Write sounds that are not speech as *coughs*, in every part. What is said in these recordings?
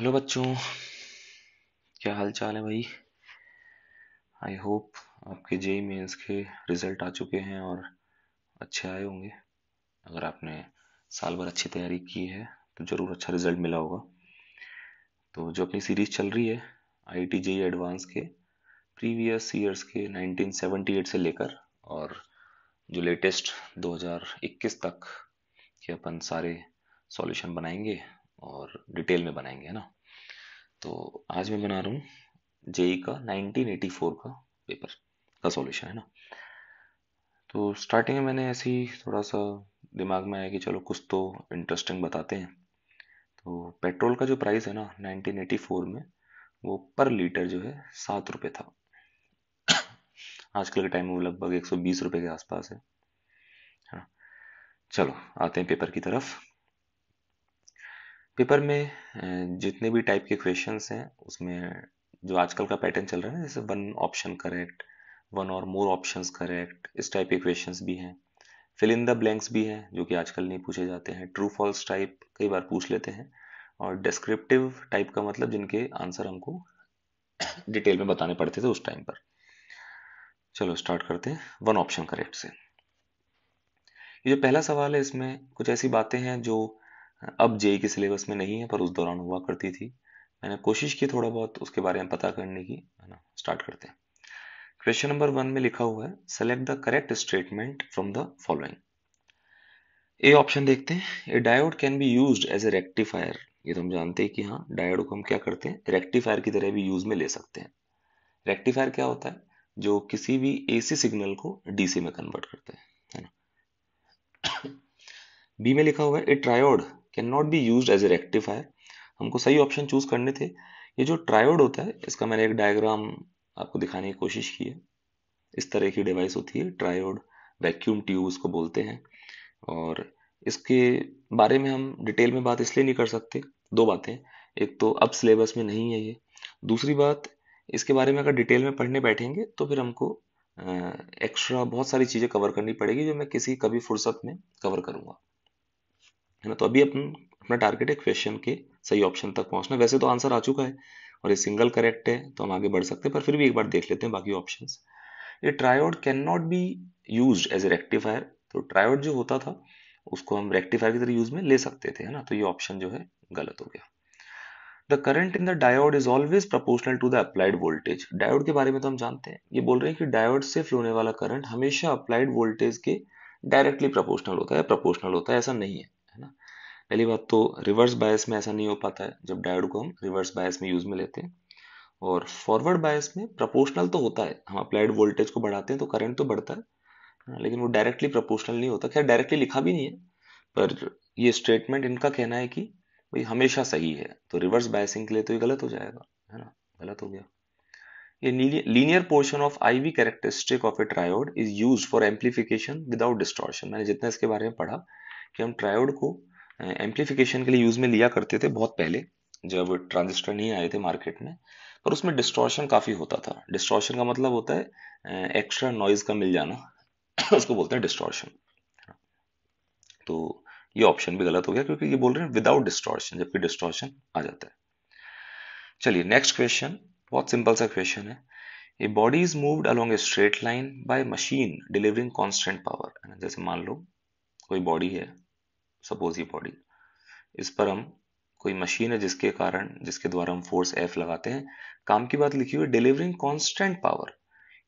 Hello बच्चों क्या हाल चाल है भाई आई होप आपके जेई मेन्स के रिजल्ट आ चुके हैं और अच्छे आए होंगे अगर आपने साल भर अच्छी तैयारी की है तो ज़रूर अच्छा रिजल्ट मिला होगा तो जो अपनी सीरीज़ चल रही है आई टी जेई एडवांस के प्रीवियस ईयर्स के 1978 से लेकर और जो लेटेस्ट 2021 तक के अपन सारे सॉल्यूशन बनाएंगे और डिटेल में बनाएंगे है ना तो आज मैं बना रहा हूँ जेई का 1984 का पेपर का सॉल्यूशन है ना तो स्टार्टिंग में मैंने ऐसे ही थोड़ा सा दिमाग में आया कि चलो कुछ तो इंटरेस्टिंग बताते हैं तो पेट्रोल का जो प्राइस है ना 1984 में वो पर लीटर जो है सात रुपये था आजकल के टाइम में वो लगभग एक सौ बीस रुपये के आसपास है है ना चलो आते हैं पेपर की तरफ पेपर में जितने भी टाइप के क्वेश्चंस हैं उसमें जो आजकल का पैटर्न चल रहा है जैसे वन ऑप्शन करेक्ट वन और मोर ऑप्शंस करेक्ट इस टाइप के क्वेश्चंस भी हैं फिल इन द ब्लैंक्स भी हैं जो कि आजकल नहीं पूछे जाते हैं ट्रू फॉल्स टाइप कई बार पूछ लेते हैं और डिस्क्रिप्टिव टाइप का मतलब जिनके आंसर हमको डिटेल में बताने पड़ते थे उस टाइम पर चलो स्टार्ट करते हैं वन ऑप्शन करेक्ट से ये जो पहला सवाल है इसमें कुछ ऐसी बातें हैं जो अब जेई के सिलेबस में नहीं है पर उस दौरान हुआ करती थी मैंने कोशिश की थोड़ा बहुत उसके बारे में पता करने की है ना स्टार्ट करते हैं क्वेश्चन नंबर वन में लिखा हुआ है select the correct statement from the following a option देखते हैं a diode can be use as a rectifier ये तो हम जानते हैं कि हाँ डायोड को हम क्या करते हैं रेक्टिफायर की तरह भी यूज में ले सकते हैं रेक्टिफायर क्या होता है जो किसी भी एसी सिग्नल को डीसी में कन्वर्ट करते हैं है ना बी *coughs* में लिखा हुआ है a triode can not be use as a rectifier हमको सही ऑप्शन चूज करने थे ये जो ट्रायोड होता है इसका मैंने एक डायग्राम आपको दिखाने की कोशिश की है इस तरह की डिवाइस होती है ट्रायोड वैक्यूम ट्यूब उसको बोलते हैं और इसके बारे में हम डिटेल में बात इसलिए नहीं कर सकते दो बातें एक तो अब सिलेबस में नहीं है ये दूसरी बात इसके बारे में अगर डिटेल में पढ़ने बैठेंगे तो फिर हमको एक्स्ट्रा बहुत सारी चीज़ें कवर करनी पड़ेगी जो मैं किसी कभी फुर्सत में कवर करूँगा है ना तो अभी अपन अपना टारगेट है क्वेश्चन के सही ऑप्शन तक पहुंचना वैसे तो आंसर आ चुका है और ये सिंगल करेक्ट है तो हम आगे बढ़ सकते हैं पर फिर भी एक बार देख लेते हैं बाकी ऑप्शन ये triode can not be use as a rectifier तो ट्रायोड जो होता था उसको हम रेक्टिफायर की तरह यूज में ले सकते थे है ना तो ये ऑप्शन जो है गलत हो गया the current in the diode is always proportional to the applied voltage diode के बारे में तो हम जानते हैं ये बोल रहे हैं कि डायोड से फ्लो होने वाला करंट हमेशा अप्लाइड वोल्टेज के डायरेक्टली प्रपोर्शनल होता है प्रपोर्शनल होता है ऐसा नहीं है पहली बात तो रिवर्स बायस में ऐसा नहीं हो पाता है जब डायोड को हम रिवर्स बायस में यूज में लेते हैं और फॉरवर्ड बायस में प्रपोर्शनल तो होता है हम अप्लाइड वोल्टेज को बढ़ाते हैं तो करंट तो बढ़ता है हाँ, लेकिन वो डायरेक्टली प्रोपोर्शनल नहीं होता खैर डायरेक्टली लिखा भी नहीं है पर ये स्टेटमेंट इनका कहना है कि भाई हमेशा सही है तो रिवर्स बायसिंग के लिए तो ये गलत हो जाएगा है ना गलत हो गया ये linear portion of I V characteristic of a triode is use for amplification without distortion मैंने जितना इसके बारे में पढ़ा कि हम ट्रायोड को एम्पलीफिकेशन के लिए यूज में लिया करते थे बहुत पहले जब ट्रांजिस्टर नहीं आए थे मार्केट में पर उसमें डिस्टॉर्शन काफ़ी होता था डिस्टॉर्शन का मतलब होता है एक्स्ट्रा नॉइज का मिल जाना *coughs* उसको बोलते हैं डिस्टॉर्शन तो ये ऑप्शन भी गलत हो गया क्योंकि ये बोल रहे हैं विदाउट डिस्टॉर्शन जबकि डिस्टॉर्शन आ जाता है चलिए नेक्स्ट क्वेश्चन बहुत सिंपल सा क्वेश्चन है a body is moved along a straight line by machine delivering constant power जैसे मान लो कोई बॉडी है सपोज ये बॉडी इस पर हम कोई मशीन है जिसके कारण जिसके द्वारा हम फोर्स एफ लगाते हैं काम की बात लिखी हुई डिलीवरिंग कॉन्स्टेंट पावर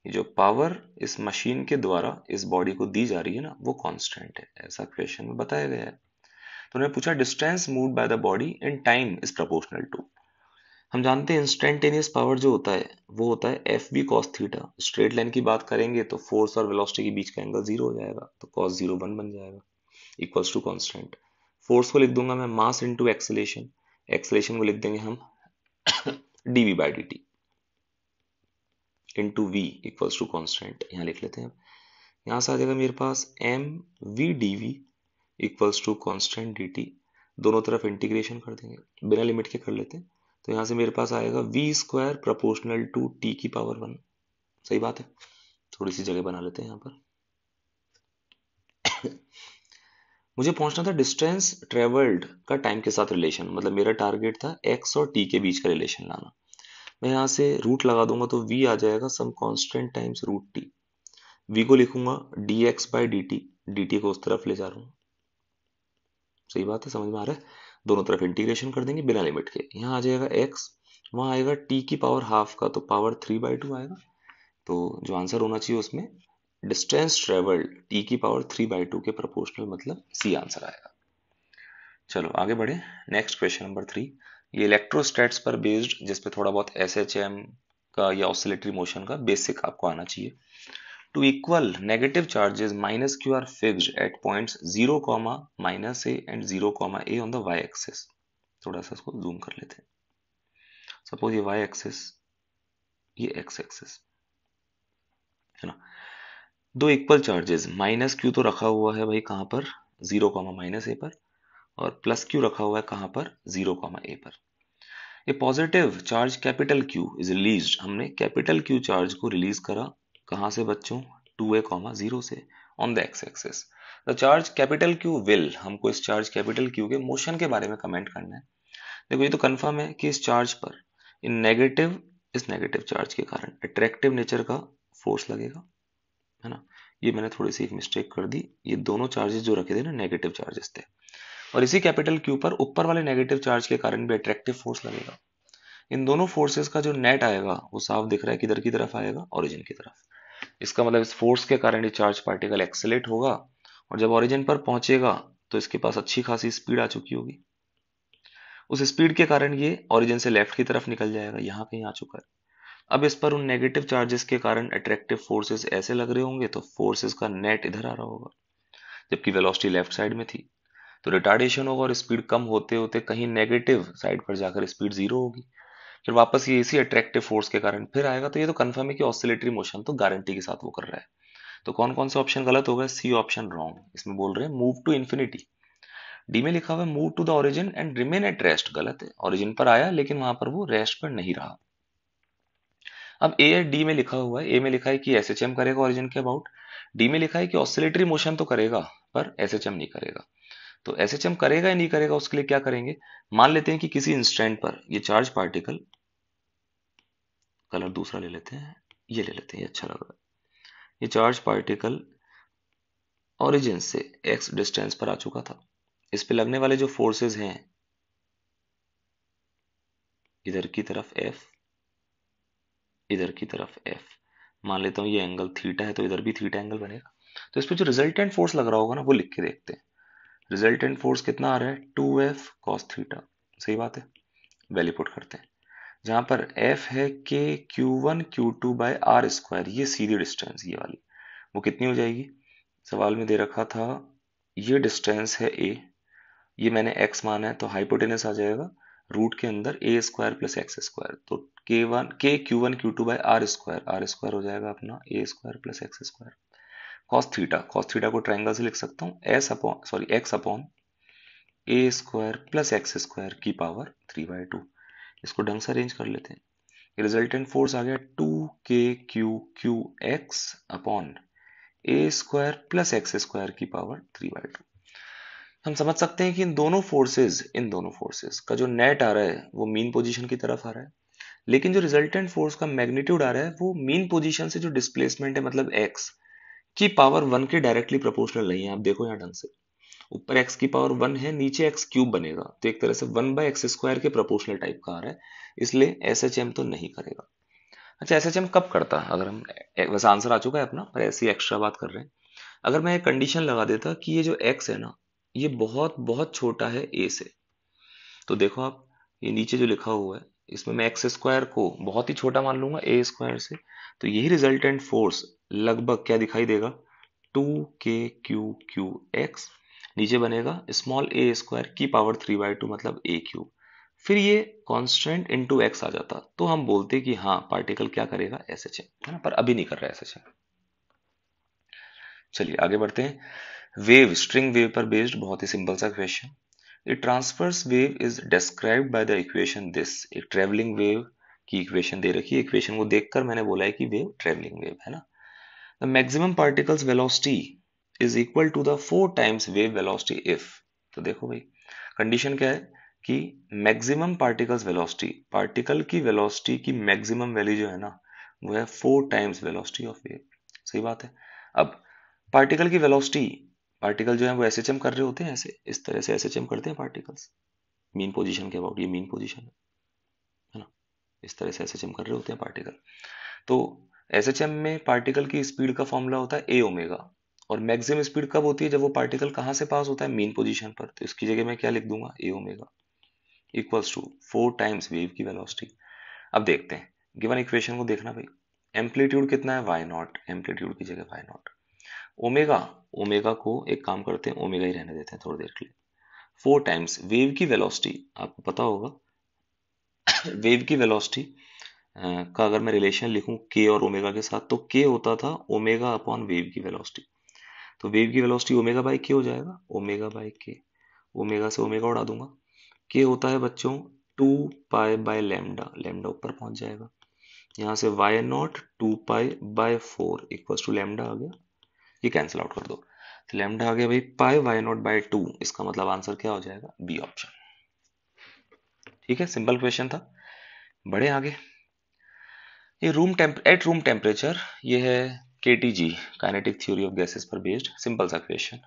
ये जो पावर इस मशीन के द्वारा इस बॉडी को दी जा रही है ना वो कॉन्स्टेंट है ऐसा क्वेश्चन में बताया गया है तो उन्होंने पूछा distance move by the body in time is proportional to हम जानते हैं इंस्टेंटेनियस पावर जो होता है वो होता है F B cos theta straight line की बात करेंगे तो फोर्स और वेलोसिटी के बीच का एंगल जीरो हो जाएगा तो कॉस जीरो वन बन जाएगा इक्वल्स टू कॉन्स्टेंट फोर्स को लिख दूंगा मैं मास इंटू एक्सलेशन एक्सलेशन को लिख देंगे हम D V by D T into V equals to constant यहाँ लिख लेते हैं यहाँ से आ जाएगा मेरे पास M V D V equals to constant D T दोनों तरफ इंटीग्रेशन कर देंगे बिना लिमिट के कर लेते हैं तो यहाँ से मेरे पास आएगा V square proportional to T की पावर वन सही बात है थोड़ी सी जगह बना लेते हैं यहाँ पर मुझे पहुंचना था डिस्टेंस ट्रेवल्ड का टाइम के साथ रिलेशन मतलब मेरा टारगेट था एक्स और टी के बीच का रिलेशन लाना मैं यहाँ से रूट लगा दूंगा तो वी आ जाएगा some constant times root T V को लिखूंगा D X by D T D T को उस तरफ ले जा रहा हूँ सही बात है समझ में आ रहा है दोनों तरफ इंटीग्रेशन कर देंगे बिना लिमिट के यहाँ आ जाएगा एक्स वहां आएगा टी की पावर हाफ का तो पावर थ्री बाई टू आएगा तो जो आंसर होना चाहिए उसमें डिस्टेंस ट्रेवल्ड टी की पावर थ्री बाई टू के प्रोपोर्शनल मतलब सी आंसर आएगा चलो आगे बढ़े नेक्स्ट क्वेश्चन नंबर थ्री ये इलेक्ट्रोस्टेट्स पर बेस्ड जिसपे थोड़ा बहुत एस एच एम का या ऑसिलेटरी मोशन का बेसिक आपको आना चाहिए two equal negative charges minus Q are fix at point zero comma minus A and zero comma A on the Y axis थोड़ा सा इसको जूम कर लेते हैं सपोज ये वाई एक्सेस ये एक्स एक्सेस है ना दो इक्वल चार्जेस माइनस क्यू तो रखा हुआ है भाई कहां पर जीरो कॉमा माइनस ए पर और प्लस क्यू रखा हुआ है कहां पर जीरो कॉमा ए पर ये positive charge capital Q is release हमने कैपिटल क्यू चार्ज को रिलीज करा कहा से बच्चों टू ए कॉमा जीरो से on the X axis the charge capital Q will हमको इस चार्ज कैपिटल क्यू के मोशन के बारे में कमेंट करना है देखो ये तो कंफर्म है कि इस चार्ज पर इन नेगेटिव इस नेगेटिव चार्ज के कारण अट्रैक्टिव नेचर का फोर्स लगेगा है ना ये मैंने थोड़ी सी एक मिस्टेक कर दी ये दोनों चार्जेस जो रखे थे ना नेगेटिव चार्जेस थे और इसी कैपिटल क्यू पर ऊपर वाले नेगेटिव चार्ज के कारण भी अट्रैक्टिव फोर्स लगेगा इन दोनों फोर्सेस का जो नेट आएगा वो साफ दिख रहा है किधर की तरफ आएगा ओरिजिन की तरफ इसका मतलब इस फोर्स के कारण ये चार्ज पार्टिकल एक्सेलेट होगा और जब ओरिजिन पर पहुंचेगा तो इसके पास अच्छी खासी स्पीड आ चुकी होगी उस स्पीड के कारण ये ओरिजिन से लेफ्ट की तरफ निकल जाएगा यहां कहीं आ चुका है अब इस पर उन नेगेटिव चार्जेस के कारण अट्रैक्टिव फोर्सेस ऐसे लग रहे होंगे तो फोर्सेस का नेट इधर आ रहा होगा जबकि वेलोसिटी लेफ्ट साइड में थी तो रिटार्डेशन होगा और स्पीड कम होते होते कहीं नेगेटिव साइड पर जाकर स्पीड जीरो होगी फिर वापस ये इसी अट्रैक्टिव फोर्स के कारण फिर आएगा तो ये तो कन्फर्म है कि ऑसिलेटरी मोशन तो गारंटी के साथ वो कर रहा है तो कौन कौन सा ऑप्शन गलत होगा सी ऑप्शन रॉन्ग इसमें बोल रहे हैं मूव टू इन्फिनिटी डी में लिखा हुआ है move to the origin and remain at rest गलत है ओरिजिन पर आया लेकिन वहां पर वो रेस्ट पर नहीं रहा अब ए डी में लिखा हुआ है ए में लिखा है कि एस एच एम करेगा ऑरिजिन के अबाउट डी में लिखा है कि ऑसिलेटरी मोशन तो करेगा पर एस एच एम नहीं करेगा तो एस एच एम करेगा या नहीं करेगा उसके लिए क्या करेंगे मान लेते हैं कि किसी इंस्टेंट पर ये चार्ज पार्टिकल कलर दूसरा ले लेते हैं ये ले लेते हैं ये अच्छा लग रहा है ये चार्ज पार्टिकल ऑरिजिन से एक्स डिस्टेंस पर आ चुका था इस पे लगने वाले जो फोर्सेस हैं इधर की तरफ एफ इधर की तरफ एफ मान लेता हूँ ये एंगल थीटा है तो इधर भी थीटा एंगल बनेगा तो इस पर जो रिजल्टेंट फोर्स लग रहा होगा ना वो लिख के देखते हैं रिजल्टेंट फोर्स कितना आ रहा है टू एफ कॉस थीटा सही बात है वैल्यू पुट करते हैं जहां पर एफ है K Q one Q two by R square ये सीधी डिस्टेंस ये वाली वो कितनी हो जाएगी सवाल में दे रखा था ये डिस्टेंस है ए ये मैंने एक्स माना है तो हाइपोटेनस आ जाएगा रूट के अंदर A square plus X square तो K one K Q one Q two by R square R square हो जाएगा अपना A square plus X square cos theta cos theta को ट्राइंगल से लिख सकता हूँ S upon sorry X upon A square plus X square की power three by two इसको ढंग से अरेंज कर लेते हैं रिजल्टेंट फोर्स आ गया two K Q Q X upon A square plus X square की पावर थ्री बाई टू हम समझ सकते हैं कि इन दोनों फोर्सेस इन दोनों फोर्सेस का जो नेट आ रहा है वो मीन पोजीशन की तरफ आ रहा है लेकिन जो रिजल्टेंट फोर्स का मैग्नीट्यूड आ रहा है वो मीन पोजीशन से जो डिस्प्लेसमेंट है मतलब एक्स की पावर वन के डायरेक्टली प्रोपोर्शनल नहीं है आप देखो यहाँ ढंग से ऊपर एक्स की पावर वन है नीचे एक्स क्यूब बनेगा तो एक तरह से वन बाय एक्स स्क्वायर के प्रोपोर्शनल टाइप का आ रहा है इसलिए एस एच एम तो नहीं करेगा अच्छा एस एच एम कब करता अगर हम वैसे आंसर आ चुका है अपना पर ऐसी एक्स्ट्रा बात कर रहे हैं अगर मैं एक कंडीशन लगा देता कि ये जो एक्स है ना ये बहुत बहुत छोटा है ए से तो देखो आप ये नीचे जो लिखा हुआ है इसमें मैं एक्स स्क्वायर को बहुत ही छोटा मान लूंगा ए स्क्वायर से तो यही रिजल्टेंट फोर्स लगभग क्या दिखाई देगा to K Q Q X नीचे बनेगा स्मॉल ए स्क्वायर की पावर थ्री बाई टू मतलब ए क्यू फिर ये कॉन्स्टेंट इन टू एक्स आ जाता तो हम बोलते कि हाँ पार्टिकल क्या करेगा एस एच है ना पर अभी नहीं कर रहा है एस एच चलिए आगे बढ़ते हैं वेव स्ट्रिंग वेव पर बेस्ड बहुत ही सिंपल सा question it transfers wave is describe by the equation this एक ट्रेवलिंग वेव की इक्वेशन दे रखी है इक्वेशन को देखकर मैंने बोला है कि वेव ट्रेवलिंग वेव है ना the maximum particles velocity is equal to the four times wave velocity if तो देखो भाई कंडीशन क्या है कि मैक्सिमम पार्टिकल्स वेलोसिटी पार्टिकल की वेलोसिटी की मैक्सिमम वैल्यू जो है ना वो है four times velocity of wave सही बात है अब पार्टिकल की वेलोसिटी पार्टिकल जो है वो एस एच एम कर रहे होते हैं ऐसे इस तरह से एस एच एम करते हैं पार्टिकल्स मीन पोजिशन के अबाउट ये मीन पोजिशन है ना इस तरह से एस एच एम कर रहे होते हैं पार्टिकल तो एस एच एम में पार्टिकल की स्पीड का फॉर्मूला होता है ए ओमेगा और मैक्सिमम स्पीड कब होती है जब वो पार्टिकल कहाँ से पास होता है मीन पोजिशन पर तो इसकी जगह मैं क्या लिख दूंगा A omega equals to four times wave की वेलोसिटी अब देखते हैं गिवन इक्वेशन को देखना भाई एम्पलीट्यूड कितना है वाई नॉट एम्पलीट्यूड की जगह वाई नॉट ओमेगा ओमेगा को एक काम करते हैं ओमेगा ही रहने देते हैं थोड़ी देर के लिए फोर टाइम्स वेव की वेलोसिटी आपको पता होगा वेव की वेलोसिटी का अगर मैं रिलेशन लिखूं के और ओमेगा के साथ तो के होता था ओमेगा अपॉन वेव की वेलोसिटी तो वेव की वेलोसिटी ओमेगा बाई के हो जाएगा ओमेगा बाई के ओमेगा से ओमेगा उड़ा दूंगा के होता है बच्चों two pi by lambda lambda ऊपर पहुंच जाएगा यहां से Y naught two pi by four equal to lambda आ गया ये कैंसिल आउट कर दो तो लेमडा आ गया भाई pi Y naught by two इसका मतलब आंसर क्या हो जाएगा बी ऑप्शन ठीक है सिंपल क्वेश्चन था बड़े आगे ये रूम एट रूम टेम्परेचर ये है K T G kinetic theory of gases पर बेस्ड सिंपल सा question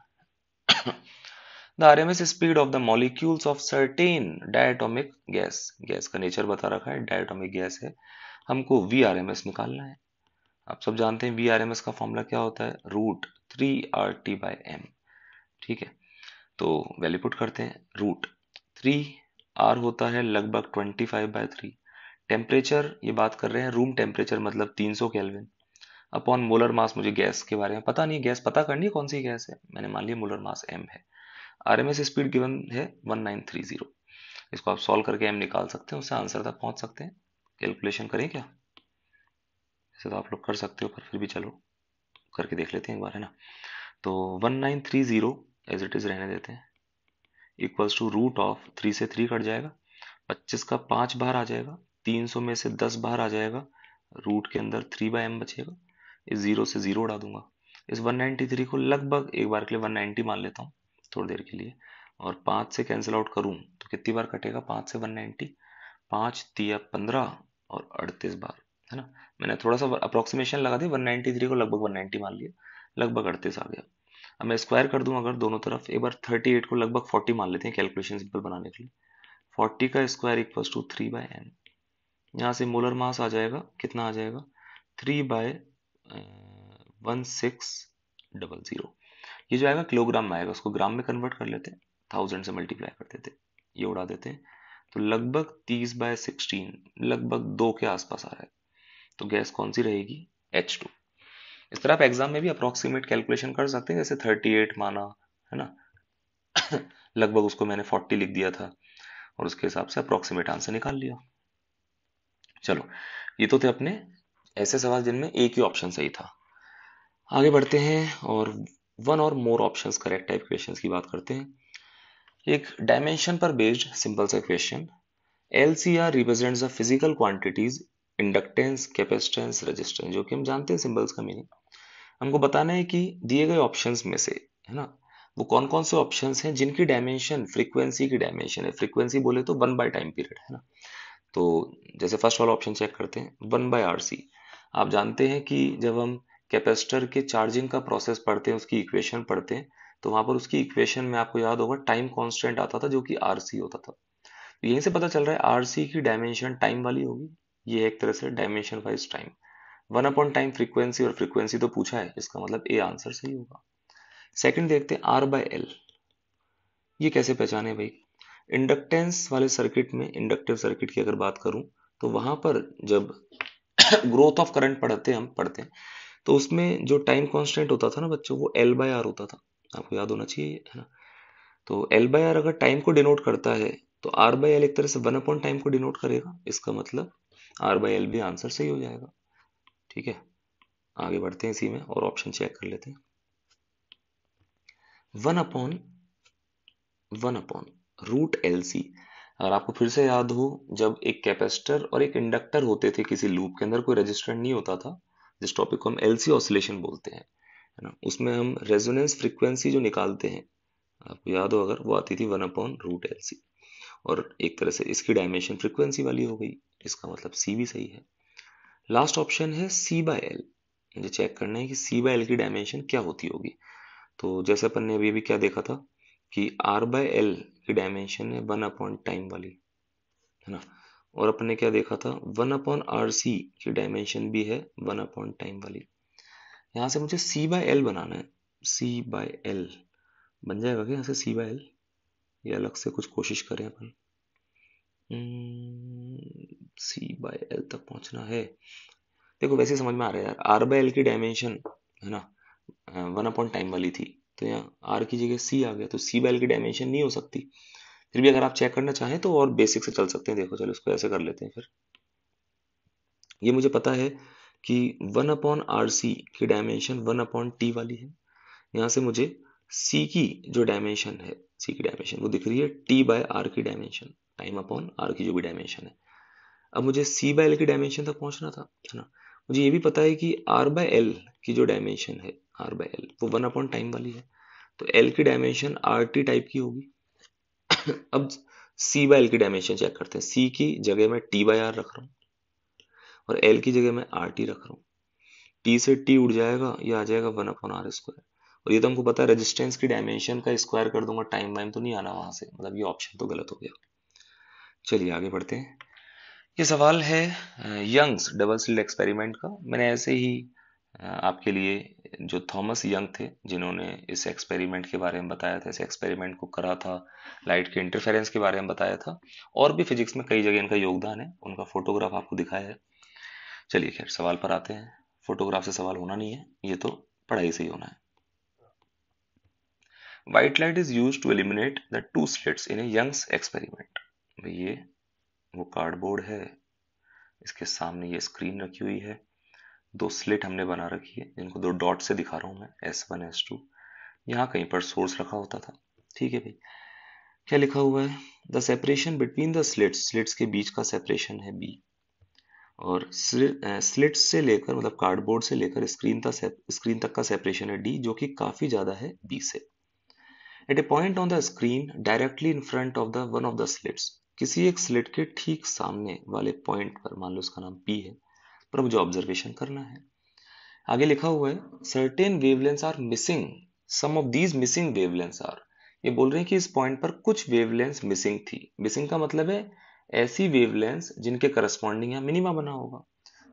the R M S speed of the molecules of certain diatomic gas gas का नेचर बता रखा है डायटोमिक गैस है हमको वी आर एम एस निकालना है आप सब जानते हैं वी आर एम एस का फॉर्मूला क्या होता है root three R T by M ठीक है तो वैल्यू पुट करते हैं रूट थ्री आर होता है लगभग twenty five by three temperature ये बात कर रहे हैं रूम टेम्परेचर मतलब तीन सौ कैलविन अपॉन मोलर मास मुझे गैस के बारे में पता नहीं गैस पता करनी है कौन सी गैस है मैंने मान लिया मोलर मास एम है R M S speed given है वन नाइन थ्री जीरो इसको आप सॉल्व करके एम निकाल सकते हैं उससे आंसर तक पहुंच सकते हैं कैलकुलेशन करें क्या ऐसे तो आप लोग कर सकते हो पर फिर भी चलो करके देख लेते हैं एक बार है ना तो one nine three zero as it is रहने देते हैं equals to root of three से थ्री कट जाएगा पच्चीस का पांच बाहर आ जाएगा तीन सौ में से दस बाहर आ जाएगा रूट के अंदर थ्री बाय एम बचेगा इस ज़ीरो से ज़ीरो उड़ा दूंगा इस 193 को लगभग एक बार के लिए 190 मान लेता हूँ थोड़ी देर के लिए और पांच से कैंसिल आउट करूं तो कितनी बार कटेगा पांच से 190 नाइनटी पांच तिया पंद्रह और अड़तीस बार है ना मैंने थोड़ा सा अप्रोक्सीमेशन लगा दी 193 को लगभग 190 मान लिया लगभग अड़तीस आ गया अब मैं स्क्वायर कर दूं अगर दोनों तरफ एक बार 38 को लगभग 40 मान लेते हैं कैलकुलेशन सिंपल बनाने के लिए 40 का square equal to three by N यहाँ से मोलर मास आ जाएगा कितना आ जाएगा three by one six double zero ये जो आएगा किलोग्राम में आएगा उसको ग्राम में कन्वर्ट कर लेते हैं थाउजेंड से मल्टीप्लाई कर देते ये उड़ा देते हैं तो लगभग तीस बाय सिक्सटीन लगभग दो के आसपास आ रहा है तो गैस कौन सी रहेगी एच टू इस तरह आप एग्जाम में भी अप्रोक्सीमेट कैलकुलेशन कर सकते हैं जैसे थर्टी एट माना है ना *coughs* लगभग उसको मैंने फोर्टी लिख दिया था और उसके हिसाब से अप्रोक्सीमेट आंसर निकाल लिया चलो ये तो थे अपने ऐसे सवाल जिनमें एक ही ऑप्शन सही था आगे बढ़ते हैं और वन और more option correct type question की बात करते हैं एक डायमेंशन पर बेस्ड सिंपल सा question L C R represent the physical quantities inductance capacitance resistance जो कि हम जानते हैं सिंबल्स का मीनिंग हमको बताना है कि दिए गए ऑप्शंस में से है ना वो कौन कौन से ऑप्शंस हैं जिनकी डायमेंशन फ्रीक्वेंसी की डायमेंशन है फ्रीक्वेंसी बोले तो वन बाय टाइम पीरियड है ना तो जैसे फर्स्ट वाला ऑप्शन चेक करते हैं वन बाय आर सी आप जानते हैं कि जब हम कैपेसिटर के चार्जिंग का प्रोसेस पढ़ते हैं उसकी इक्वेशन पढ़ते हैं तो वहां पर उसकी इक्वेशन में आपको याद होगा टाइम कॉन्स्टेंट आता था जो कि आर होता था तो यहीं से पता चल रहा है आर की डायमेंशन टाइम वाली होगी ये एक तरह से dimension wise time one upon time frequency और फ्रीक्वेंसी तो पूछा है इसका मतलब ए आंसर सही होगा सेकंड देखते हैं आर बाय एल ये कैसे पहचाने भाई इंडक्टेंस वाले सर्किट में इंडक्टिव सर्किट की अगर बात करूं तो वहां पर जब ग्रोथ ऑफ करंट पढ़ते हम पढ़ते हैं तो उसमें जो टाइम कॉन्स्टेंट होता था ना बच्चों वो एल बाय आर होता था आपको याद होना चाहिए है ना तो एल बाय आर अगर टाइम को डिनोट करता है तो आर बाय एल एक तरह से वन अपॉन टाइम को डिनोट करेगा इसका मतलब आर बाई एल भी आंसर सही हो जाएगा ठीक है आगे बढ़ते हैं इसी में और ऑप्शन चेक कर लेते हैं one upon one upon root L C अगर आपको फिर से याद हो जब एक कैपेसिटर और एक इंडक्टर होते थे किसी लूप के अंदर कोई रजिस्टेंट नहीं होता था जिस टॉपिक को हम एल सी ऑसिलेशन बोलते हैं है ना उसमें हम रेजोनेंस फ्रिक्वेंसी जो निकालते हैं आपको याद हो अगर वो आती थी one upon root L C और एक तरह से इसकी डायमेंशन फ्रिक्वेंसी वाली हो गई इसका मतलब सी भी सही है लास्ट ऑप्शन है सी बाय एल मुझे चेक करना है कि सी बाय एल की डायमेंशन क्या होती होगी तो जैसे अपन ने अभी अभी क्या देखा था कि आर बाय एल की डायमेंशन है वन अपॉन टाइम वाली है ना और अपन ने क्या देखा था वन अपॉन आर सी की डायमेंशन भी है वन अपॉन टाइम वाली यहां से मुझे सी बाय एल बनाना है सी बाय एल बन जाएगा क्या यहाँ से सी बाय एल ये अलग से कुछ कोशिश करें अपन सी बाय एल तक पहुंचना है देखो वैसे समझ में आ रहा है यार आर बाय एल की डायमेंशन है ना वन अपॉइंट टाइम वाली थी तो यहाँ आर की जगह सी आ गया तो सी बाय एल की डायमेंशन नहीं हो सकती फिर भी अगर आप चेक करना चाहें तो और बेसिक से चल सकते हैं देखो चलो इसको ऐसे कर लेते हैं फिर ये मुझे पता है कि वन अपॉन आर सी की डायमेंशन वन अपॉन टी वाली है यहाँ से मुझे सी की जो डायमेंशन है सी की डायमेंशन वो दिख रही है टी बाय आर की डायमेंशन टाइम अपॉन आर की जो भी डायमेंशन है अब मुझे सी बाय एल की डायमेंशन तक पहुंचना था है ना मुझे ये भी पता है कि आर बाय एल की जो डायमेंशन है आर बाय एल वो वन अपॉन टाइम वाली है तो एल की डायमेंशन आर टी टाइप की होगी *coughs* अब सी बाय एल की डायमेंशन चेक करते हैं सी की जगह में टी बाय आर रख रहा हूँ और एल की जगह में आर टी रख रहा हूँ टी से टी उड़ जाएगा ये आ जाएगा वन अपॉन आर स्क्वायर और ये तुमको तो पता है रेजिस्टेंस की डायमेंशन का स्क्वायर कर दूंगा टाइम वाइम तो नहीं आना वहां से मतलब ये ऑप्शन तो गलत हो गया चलिए आगे बढ़ते हैं ये सवाल है यंग्स डबल स्लिट एक्सपेरिमेंट का मैंने ऐसे ही आपके लिए जो थॉमस यंग थे जिन्होंने इस एक्सपेरिमेंट के बारे में बताया था इस एक्सपेरिमेंट को करा था लाइट के इंटरफेरेंस के बारे में बताया था और भी फिजिक्स में कई जगह इनका योगदान है उनका फोटोग्राफ आपको दिखाया है चलिए खैर सवाल पर आते हैं फोटोग्राफ से सवाल होना नहीं है ये तो पढ़ाई से ही होना है white light is use to eliminate the two slits in a Young's experiment भाई ये वो कार्डबोर्ड है इसके सामने ये स्क्रीन रखी हुई है दो स्लिट हमने बना रखी है जिनको दो डॉट से दिखा रहा हूँ मैं एस वन एस टू यहाँ कहीं पर सोर्स रखा होता था ठीक है भाई क्या लिखा हुआ है the separation between the slits slits के बीच का सेपरेशन है बी और स्लिट्स से लेकर मतलब कार्डबोर्ड से लेकर स्क्रीन तक स्क्रीन तक का सेपरेशन है डी जो कि काफ़ी ज़्यादा है बी से at a point on the screen directly in front of the one of the slits किसी एक स्लिट के ठीक सामने वाले पॉइंट पर मान लो उसका नाम पी है पर मुझे ऑब्जर्वेशन करना है आगे लिखा हुआ है certain wavelengths are missing some of these missing wavelengths are ये बोल रहे हैं कि इस पॉइंट पर कुछ वेवलेंस मिसिंग थी मिसिंग का मतलब है ऐसी वेवलेंस जिनके करस्पॉन्डिंग यहाँ मिनिमा बना होगा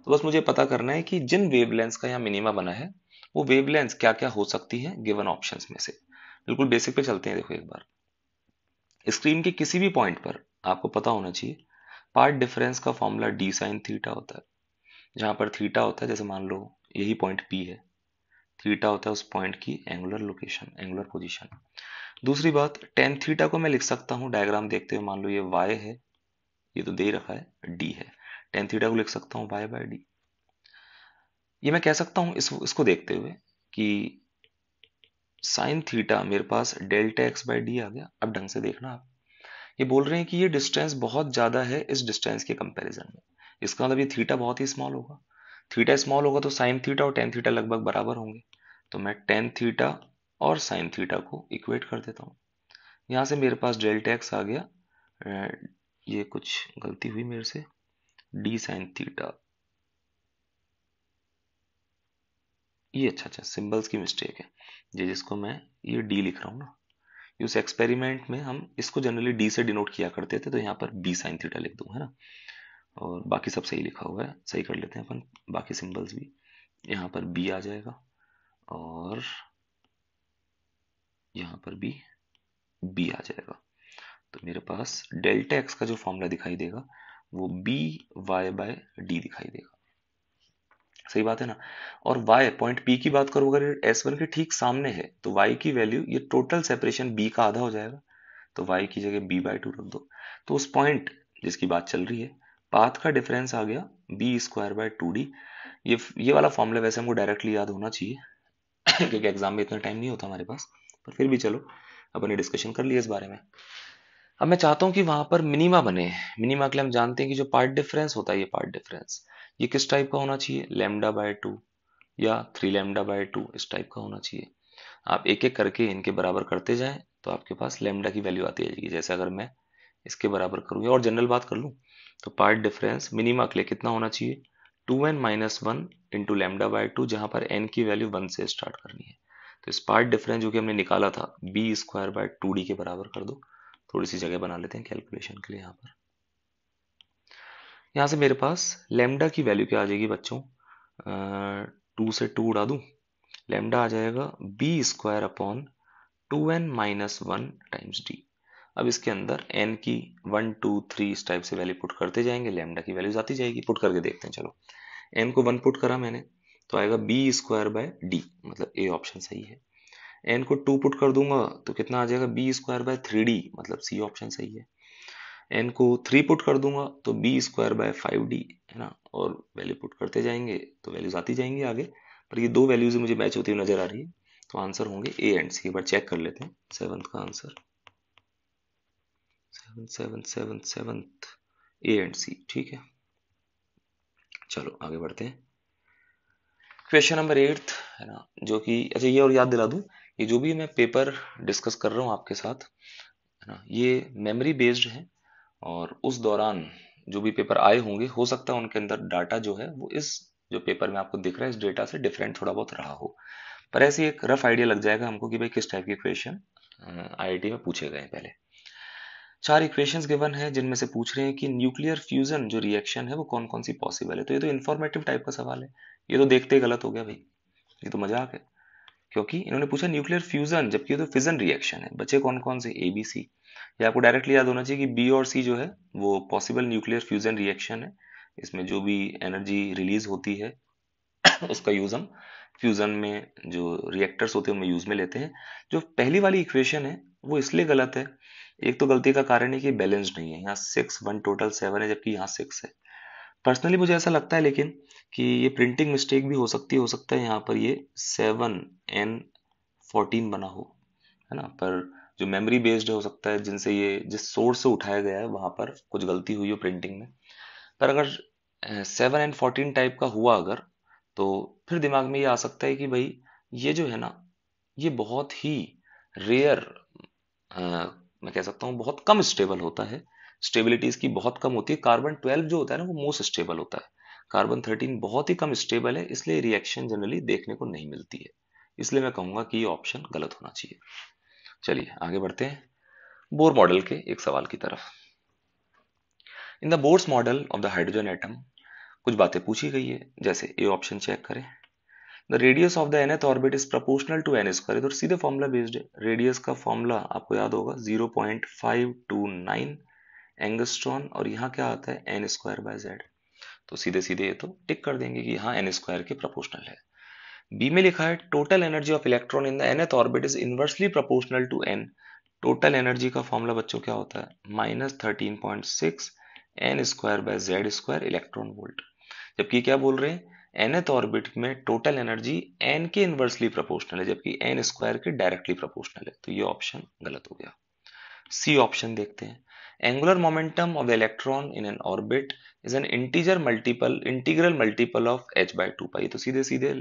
तो बस मुझे पता करना है कि जिन वेवलेंस का यहाँ मिनिमा बना है वो वेवलेंस क्या क्या हो सकती है गिवन ऑप्शंस में से बिल्कुल बेसिक पे चलते हैं देखो एक बार स्क्रीन के किसी भी पॉइंट पर आपको पता होना चाहिए पार्ट डिफरेंस का फॉर्मूला डी साइन थीटा होता है जहां पर थीटा होता है जैसे मान लो यही पॉइंट पी है थीटा होता है उस पॉइंट की एंगुलर लोकेशन एंगुलर पोजिशन दूसरी बात टेन थीटा को मैं लिख सकता हूँ डायग्राम देखते हुए मान लो ये वाई है ये तो दे रखा है डी है टेन थीटा को लिख सकता हूँ वाई बाय डी ये मैं कह सकता हूँ इस, इसको देखते हुए कि साइन थीटा मेरे पास डेल्टा एक्स बाई डी आ गया अब ढंग से देखना आप ये बोल रहे हैं कि ये डिस्टेंस बहुत ज़्यादा है इस डिस्टेंस के कंपैरिजन में इसका मतलब ये थीटा बहुत ही स्मॉल होगा थीटा स्मॉल होगा तो साइन थीटा और टेन थीटा लगभग बराबर होंगे तो मैं टेन थीटा और साइन थीटा को इक्वेट कर देता हूँ यहाँ से मेरे पास डेल्टा एक्स आ गया ये कुछ गलती हुई मेरे से डी साइन थीटा ये अच्छा अच्छा सिंबल्स की मिस्टेक है ये जिसको मैं ये डी लिख रहा हूँ ना उस एक्सपेरिमेंट में हम इसको जनरली डी से डिनोट किया करते थे तो यहाँ पर बी साइन थीटा लिख दू है ना और बाकी सब सही लिखा हुआ है सही कर लेते हैं अपन बाकी सिंबल्स भी यहाँ पर बी आ जाएगा और यहाँ पर भी बी आ जाएगा तो मेरे पास डेल्टा एक्स का जो फॉर्मूला दिखाई देगा वो बी वाई बाय डी दिखाई देगा सही बात है ना और y पॉइंट P की बात करो अगर S1 के ठीक सामने है तो y की वैल्यू ये टोटल सेपरेशन B का आधा हो जाएगा तो y की जगह b बाई टू रख दो तो उस पॉइंट जिसकी बात चल रही है पाथ का डिफरेंस आ गया B square by two D ये ये वाला फॉर्मूला वैसे हमको डायरेक्टली याद होना चाहिए *coughs* क्योंकि एग्जाम में इतना टाइम नहीं होता हमारे पास पर फिर भी चलो अपने डिस्कशन कर लिए इस बारे में अब मैं चाहता हूँ कि वहां पर मिनिमा बने मिनिमा के लिए हम जानते हैं कि जो पार्ट डिफरेंस होता है ये पार्ट डिफरेंस ये किस टाइप का होना चाहिए लेमडा बाय टू या थ्री लेमडा बाय टू इस टाइप का होना चाहिए आप एक एक करके इनके बराबर करते जाएं तो आपके पास लेमडा की वैल्यू आती जाएगी जैसे अगर मैं इसके बराबर करूँ और जनरल बात कर लूँ तो पार्ट डिफरेंस मिनिमा के लिए कितना होना चाहिए two N minus one into lambda by two जहाँ पर एन की वैल्यू वन से स्टार्ट करनी है तो इस पार्ट डिफरेंस जो कि हमने निकाला था B square by two D के बराबर कर दो थोड़ी सी जगह बना लेते हैं कैलकुलेशन के लिए यहाँ पर यहाँ से मेरे पास लेमडा की वैल्यू क्या आ जाएगी बच्चों टू से टू उड़ा दूँ लेमडा आ जाएगा B square upon two N minus one times D अब इसके अंदर एन की वन टू थ्री इस टाइप से वैल्यू पुट करते जाएंगे लेमडा की वैल्यू आती जाएगी पुट करके देखते हैं चलो एन को वन पुट करा मैंने तो आएगा बी स्क्वायर बाय डी मतलब ए ऑप्शन सही है एन को टू पुट कर दूंगा तो कितना आ जाएगा B square by three D मतलब सी ऑप्शन सही है एन को थ्री पुट कर दूंगा तो B square by five D है ना और वैल्यू पुट करते जाएंगे तो वैल्यूज आती जाएंगी आगे पर ये दो वैल्यूज मुझे मैच होती हुई नजर आ रही है तो आंसर होंगे ए एंड सी एक बार चेक कर लेते हैं सेवंथ का answer seven seven seven A and C ठीक है चलो आगे बढ़ते हैं क्वेश्चन नंबर एट्थ है ना जो कि अच्छा ये और याद दिला दूं ये जो भी मैं पेपर डिस्कस कर रहा हूँ आपके साथ है ना ये मेमोरी बेस्ड है और उस दौरान जो भी पेपर आए होंगे हो सकता है उनके अंदर डाटा जो है वो इस जो पेपर में आपको दिख रहा है इस डेटा से डिफरेंट थोड़ा बहुत रहा हो पर ऐसे एक रफ आइडिया लग जाएगा हमको कि भाई किस टाइप के क्वेश्चन आई में पूछे गए पहले चार इक्वेशंस गिवन है जिनमें से पूछ रहे हैं कि न्यूक्लियर फ्यूजन जो रिएक्शन है वो कौन कौन सी पॉसिबल है तो ये तो इन्फॉर्मेटिव टाइप का सवाल है ये तो देखते ही गलत हो गया भाई ये तो मजाक है क्योंकि इन्होंने पूछा न्यूक्लियर फ्यूजन जबकि तो फिजन रिएक्शन है बचे कौन कौन से ए बी सी ये आपको डायरेक्टली याद होना चाहिए कि बी और सी जो है वो पॉसिबल न्यूक्लियर फ्यूजन रिएक्शन है इसमें जो भी एनर्जी रिलीज होती है उसका यूज हम फ्यूजन में जो रिएक्टर्स होते हैं उनमें यूज में लेते हैं जो पहली वाली इक्वेशन है वो इसलिए गलत है एक तो गलती का कारण है कि बैलेंस नहीं है यहाँ सिक्स वन टोटल सेवन है जबकि यहाँ सिक्स है पर्सनली मुझे ऐसा लगता है लेकिन कि ये प्रिंटिंग मिस्टेक भी हो सकती हो सकता है यहाँ पर ये सेवन एन फोर्टीन बना हो है ना पर जो मेमोरी बेस्ड हो सकता है जिनसे ये जिस सोर्स से उठाया गया है वहाँ पर कुछ गलती हुई हो प्रिंटिंग में पर अगर सेवन एंड फोर्टीन टाइप का हुआ अगर तो फिर दिमाग में ये आ सकता है कि भाई ये जो है ना ये बहुत ही रेयर मैं कह सकता हूँ बहुत कम स्टेबल होता है स्टेबिलिटी इसकी बहुत कम होती है कार्बन ट्वेल्व जो होता है ना वो मोस्ट स्टेबल होता है कार्बन थर्टीन बहुत ही कम स्टेबल है इसलिए रिएक्शन जनरली देखने को नहीं मिलती है इसलिए मैं कहूंगा कि ये ऑप्शन गलत होना चाहिए चलिए आगे बढ़ते हैं बोर मॉडल के एक सवाल की तरफ in the Bohr's model of the hydrogen atom कुछ बातें पूछी गई है जैसे ए ऑप्शन चेक करें the radius of the nth orbit is proportional to N square इधर सीधे फॉर्मूला बेस्ड है रेडियस का फॉर्मूला आपको याद होगा zero point five two nine angstrom और यहाँ क्या आता है एन स्क्वायर बाय जेड तो सीधे सीधे ये तो टिक कर देंगे कि यहाँ एन स्क्वायर के प्रोपोर्शनल है बी में लिखा है total energy of electron in the nth orbit is inversely proportional to N total energy का फॉर्मूला बच्चों क्या होता है minus thirteen point six N square by Z square electron volt जबकि क्या बोल रहे हैं एनथ ऑर्बिट में टोटल एनर्जी एन के इन्वर्सली प्रोपोर्शनल है जबकि एन स्क्वायर के डायरेक्टली प्रोपोर्शनल है तो ये ऑप्शन गलत हो गया सी ऑप्शन देखते हैं angular momentum of the electron in an orbit is an integer multiple integral multiple of h by 2 pi तो सीधे सीधे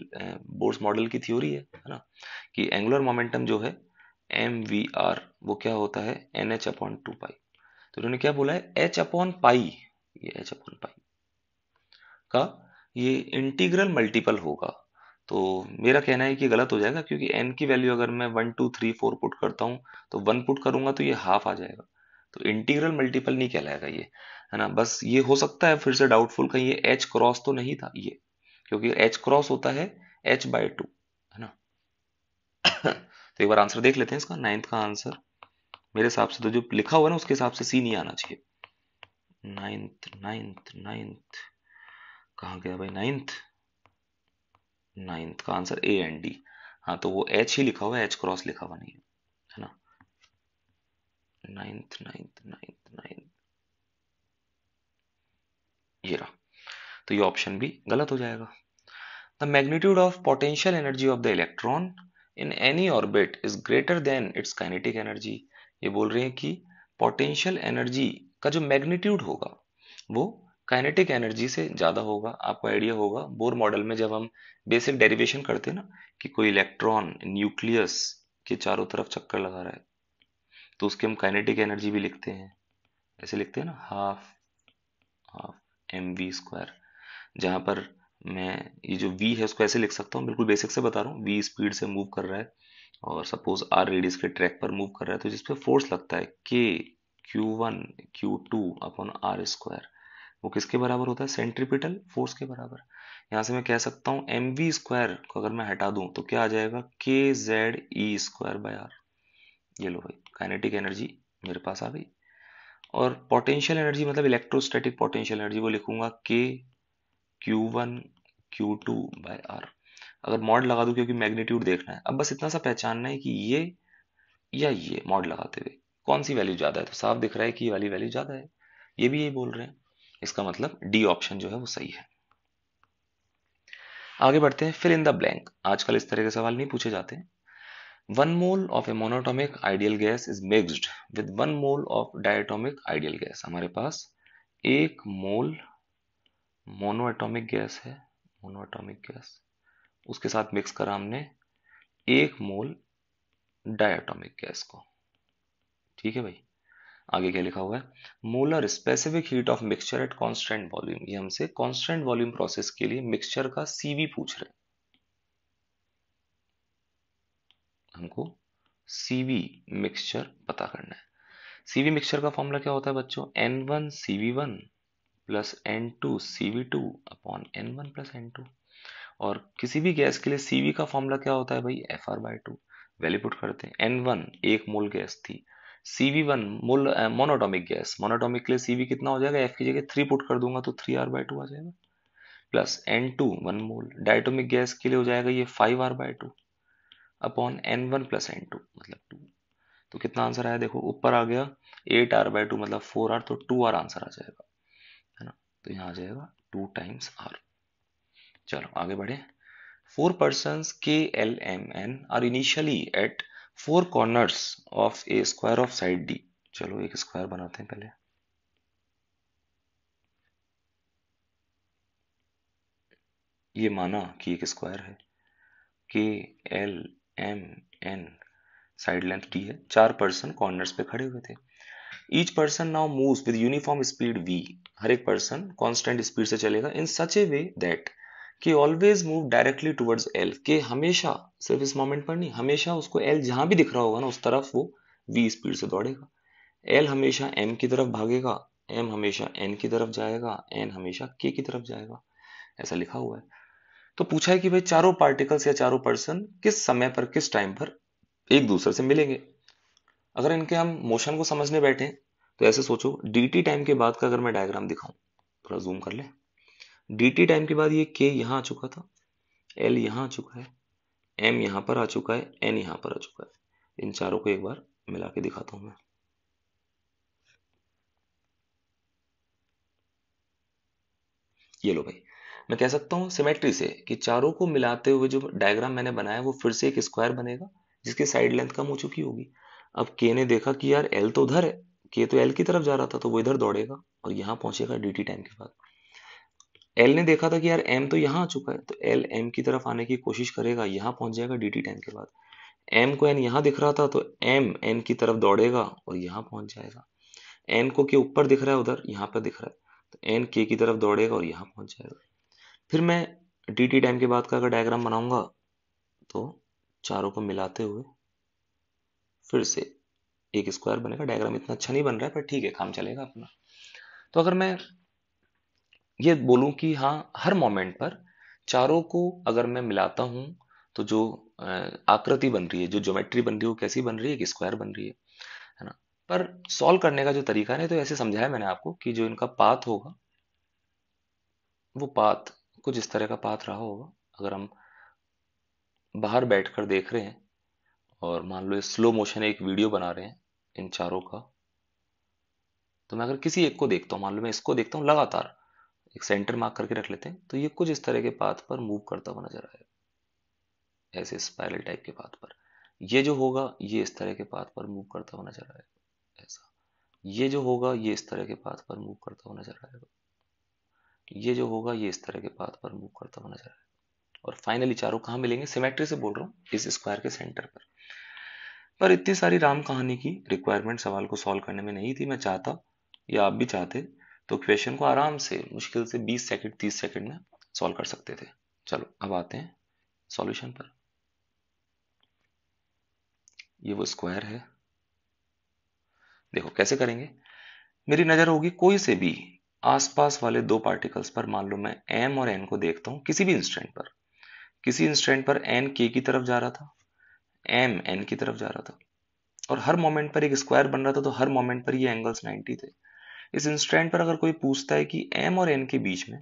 बोर्ड मॉडल की थ्योरी है है ना कि एंगुलर मोमेंटम जो है एम वी आर वो क्या होता है N H upon two pi तो उन्होंने क्या बोला है एच अपॉन पाई ये एच अपॉन पाई का ये इंटीग्रल मल्टीपल होगा तो मेरा कहना है कि गलत हो जाएगा क्योंकि एन की वैल्यू अगर मैं one two three four put करता हूं तो वन पुट करूंगा तो ये हाफ आ जाएगा तो इंटीग्रल मल्टीपल नहीं कहलाएगा ये है ना बस ये हो सकता है फिर से डाउटफुल कहीं ये एच क्रॉस तो नहीं था ये क्योंकि एच क्रॉस होता है एच बाय टू है ना *coughs* तो एक बार आंसर देख लेते हैं इसका नाइन्थ का आंसर मेरे हिसाब से तो जो लिखा हुआ है ना उसके हिसाब से सी नहीं आना चाहिए नाइन्थ नाइन्थ नाइन्थ कहा गया भाई नाइन्थ नाइन्थ का आंसर ए एंड डी हाँ तो वो एच ही लिखा हुआ है एच क्रॉस लिखा हुआ नहीं है नाइन्थ नाइन्थ नाइन्थ नाइन्थ ये रहा तो ये ऑप्शन भी गलत हो जाएगा the magnitude of potential energy of the electron in any orbit is greater than its kinetic energy ये बोल रहे हैं कि पोटेंशियल एनर्जी का जो मैग्नीट्यूड होगा वो काइनेटिक एनर्जी से ज़्यादा होगा आपको आइडिया होगा बोर मॉडल में जब हम बेसिक डेरिवेशन करते हैं ना कि कोई इलेक्ट्रॉन न्यूक्लियस के चारों तरफ चक्कर लगा रहा है तो उसके हम काइनेटिक एनर्जी भी लिखते हैं ऐसे लिखते हैं ना half half M V square जहाँ पर मैं ये जो v है उसको ऐसे लिख सकता हूँ बिल्कुल बेसिक से बता रहा हूँ v स्पीड से मूव कर रहा है और सपोज r रेडियस के ट्रैक पर मूव कर रहा है तो जिस फोर्स लगता है k q1 q2 upon are square वो किसके बराबर होता है सेंट्रीपिटल फोर्स के बराबर यहाँ से मैं कह सकता हूँ एम वी स्क्वायर को अगर मैं हटा दूँ तो क्या आ जाएगा K Z E square by R ये लो भाई काइनेटिक एनर्जी मेरे पास आ गई और पोटेंशियल एनर्जी मतलब इलेक्ट्रोस्टैटिक पोटेंशियल एनर्जी वो लिखूंगा K Q one Q two by R अगर मॉड लगा दूं क्योंकि मैग्नीट्यूड देखना है अब बस इतना सा पहचानना है कि ये या ये मॉड लगाते हुए कौन सी वैल्यू ज़्यादा है तो साफ दिख रहा है कि ये वाली वैल्यू ज़्यादा है ये भी यही बोल रहे हैं इसका मतलब डी ऑप्शन जो है वो सही है आगे बढ़ते हैं फिल इन द ब्लैंक आजकल इस तरह के सवाल नहीं पूछे जाते हैं 1 mole of a monatomic ideal gas is mixed with 1 mole of diatomic ideal gas हमारे पास एक मोल मोनोएटॉमिक गैस है मोनोएटॉमिक गैस उसके साथ मिक्स करा हमने एक मोल डायटोमिक गैस को ठीक है भाई आगे क्या लिखा हुआ है molar specific heat of mixture at constant volume ये हमसे कांस्टेंट वॉल्यूम प्रोसेस के लिए मिक्सचर का सीवी पूछ रहे हैं हमको सीवी मिक्सचर पता करना है सीवी मिक्सचर का फॉर्मूला क्या होता है बच्चों N one C V one plus N two C V two upon N one plus N two और किसी भी गैस के लिए सीवी का फॉर्मूला क्या होता है भाई F R by two value put करते हैं एन वन एक मोल गैस थी CV one mole monatomic gas monatomic के लिए सीवी कितना हो जाएगा एफ की जगह थ्री पुट कर दूंगा तो थ्री आर बाई टू आ जाएगा plus N two one mole diatomic gas के लिए हो जाएगा ये five R by two upon N one plus N two मतलब टू तो कितना आंसर आया देखो ऊपर आ गया एट आर बाय टू मतलब फोर आर तो टू आर आंसर आ जाएगा है ना तो यहाँ आ जाएगा टू टाइम्स आर चलो आगे बढ़े four person K L M N are initially at four corners of a square of side D चलो एक स्क्वायर बनाते हैं पहले ये माना कि एक स्क्वायर है K L M N side length D है चार पर्सन कॉर्नर्स पे खड़े हुए थे each person now moves with uniform speed V हर एक पर्सन कॉन्स्टेंट स्पीड से चलेगा in such a way that K always move directly towards L K हमेशा सिर्फ इस मोमेंट पर नहीं हमेशा उसको एल जहां भी दिख रहा होगा ना उस तरफ वो वी स्पीड से दौड़ेगा एल हमेशा एम की तरफ भागेगा एम हमेशा एन की तरफ जाएगा एन हमेशा के की तरफ जाएगा ऐसा लिखा हुआ है तो पूछा है कि भाई चारों पार्टिकल्स या चारों पर्सन किस समय पर किस टाइम पर एक दूसरे से मिलेंगे अगर इनके हम मोशन को समझने बैठे तो ऐसे सोचो dt टाइम के बाद का अगर मैं डायग्राम दिखाऊं थोड़ा जूम कर ले dt टाइम के बाद ये के यहां आ चुका था एल यहां आ चुका है एम यहां पर आ चुका है एन यहां पर आ चुका है इन चारों को एक बार मिला के दिखाता हूं मैं ये लो भाई मैं कह सकता हूँ सिमेट्री से कि चारों को मिलाते हुए जो डायग्राम मैंने बनाया वो फिर से एक स्क्वायर बनेगा जिसकी साइड लेंथ कम हो चुकी होगी अब के ने देखा कि यार एल तो उधर है के तो एल की तरफ जा रहा था तो वो इधर दौड़ेगा और यहाँ पहुंचेगा डी टी टाइम के बाद एल ने देखा था कि यार एम तो यहाँ आ चुका है तो एल एम की तरफ आने की कोशिश करेगा यहाँ पहुंच जाएगा डी टी टाइम के बाद एम को एन यहाँ दिख रहा था तो एम एन की तरफ दौड़ेगा और यहाँ पहुंच जाएगा एन को के ऊपर दिख रहा है उधर यहाँ पर दिख रहा है तो एन के की तरफ दौड़ेगा और यहाँ पहुंच जाएगा फिर मैं डी टी डैम के बाद का अगर डायग्राम बनाऊंगा तो चारों को मिलाते हुए फिर से एक स्क्वायर बनेगा डायग्राम इतना अच्छा नहीं बन रहा है पर ठीक है काम चलेगा अपना तो अगर मैं ये बोलूं कि हाँ हर मोमेंट पर चारों को अगर मैं मिलाता हूं तो जो आकृति बन रही है जो ज्योमेट्री बन रही है वो कैसी बन रही है एक स्क्वायर बन रही है है ना पर सॉल्व करने का जो तरीका है तो ऐसे समझाया मैंने आपको कि जो इनका पाथ होगा वो पाथ कुछ इस तरह का पाथ रहा होगा अगर हम बाहर बैठकर देख रहे हैं और मान लो स्लो मोशन एक वीडियो बना रहे हैं इन चारों का तो मैं अगर किसी एक को देखता हूँ मान लो मैं इसको देखता हूँ लगातार एक सेंटर मार्क करके रख लेते हैं तो ये कुछ इस तरह के पाथ पर मूव करता हुआ नजर आएगा ऐसे स्पायरल टाइप के पाथ पर ये जो होगा ये इस तरह के पाथ पर मूव करता हुआ नजर आएगा ऐसा ये जो होगा ये इस तरह के पाथ पर मूव करता हुआ नजर आएगा ये जो होगा ये इस तरह के पाथ पर मूव करता हुआ नजर आएगा और फाइनली चारों कहाँ मिलेंगे सिमेट्री से बोल रहा हूँ इस स्क्वायर के सेंटर पर पर इतनी सारी राम कहानी की रिक्वायरमेंट सवाल को सॉल्व करने में नहीं थी मैं चाहता या आप भी चाहते तो क्वेश्चन को आराम से मुश्किल से 20 सेकंड 30 सेकंड में सॉल्व कर सकते थे चलो अब आते हैं सॉल्यूशन पर ये वो स्क्वायर है देखो कैसे करेंगे मेरी नजर होगी कोई से भी आसपास वाले दो पार्टिकल्स पर मान लो मैं एम और एन को देखता हूं किसी भी इंस्टेंट पर किसी इंस्टेंट पर एन के की तरफ जा रहा था एम एन की तरफ जा रहा था और हर मोमेंट पर एक स्क्वायर बन रहा था तो हर मोमेंट पर ये एंगल्स 90 थे इस इंस्टेंट पर अगर कोई पूछता है कि एम और एन के बीच में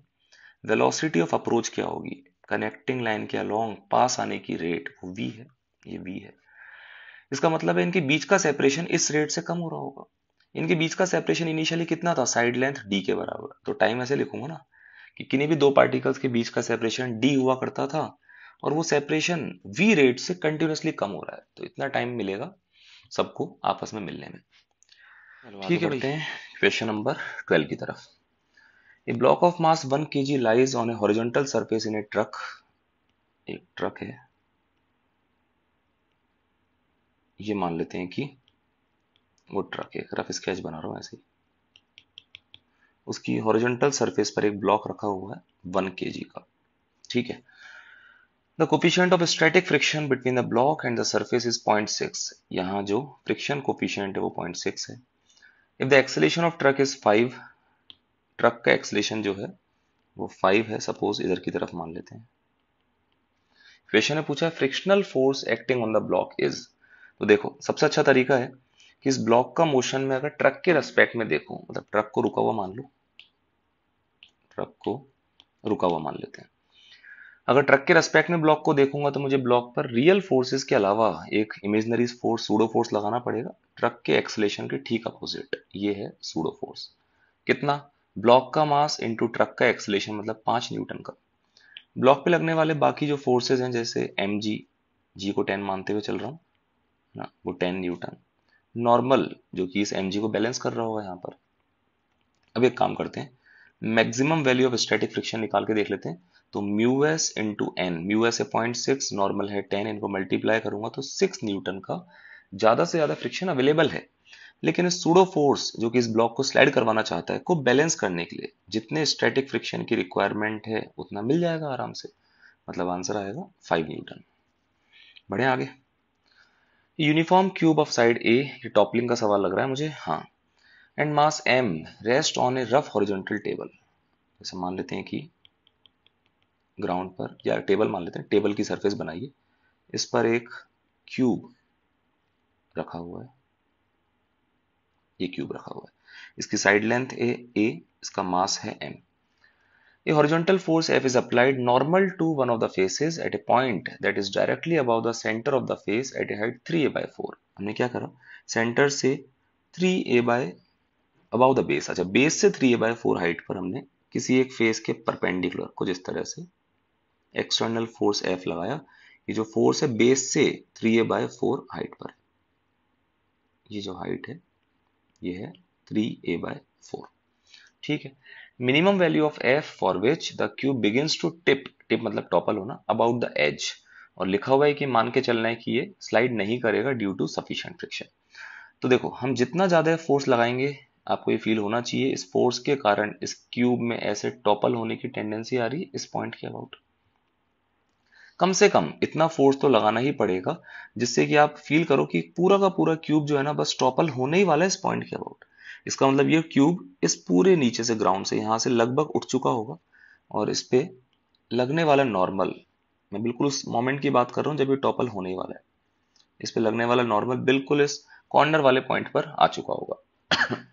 वेलोसिटी ऑफ अप्रोच क्या होगी कनेक्टिंग लाइन के अलॉन्ग पास आने की रेट वो वी है ये वी है इसका मतलब है इनके बीच का सेपरेशन इस रेट से कम हो रहा होगा इनके बीच का सेपरेशन इनिशियली कितना था साइड लेंथ डी के बराबर तो टाइम ऐसे लिखूंगा ना कि किन्हीं भी दो पार्टिकल्स के बीच का सेपरेशन डी हुआ करता था और वो सेपरेशन वी रेट से कंटिन्यूसली कम हो रहा है तो इतना टाइम मिलेगा सबको आपस में मिलने में ठीक है बढ़ते हैं क्वेश्चन नंबर ट्वेल्व की तरफ a block of mass one K G lies on a horizontal surface in a truck एक ट्रक है ये मान लेते हैं कि वो ट्रक एक रफ स्केच बना रहा हूँ ऐसे ही उसकी हॉरिजेंटल सरफेस पर एक ब्लॉक रखा हुआ है वन के का ठीक है the coefficient of static friction between the block and the surface is point six यहाँ जो फ्रिक्शन कोपिशियंट है वो पॉइंट सिक्स है if the acceleration of truck is five truck का एक्सलेशन जो है वो फाइव है सपोज इधर की तरफ मान लेते हैं क्वेश्चन ने पूछा है frictional force acting on the block is तो देखो सबसे अच्छा तरीका है कि इस ब्लॉक का मोशन में अगर ट्रक के रेस्पेक्ट में देखो मतलब ट्रक को रुका हुआ मान लो ट्रक को रुका हुआ मान लेते हैं अगर ट्रक के रेस्पेक्ट में ब्लॉक को देखूंगा तो मुझे ब्लॉक पर रियल फोर्सेस के अलावा एक इमेजनरी फोर्स सूडो फोर्स लगाना पड़ेगा ट्रक के एक्सलेशन के ठीक अपोजिट ये है सूडो फोर्स कितना ब्लॉक का मास इंटू ट्रक का एक्सलेशन मतलब पांच न्यूटन का ब्लॉक पे लगने वाले बाकी जो फोर्सेज हैं जैसे एम जी जी को टेन मानते हुए चल रहा हूँ ना वो टेन न्यूटन नॉर्मल जो कि इस एमजी को बैलेंस कर रहा होगा यहां पर अब एक काम करते हैं maximum value of static friction निकाल के देख लेते हैं तो mu S into N mu S है पॉइंट सिक्स नॉर्मल है टेन इनको मल्टीप्लाई करूंगा तो सिक्स न्यूटन का ज्यादा से ज्यादा फ्रिक्शन अवेलेबल है लेकिन इस सूडो फोर्स जो कि इस ब्लॉक को स्लाइड करवाना चाहता है को बैलेंस करने के लिए जितने स्टैटिक फ्रिक्शन की रिक्वायरमेंट है उतना मिल जाएगा आराम से मतलब आंसर आएगा फाइव न्यूटन बढ़े आगे uniform cube of side A ये टॉपलिंग का सवाल लग रहा है मुझे हाँ and mass M rest on a rough horizontal table जैसे मान लेते हैं कि ग्राउंड पर या टेबल मान लेते हैं टेबल की सरफेस बनाइए इस पर एक क्यूब रखा हुआ है ये क्यूब रखा हुआ है इसकी साइड लेंथ ए ए इसका मास है M A horizontal force F is applied normal to one of the faces at a point that is directly above the center of the face at a height 3a by 4. हमने क्या करा Center से 3a by above the base. अच्छा base से 3a by 4 height पर हमने किसी एक face के perpendicular कुछ इस तरह से external force F लगाया ये जो force है base से 3a by 4 height पर ये जो height है ये है 3a by 4 ठीक है minimum value of F for which the cube begins to tip tip मतलब टॉपल होना अबाउट द एज और लिखा हुआ है कि मान के चलना है कि ये स्लाइड नहीं करेगा ड्यू टू सफिशियंट फ्रिक्शन तो देखो हम जितना ज़्यादा फोर्स लगाएंगे आपको ये फील होना चाहिए इस फोर्स के कारण इस क्यूब में ऐसे टॉपल होने की टेंडेंसी आ रही है इस पॉइंट के अबाउट कम से कम इतना फोर्स तो लगाना ही पड़ेगा जिससे कि आप फील करो कि पूरा का पूरा क्यूब जो है ना बस टॉपल होने ही वाला है इस पॉइंट के अबाउट इसका मतलब ये क्यूब इस पूरे नीचे से ग्राउंड से यहां से लगभग उठ चुका होगा और इस पे लगने वाला नॉर्मल मैं बिल्कुल उस मोमेंट की बात कर रहा हूं जब ये टॉपल होने वाला है इस पे लगने वाला नॉर्मल बिल्कुल इस कॉर्नर वाले पॉइंट पर आ चुका होगा *coughs*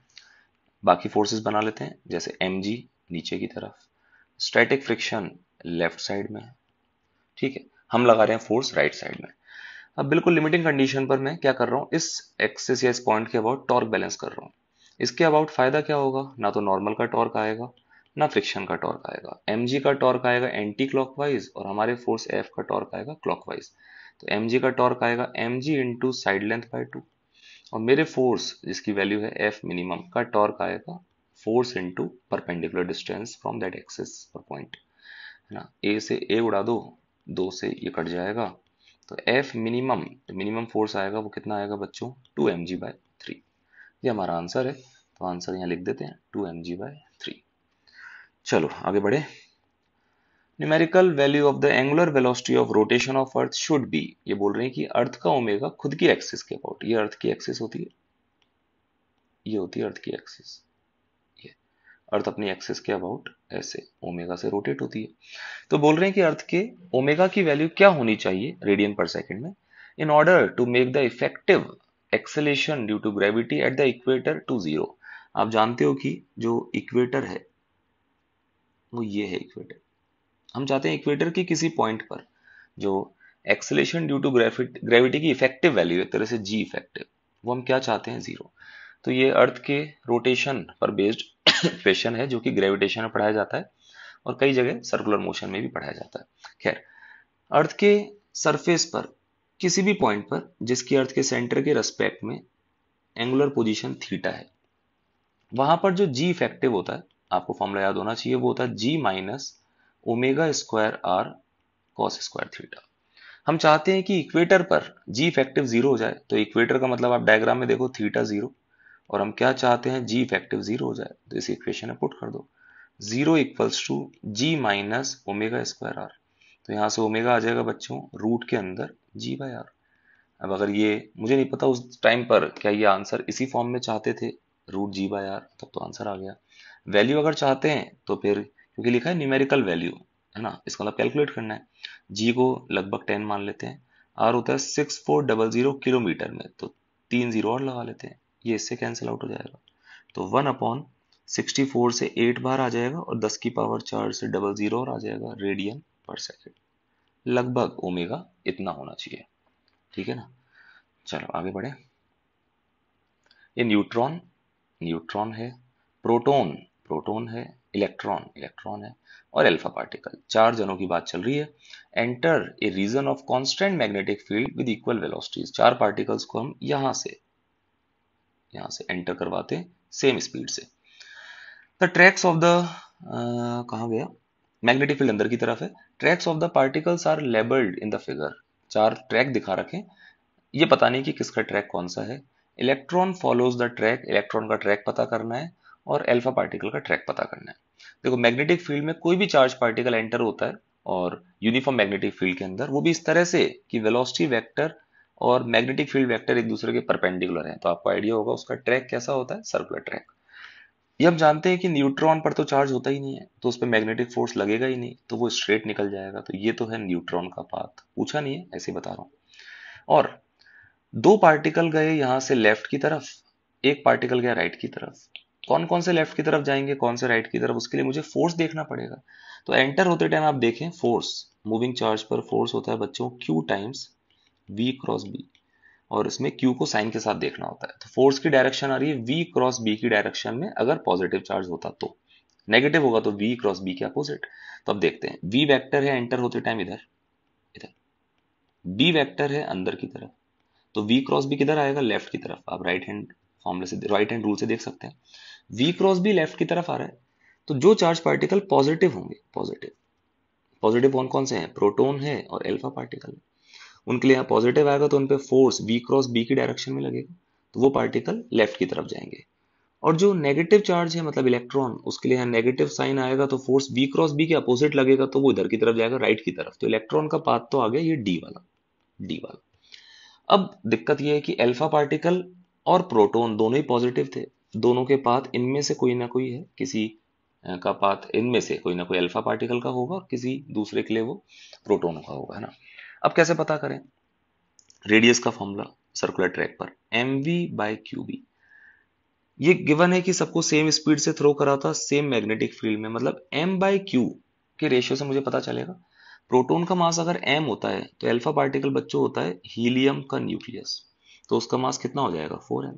बाकी फोर्सेस बना लेते हैं जैसे एम नीचे की तरफ स्ट्रेटिक फ्रिक्शन लेफ्ट साइड में ठीक है हम लगा रहे हैं फोर्स राइट साइड में अब बिल्कुल लिमिटिंग कंडीशन पर मैं क्या कर रहा हूँ इस एक्सेस या इस पॉइंट के अबाउट टॉर्क बैलेंस कर रहा हूँ इसके अबाउट फ़ायदा क्या होगा ना तो नॉर्मल का टॉर्क आएगा ना फ्रिक्शन का टॉर्क आएगा एम का टॉर्क आएगा एंटी क्लॉकवाइज और हमारे फोर्स एफ का टॉर्क आएगा क्लॉकवाइज तो एम का टॉर्क आएगा M G into side length by two और मेरे फोर्स जिसकी वैल्यू है एफ मिनिमम का टॉर्क आएगा force into perpendicular distance from that axis पर पॉइंट है ना ए से ए उड़ा दो दो से ये कट जाएगा तो एफ मिनिमम मिनिमम फोर्स आएगा वो कितना आएगा बच्चों टू एम जी बाय ये हमारा आंसर है तो आंसर यहाँ लिख देते हैं two M G by three चलो आगे बढ़े numerical value of the angular velocity of rotation of earth should be ये बोल रहे हैं कि अर्थ का ओमेगा खुद की एक्सिस के अबाउट ये अर्थ की एक्सिस होती है ये होती है अर्थ की एक्सिस ये अर्थ अपनी एक्सिस के अबाउट ऐसे ओमेगा से रोटेट होती है तो बोल रहे हैं कि अर्थ के ओमेगा की वैल्यू क्या होनी चाहिए रेडियन पर सेकेंड में in order to make the effective acceleration due to gravity at the equator to zero आप जानते हो कि जो इक्वेटर है वो ये है इक्वेटर हम चाहते हैं इक्वेटर के किसी पॉइंट पर जो एक्सेलेशन ड्यू टू ग्रेविटी की इफेक्टिव वैल्यू एक तरह से जी इफेक्टिव वो हम क्या चाहते हैं जीरो तो ये अर्थ के रोटेशन पर बेस्ड क्वेश्चन *coughs* है जो कि ग्रेविटेशन में पढ़ाया जाता है और कई जगह सर्कुलर मोशन में भी पढ़ाया जाता है खैर अर्थ के सरफेस पर किसी भी पॉइंट पर जिसकी अर्थ के सेंटर के रेस्पेक्ट में एंगुलर पोजीशन थीटा है वहां पर जो जी इफेक्टिव होता है आपको फॉर्मूला याद होना चाहिए वो होता है G minus omega square R cos square theta हम चाहते हैं कि इक्वेटर पर जी इफेक्टिव जीरो हो जाए तो इक्वेटर का मतलब आप डायग्राम में देखो थीटा जीरो और हम क्या चाहते हैं जी इफेक्टिव जीरो हो जाए तो इस इक्वेशन में पुट कर दो zero equals to G minus omega square R तो यहाँ से ओमेगा आ जाएगा बच्चों रूट के अंदर जी बाई आर अब अगर ये मुझे नहीं पता उस टाइम पर क्या ये आंसर इसी फॉर्म में चाहते थे रूट जी बाई आर तब तो आंसर आ गया वैल्यू अगर चाहते हैं तो फिर क्योंकि लिखा है न्यूमेरिकल वैल्यू है ना इसका मतलब कैलकुलेट करना है जी को लगभग टेन मान लेते हैं आर होता है six four double zero kilometre में तो तीन जीरो और लगा लेते हैं ये इससे कैंसिल आउट हो जाएगा तो वन अपॉन सिक्सटी फोर से एट बार आ जाएगा और दस की पावर चार से डबल जीरो और आ जाएगा रेडियन पर सेकेंड लगभग ओमेगा इतना होना चाहिए ठीक है ना चलो आगे बढ़े ये न्यूट्रॉन न्यूट्रॉन है प्रोटॉन प्रोटॉन है इलेक्ट्रॉन इलेक्ट्रॉन है और अल्फा पार्टिकल चार जनों की बात चल रही है enter a region of constant magnetic field with equal velocities चार पार्टिकल्स को हम यहां से यहां से एंटर करवाते सेम स्पीड से द ट्रैक्स ऑफ द कहा गया मैग्नेटिक फील्ड अंदर की तरफ है tracks of the particles are labelled in the figure चार ट्रैक दिखा रखे ये पता नहीं कि किसका ट्रैक कौन सा है electron follows the track electron का ट्रैक पता करना है और एल्फा पार्टिकल का ट्रैक पता करना है देखो मैग्नेटिक फील्ड में कोई भी चार्ज पार्टिकल एंटर होता है और यूनिफॉर्म मैग्नेटिक फील्ड के अंदर वो भी इस तरह से कि वेलोसिटी वेक्टर और मैग्नेटिक फील्ड वेक्टर एक दूसरे के परपेंडिकुलर है तो आपको आइडिया होगा उसका ट्रैक कैसा होता है सर्कुलर ट्रैक ये हम जानते हैं कि न्यूट्रॉन पर तो चार्ज होता ही नहीं है तो उस पर मैग्नेटिक फोर्स लगेगा ही नहीं तो वो स्ट्रेट निकल जाएगा तो ये तो है न्यूट्रॉन का पाथ पूछा नहीं है ऐसे बता रहा हूं और दो पार्टिकल गए यहां से लेफ्ट की तरफ एक पार्टिकल गया राइट की तरफ कौन कौन से लेफ्ट की तरफ जाएंगे कौन से राइट की तरफ उसके लिए मुझे फोर्स देखना पड़ेगा तो एंटर होते टाइम आप देखें फोर्स मूविंग चार्ज पर फोर्स होता है बच्चों Q times V cross B और इसमें क्यू को साइन के साथ देखना होता है तो फोर्स की डायरेक्शन आ रही है वी क्रॉस बी की डायरेक्शन में अगर पॉजिटिव चार्ज होता तो नेगेटिव होगा तो वी क्रॉस बी के अपोजिट तो अब देखते हैं वी वेक्टर है एंटर होते टाइम इधर इधर बी वेक्टर है अंदर की तरफ तो वी क्रॉस बी किधर आएगा लेफ्ट की तरफ आप राइट हैंड फॉर्मले से राइट हैंड रूल से देख सकते हैं वी क्रॉस बी लेफ्ट की तरफ आ रहा है तो जो चार्ज पार्टिकल पॉजिटिव होंगे पॉजिटिव पॉजिटिव कौन कौन से हैं प्रोटोन है और एल्फा पार्टिकल है उनके लिए यहाँ पॉजिटिव आएगा तो उन पर फोर्स वी क्रॉस बी की डायरेक्शन में लगेगा तो वो पार्टिकल लेफ्ट की तरफ जाएंगे और जो नेगेटिव चार्ज है मतलब इलेक्ट्रॉन उसके लिए यहाँ नेगेटिव साइन आएगा तो फोर्स बी क्रॉस बी के अपोजिट लगेगा तो वो इधर की तरफ जाएगा राइट की तरफ तो इलेक्ट्रॉन का पाथ तो आ गया ये डी वाला डी वाला अब दिक्कत यह है कि अल्फा पार्टिकल और प्रोटोन दोनों ही पॉजिटिव थे दोनों के पाथ इनमें से कोई ना कोई है किसी का पाथ इनमें से कोई ना कोई अल्फा पार्टिकल का होगा किसी दूसरे के लिए वो प्रोटोन का होगा है ना अब कैसे पता करें रेडियस का फॉर्मूला सर्कुलर ट्रैक पर M V by Q B ये गिवन है कि सबको सेम स्पीड से थ्रो करा था सेम मैग्नेटिक फील्ड में मतलब एम बाई क्यू के रेशियो से मुझे पता चलेगा प्रोटोन का मास अगर एम होता है तो एल्फा पार्टिकल बच्चों होता है हीलियम का न्यूक्लियस तो उसका मास कितना हो जाएगा फोर एम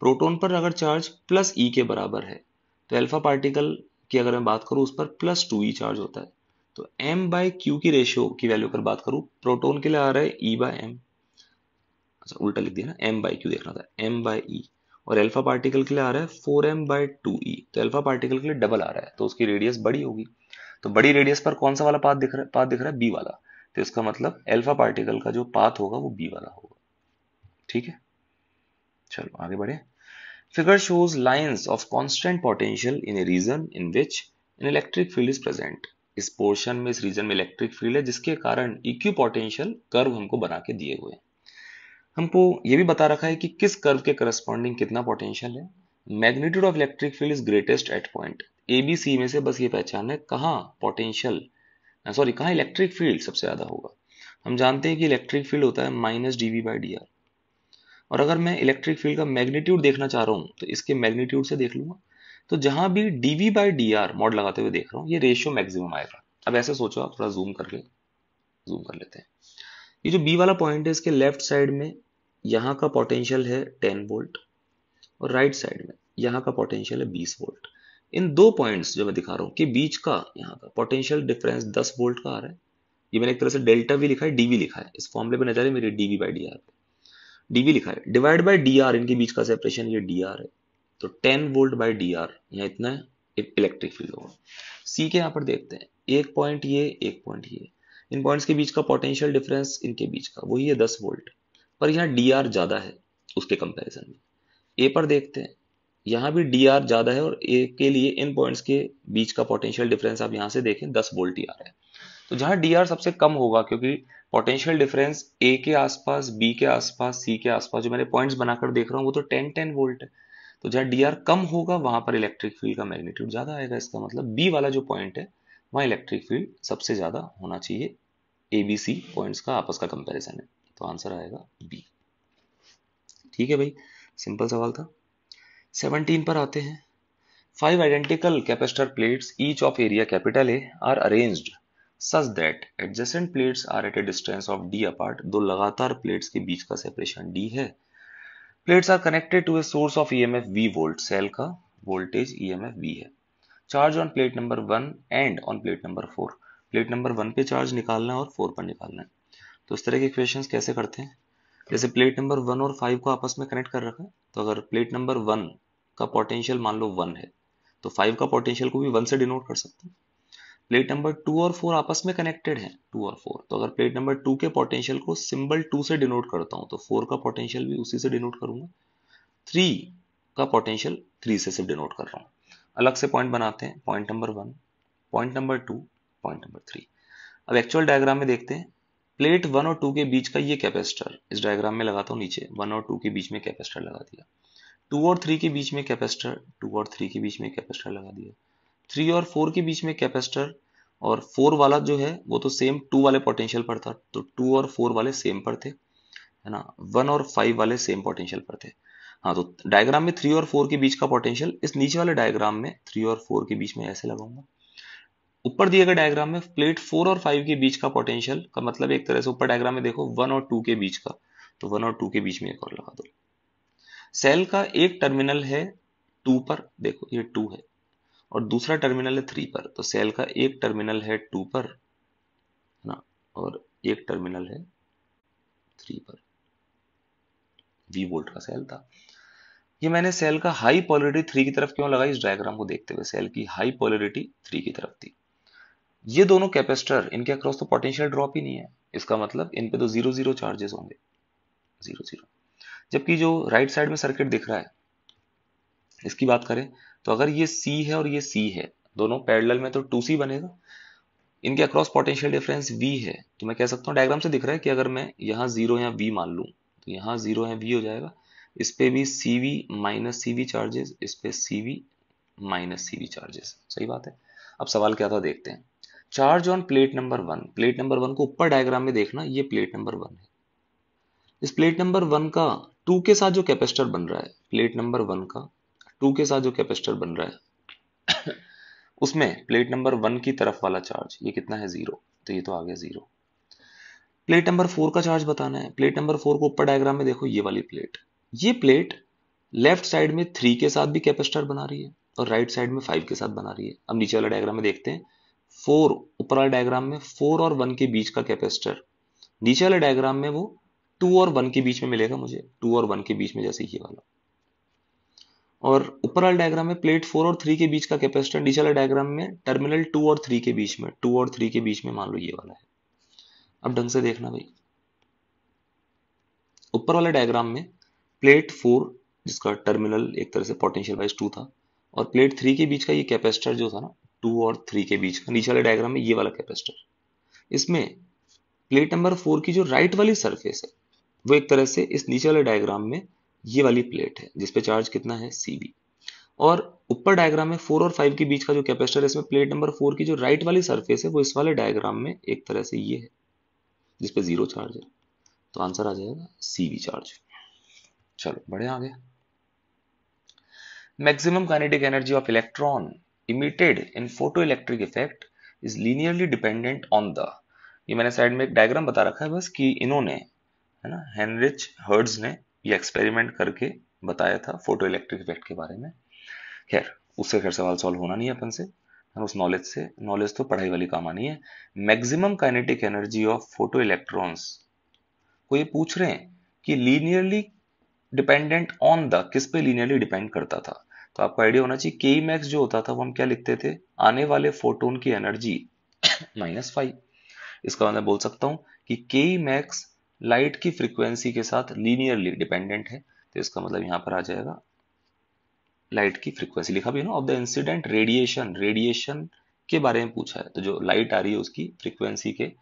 प्रोटोन पर अगर चार्ज प्लस ई के बराबर है तो एल्फा पार्टिकल की अगर मैं बात करूं उस पर प्लस टू ई चार्ज होता है तो एम बाई क्यू की रेशियो की वैल्यू अगर बात करूं प्रोटोन के लिए आ रहा है ई बाय एम अच्छा उल्टा लिख दिया ना एम बाई क्यू देखना था एम बाई ई और एल्फा पार्टिकल के लिए आ रहा है four M by two E तो एल्फा पार्टिकल के लिए डबल आ रहा है तो उसकी रेडियस बड़ी होगी तो बड़ी रेडियस पर कौन सा वाला पाथ दिख रहा है पाथ दिख रहा है बी वाला तो इसका मतलब एल्फा पार्टिकल का जो पाथ होगा वो बी वाला होगा ठीक है चलो आगे बढ़े figure shows lines of constant potential in a region in which an electric field is present इस पोर्शन में इस रीजन में इलेक्ट्रिक फील्ड है जिसके कारण इक्वी पोटेंशियल कर्व हमको बना के दिए हुए हमको ये भी बता रखा है कि किस कर्व के करस्पॉन्डिंग कितना पोटेंशियल है magnitude of electric field is greatest at point A B C में से बस ये पहचान है कहाँ पोटेंशियल सॉरी कहाँ इलेक्ट्रिक फील्ड सबसे ज़्यादा होगा हम जानते हैं कि इलेक्ट्रिक फील्ड होता है minus D V by D R और अगर मैं इलेक्ट्रिक फील्ड का मैग्नीट्यूड देखना चाह रहा हूं तो इसके मैग्नीट्यूड से देख लूंगा तो जहां भी D V by D R mod लगाते हुए देख रहा हूँ ये रेशियो मैक्सिमम आएगा अब ऐसे सोचो आप थोड़ा जूम करके जूम कर लेते हैं ये जो बी वाला पॉइंट है इसके लेफ्ट साइड में यहाँ का पोटेंशियल है टेन वोल्ट और राइट साइड में यहाँ का पोटेंशियल है बीस वोल्ट इन दो पॉइंट्स जो मैं दिखा रहा हूं कि बीच का यहाँ का पोटेंशियल डिफरेंस दस वोल्ट का आ रहा है ये मैंने एक तरह से डेल्टा भी लिखा है डीवी लिखा है इस फॉर्मुले में नजर है मेरी D V by D R D V लिखा है डिवाइड बाई डी आर इनके बीच का सेपरेशन ये डी आर है तो 10 वोल्ट बाय डी आर यहाँ इतना इलेक्ट्रिक फील्ड होगा सी के यहाँ पर देखते हैं एक पॉइंट ये एक पॉइंट ये इन पॉइंट्स के बीच का पोटेंशियल डिफरेंस इनके बीच का वही है दस वोल्ट पर यहाँ डी आर ज़्यादा है उसके कंपेरिजन में ए पर देखते हैं यहाँ भी डी आर ज़्यादा है और ए के लिए इन पॉइंट्स के बीच का पोटेंशियल डिफरेंस आप यहाँ से देखें दस वोल्ट ही आ रहा है तो जहाँ डी आर सबसे कम होगा क्योंकि पोटेंशियल डिफरेंस ए के आसपास बी के आसपास सी के आसपास जो मैंने पॉइंट्स बनाकर देख रहा हूँ वो तो टेन टेन वोल्ट है तो जहां डी कम होगा वहां पर इलेक्ट्रिक फील्ड का मैग्नीट्यूड ज्यादा आएगा इसका मतलब बी वाला जो पॉइंट है वहां इलेक्ट्रिक फील्ड सबसे ज्यादा होना चाहिए ए बी सी पॉइंट्स का आपस का कंपेरिजन है तो आंसर आएगा बी ठीक है भाई सिंपल सवाल था सेवनटीन पर आते हैं five identical capacitor plates each of area capital A are arranged such that adjacent plates are at a distance of D apart दो लगातार प्लेट्स के बीच का सेपरेशन डी है plates are connected to a source of E M F V volt cell का voltage E M F V है charge on plate number one and on plate number four plate number one पे charge निकालना है और four पर निकालना है तो इस तरह के इक्वेशन कैसे करते हैं जैसे प्लेट नंबर वन और फाइव को आपस में कनेक्ट कर रखा है तो अगर प्लेट नंबर वन का पोटेंशियल मान लो वन है तो फाइव का पोटेंशियल को भी वन से डिनोट कर सकते हैं प्लेट नंबर टू और फोर आपस में कनेक्टेड है टू और फोर तो अगर प्लेट नंबर टू के पोटेंशियल को सिंबल टू से डिनोट करता हूं तो फोर का पोटेंशियल भी उसी से डिनोट करूंगा थ्री का पोटेंशियल थ्री से सिर्फ डिनोट कर रहा हूं अलग से पॉइंट बनाते हैं point number one point number two point number three अब एक्चुअल डायग्राम में देखते हैं प्लेट वन और टू के बीच का ये कैपेसिटर इस डायग्राम में लगाता तो हूँ नीचे वन और टू के बीच में कैपेसिटर लगा दिया टू और थ्री के बीच में कैपेसिटर टू और थ्री के बीच में कैपेसिटर लगा दिया थ्री और फोर के बीच में कैपेसिटर और फोर वाला जो है वो तो सेम टू वाले पोटेंशियल पर था तो टू और फोर वाले सेम पर थे है ना वन और फाइव वाले सेम पोटेंशियल पर थे हाँ तो डायग्राम में थ्री और फोर के बीच का पोटेंशियल इस नीचे वाले डायग्राम में थ्री और फोर के बीच में ऐसे लगाऊंगा ऊपर दिए गए डायग्राम में प्लेट फोर और फाइव के बीच का पोटेंशियल का मतलब एक तरह से ऊपर डायग्राम में देखो वन और टू के बीच का तो वन और टू के बीच में एक और लगा दो सेल का एक टर्मिनल है टू पर देखो ये टू है और दूसरा टर्मिनल है थ्री पर तो सेल का एक टर्मिनल है टू पर है ना और एक टर्मिनल है थ्री पर वी वोल्ट का सेल था ये मैंने सेल का हाई पोलरिटी थ्री की तरफ क्यों लगाई इस डायग्राम को देखते हुए सेल की हाई पॉलिडिटी थ्री की तरफ थी ये दोनों कैपेसिटर इनके अक्रॉस तो पोटेंशियल ड्रॉप ही नहीं है इसका मतलब इन पे तो जीरो जीरो चार्जेस होंगे जीरो जीरो जबकि जो राइट साइड में सर्किट दिख रहा है इसकी बात करें तो अगर ये सी है और ये सी है दोनों पैरेलल में तो टू सी बनेगा इनके अक्रॉस पोटेंशियल डिफरेंस वी है तो मैं कह सकता हूँ डायग्राम से दिख रहा है कि अगर मैं यहाँ जीरो या वी मान लू तो यहाँ जीरो है वी हो जाएगा इस पे भी C V minus C V charges इस पे C V minus C V charges सही बात है अब सवाल क्या था देखते हैं charge on plate number one plate number one को ऊपर डायग्राम में देखना ये प्लेट नंबर वन है इस प्लेट नंबर वन का टू के साथ जो कैपेसिटर बन रहा है प्लेट नंबर वन का टू के साथ जो कैपेसिटर बन रहा है *coughs* उसमें प्लेट नंबर वन की तरफ वाला चार्ज ये कितना है जीरो तो ये तो आ गया जीरो प्लेट नंबर फोर का चार्ज बताना है प्लेट नंबर फोर को ऊपर डायग्राम में देखो ये वाली प्लेट ये प्लेट लेफ्ट साइड में थ्री के साथ भी कैपेसिटर बना रही है और राइट साइड में फाइव के साथ बना रही है अब नीचे वाला डायग्राम में देखते हैं फोर ऊपर वाले डायग्राम में फोर और वन के बीच का कैपेसिटर नीचे वाले डायग्राम में वो टू और वन के बीच में मिलेगा मुझे टू और वन के बीच में जैसे ये वाला और ऊपर वाले डायग्राम में प्लेट फोर और थ्री के बीच का कैपेसिटर नीचे वाले डायग्राम में टर्मिनल टू और थ्री के बीच में टू और थ्री के बीच में मान लो ये वाला है अब ढंग से देखना भाई ऊपर वाले डायग्राम में प्लेट फोर जिसका टर्मिनल एक तरह से पोटेंशियल वाइज टू था और प्लेट थ्री के बीच का ये कैपेसिटर जो था ना टू और थ्री के बीच का नीचे वाले डायग्राम में ये वाला कैपेसिटर इसमें प्लेट नंबर फोर की जो राइट वाली सरफेस है वो एक तरह से इस नीचे वाले डायग्राम में ये वाली प्लेट है जिसपे चार्ज कितना है सी बी और ऊपर डायग्राम में फोर और फाइव के बीच का जो कैपेसिटर है इसमें प्लेट नंबर फोर की जो राइट वाली सरफेस है वो इस वाले डायग्राम में एक तरह से ये है जिसपे जीरो चार्ज है तो आंसर आ जाएगा सी बी चार्ज चलो बड़े आगे maximum kinetic energy of electron emitted in photo electric effect is linearly dependent on the ये मैंने साइड में एक डायग्राम बता रखा है बस कि इन्होंने है ना हेनरिच हर्ड्स ने ये एक्सपेरिमेंट करके बताया था फोटो इलेक्ट्रिक इफेक्ट के बारे में खैर उससे खैर सवाल सॉल्व होना नहीं है अपन से और उस नॉलेज से नॉलेज तो पढ़ाई वाली काम आनी है maximum kinetic energy of photo electrons को ये पूछ रहे हैं कि लीनियरली डिपेंडेंट ऑन द किस पे लीनियरली डिपेंड करता था तो आपको आइडिया होना चाहिए के मैक्स जो होता था वो हम क्या लिखते थे आने वाले फोटोन की एनर्जी माइनस फाइव इसका मतलब मैं बोल सकता हूं कि के मैक्स लाइट की फ्रीक्वेंसी के साथ लीनियरली डिपेंडेंट है तो इसका मतलब यहां पर आ जाएगा लाइट की फ्रीक्वेंसी लिखा भी ना of the incident radiation radiation के बारे में पूछा है तो जो लाइट आ रही है उसकी फ्रीक्वेंसी के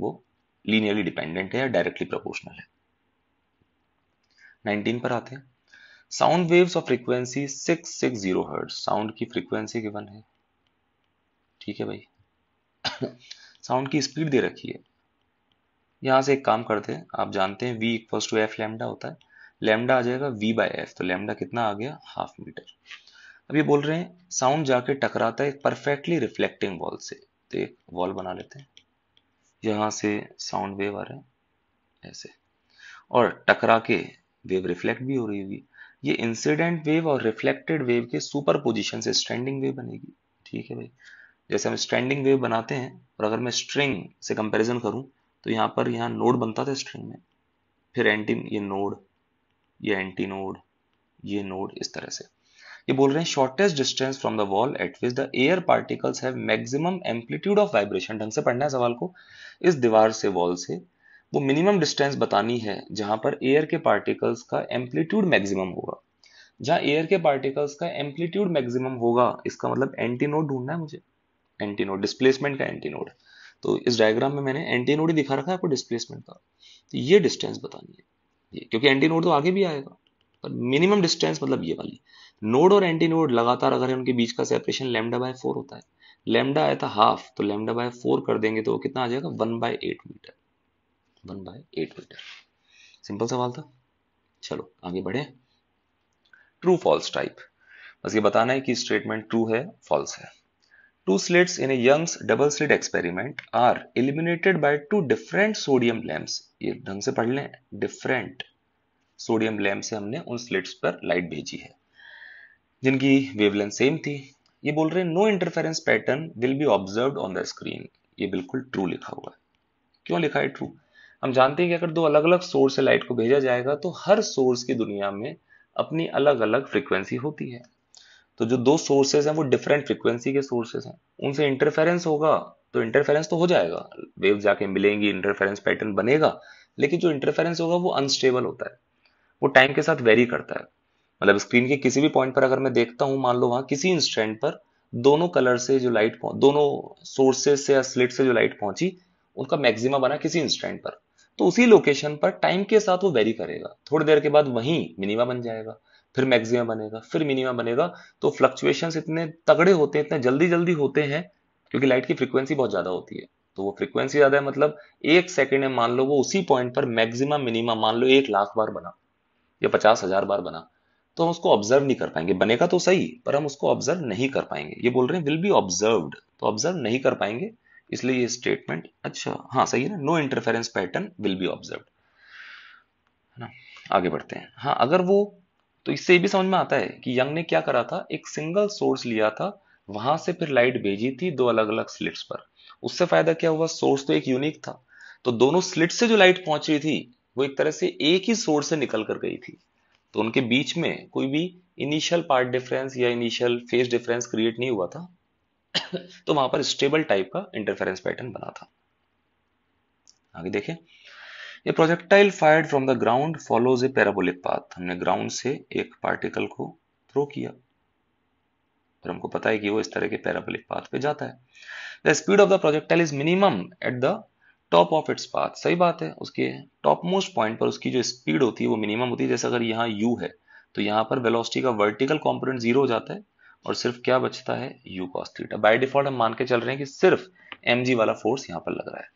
वो लीनियरली डिपेंडेंट है या डायरेक्टली प्रोपोर्शनल है 19 पर आते हैं sound waves of frequency 660 hertz sound की फ्रीक्वेंसी गिवन है ठीक है भाई साउंड *coughs* की स्पीड दे रखी है यहां से एक काम करते हैं आप जानते हैं V equal to F lambda होता है लेमडा आ जाएगा वी बाय एफ तो लेमडा कितना आ गया हाफ मीटर अब ये बोल रहे हैं साउंड जाके टकराता है परफेक्टली रिफ्लेक्टिंग वॉल से तो एक वॉल बना लेते हैं यहां से साउंड वेव आ रहा है ऐसे और टकरा के वेव रिफ्लेक्ट भी हो रही होगी ये इंसिडेंट वेव और रिफ्लेक्टेड वेव के सुपर पोजिशन से स्टैंडिंग वेव बनेगी ठीक है भाई जैसे हम स्टैंडिंग वेव बनाते हैं और अगर मैं स्ट्रिंग से कंपैरिजन करूं तो यहाँ पर यहाँ नोड बनता था स्ट्रिंग में फिर एंटी ये नोड ये एंटी नोड ये नोड इस तरह से ये बोल रहे हैं shortest distance from the wall at which the air particles have maximum amplitude of vibration ढंग से पढ़ना है सवाल को इस दीवार से वॉल से वो मिनिमम डिस्टेंस बतानी है जहां पर एयर के पार्टिकल्स का एम्पलीट्यूड मैक्सिमम होगा जहां एयर के पार्टिकल्स का एम्पलीट्यूड मैक्सिमम होगा इसका मतलब एंटीनोड ढूंढना है मुझे एंटीनोड डिस्प्लेसमेंट का एंटीनोड तो इस डायग्राम में मैंने एंटी नोड ही दिखा रखा है आपको डिस्प्लेसमेंट का तो ये डिस्टेंस बतानी है ये क्योंकि एंटी नोड तो आगे भी आएगा पर मिनिमम डिस्टेंस मतलब ये वाली नोड और एंटी नोड लगातार अगर उनके बीच का सेपरेशन लेमडा बाय फोर होता है लेमडा आया था हाफ तो लेमडा बाय फोर कर देंगे तो कितना आ जाएगा one by eight metre one by eight metre simple सवाल था चलो आगे बढ़े ट्रू फॉल्स टाइप बस ये बताना है कि स्टेटमेंट ट्रू है फॉल्स है Two slits in a Young's double slit experiment are illuminated by two different sodium lamps. ये ढंग से पढ़ लें different sodium lamp से हमने उन slits पर light भेजी है जिनकी wavelength same थी ये बोल रहे हैं no interference pattern will be observe on the screen ये बिल्कुल ट्रू लिखा हुआ है क्यों लिखा है ट्रू हम जानते हैं कि अगर दो अलग अलग सोर्स से लाइट को भेजा जाएगा तो हर सोर्स की दुनिया में अपनी अलग अलग फ्रीक्वेंसी होती है तो जो दो सोर्सेज हैं वो डिफरेंट फ्रिक्वेंसी के सोर्सेज हैं उनसे इंटरफेरेंस होगा तो इंटरफेरेंस तो हो जाएगा वेव जाके मिलेंगी इंटरफेरेंस पैटर्न बनेगा लेकिन जो इंटरफेरेंस होगा वो अनस्टेबल होता है वो टाइम के साथ वेरी करता है मतलब स्क्रीन के किसी भी पॉइंट पर अगर मैं देखता हूँ मान लो वहाँ किसी इंस्टेंट पर दोनों कलर से जो लाइट दोनों सोर्सेज से या स्लिट से जो लाइट पहुंची उनका मैक्सिमा बना किसी इंस्टेंट पर तो उसी लोकेशन पर टाइम के साथ वो वेरी करेगा थोड़ी देर के बाद वही मिनिमा बन जाएगा फिर मैक्सिमम बनेगा फिर मिनिमम बनेगा तो फ्लक्चुएशन इतने तगड़े होते हैं इतने जल्दी जल्दी होते हैं क्योंकि लाइट की फ्रिक्वेंसी बहुत ज्यादा होती है तो वो फ्रिक्वेंसी ज्यादा है मतलब एक सेकेंड में मान लो वो उसी पॉइंट पर मैक्सिमम मिनिमम मान लो एक लाख बार बना या पचास हजार बार बना तो हम उसको ऑब्जर्व नहीं कर पाएंगे बनेगा तो सही पर हम उसको ऑब्जर्व नहीं कर पाएंगे ये बोल रहे हैं विल बी ऑब्जर्व तो ऑब्जर्व नहीं कर पाएंगे इसलिए ये स्टेटमेंट अच्छा हाँ सही है ना no interference pattern will be observe है ना आगे बढ़ते हैं हाँ अगर वो तो इससे भी समझ में आता है कि यंग ने क्या करा था एक सिंगल सोर्स लिया था वहां से फिर लाइट भेजी थी दो अलग अलग स्लिट्स पर उससे फायदा क्या हुआ सोर्स तो एक यूनिक था तो दोनों स्लिट से जो लाइट पहुंच रही थी वो एक तरह से एक ही सोर्स से निकल कर गई थी तो उनके बीच में कोई भी इनिशियल पार्ट डिफरेंस या इनिशियल फेज डिफरेंस क्रिएट नहीं हुआ था *coughs* तो वहां पर स्टेबल टाइप का इंटरफेरेंस पैटर्न बना था आगे देखें ये projectile fired from the ground follows a parabolic path हमने ग्राउंड से एक पार्टिकल को थ्रो किया और हमको पता है कि वो इस तरह के पैराबोलिक पाथ पे जाता है the speed of the projectile is minimum at the top of its path सही बात है उसके टॉप मोस्ट पॉइंट पर उसकी जो स्पीड होती है वो मिनिमम होती है जैसे अगर यहाँ यू है तो यहाँ पर वेलोसिटी का वर्टिकल कॉम्पोनेंट जीरो हो जाता है और सिर्फ क्या बचता है U cos theta by default हम मान के चल रहे हैं कि सिर्फ एम वाला फोर्स यहाँ पर लग रहा है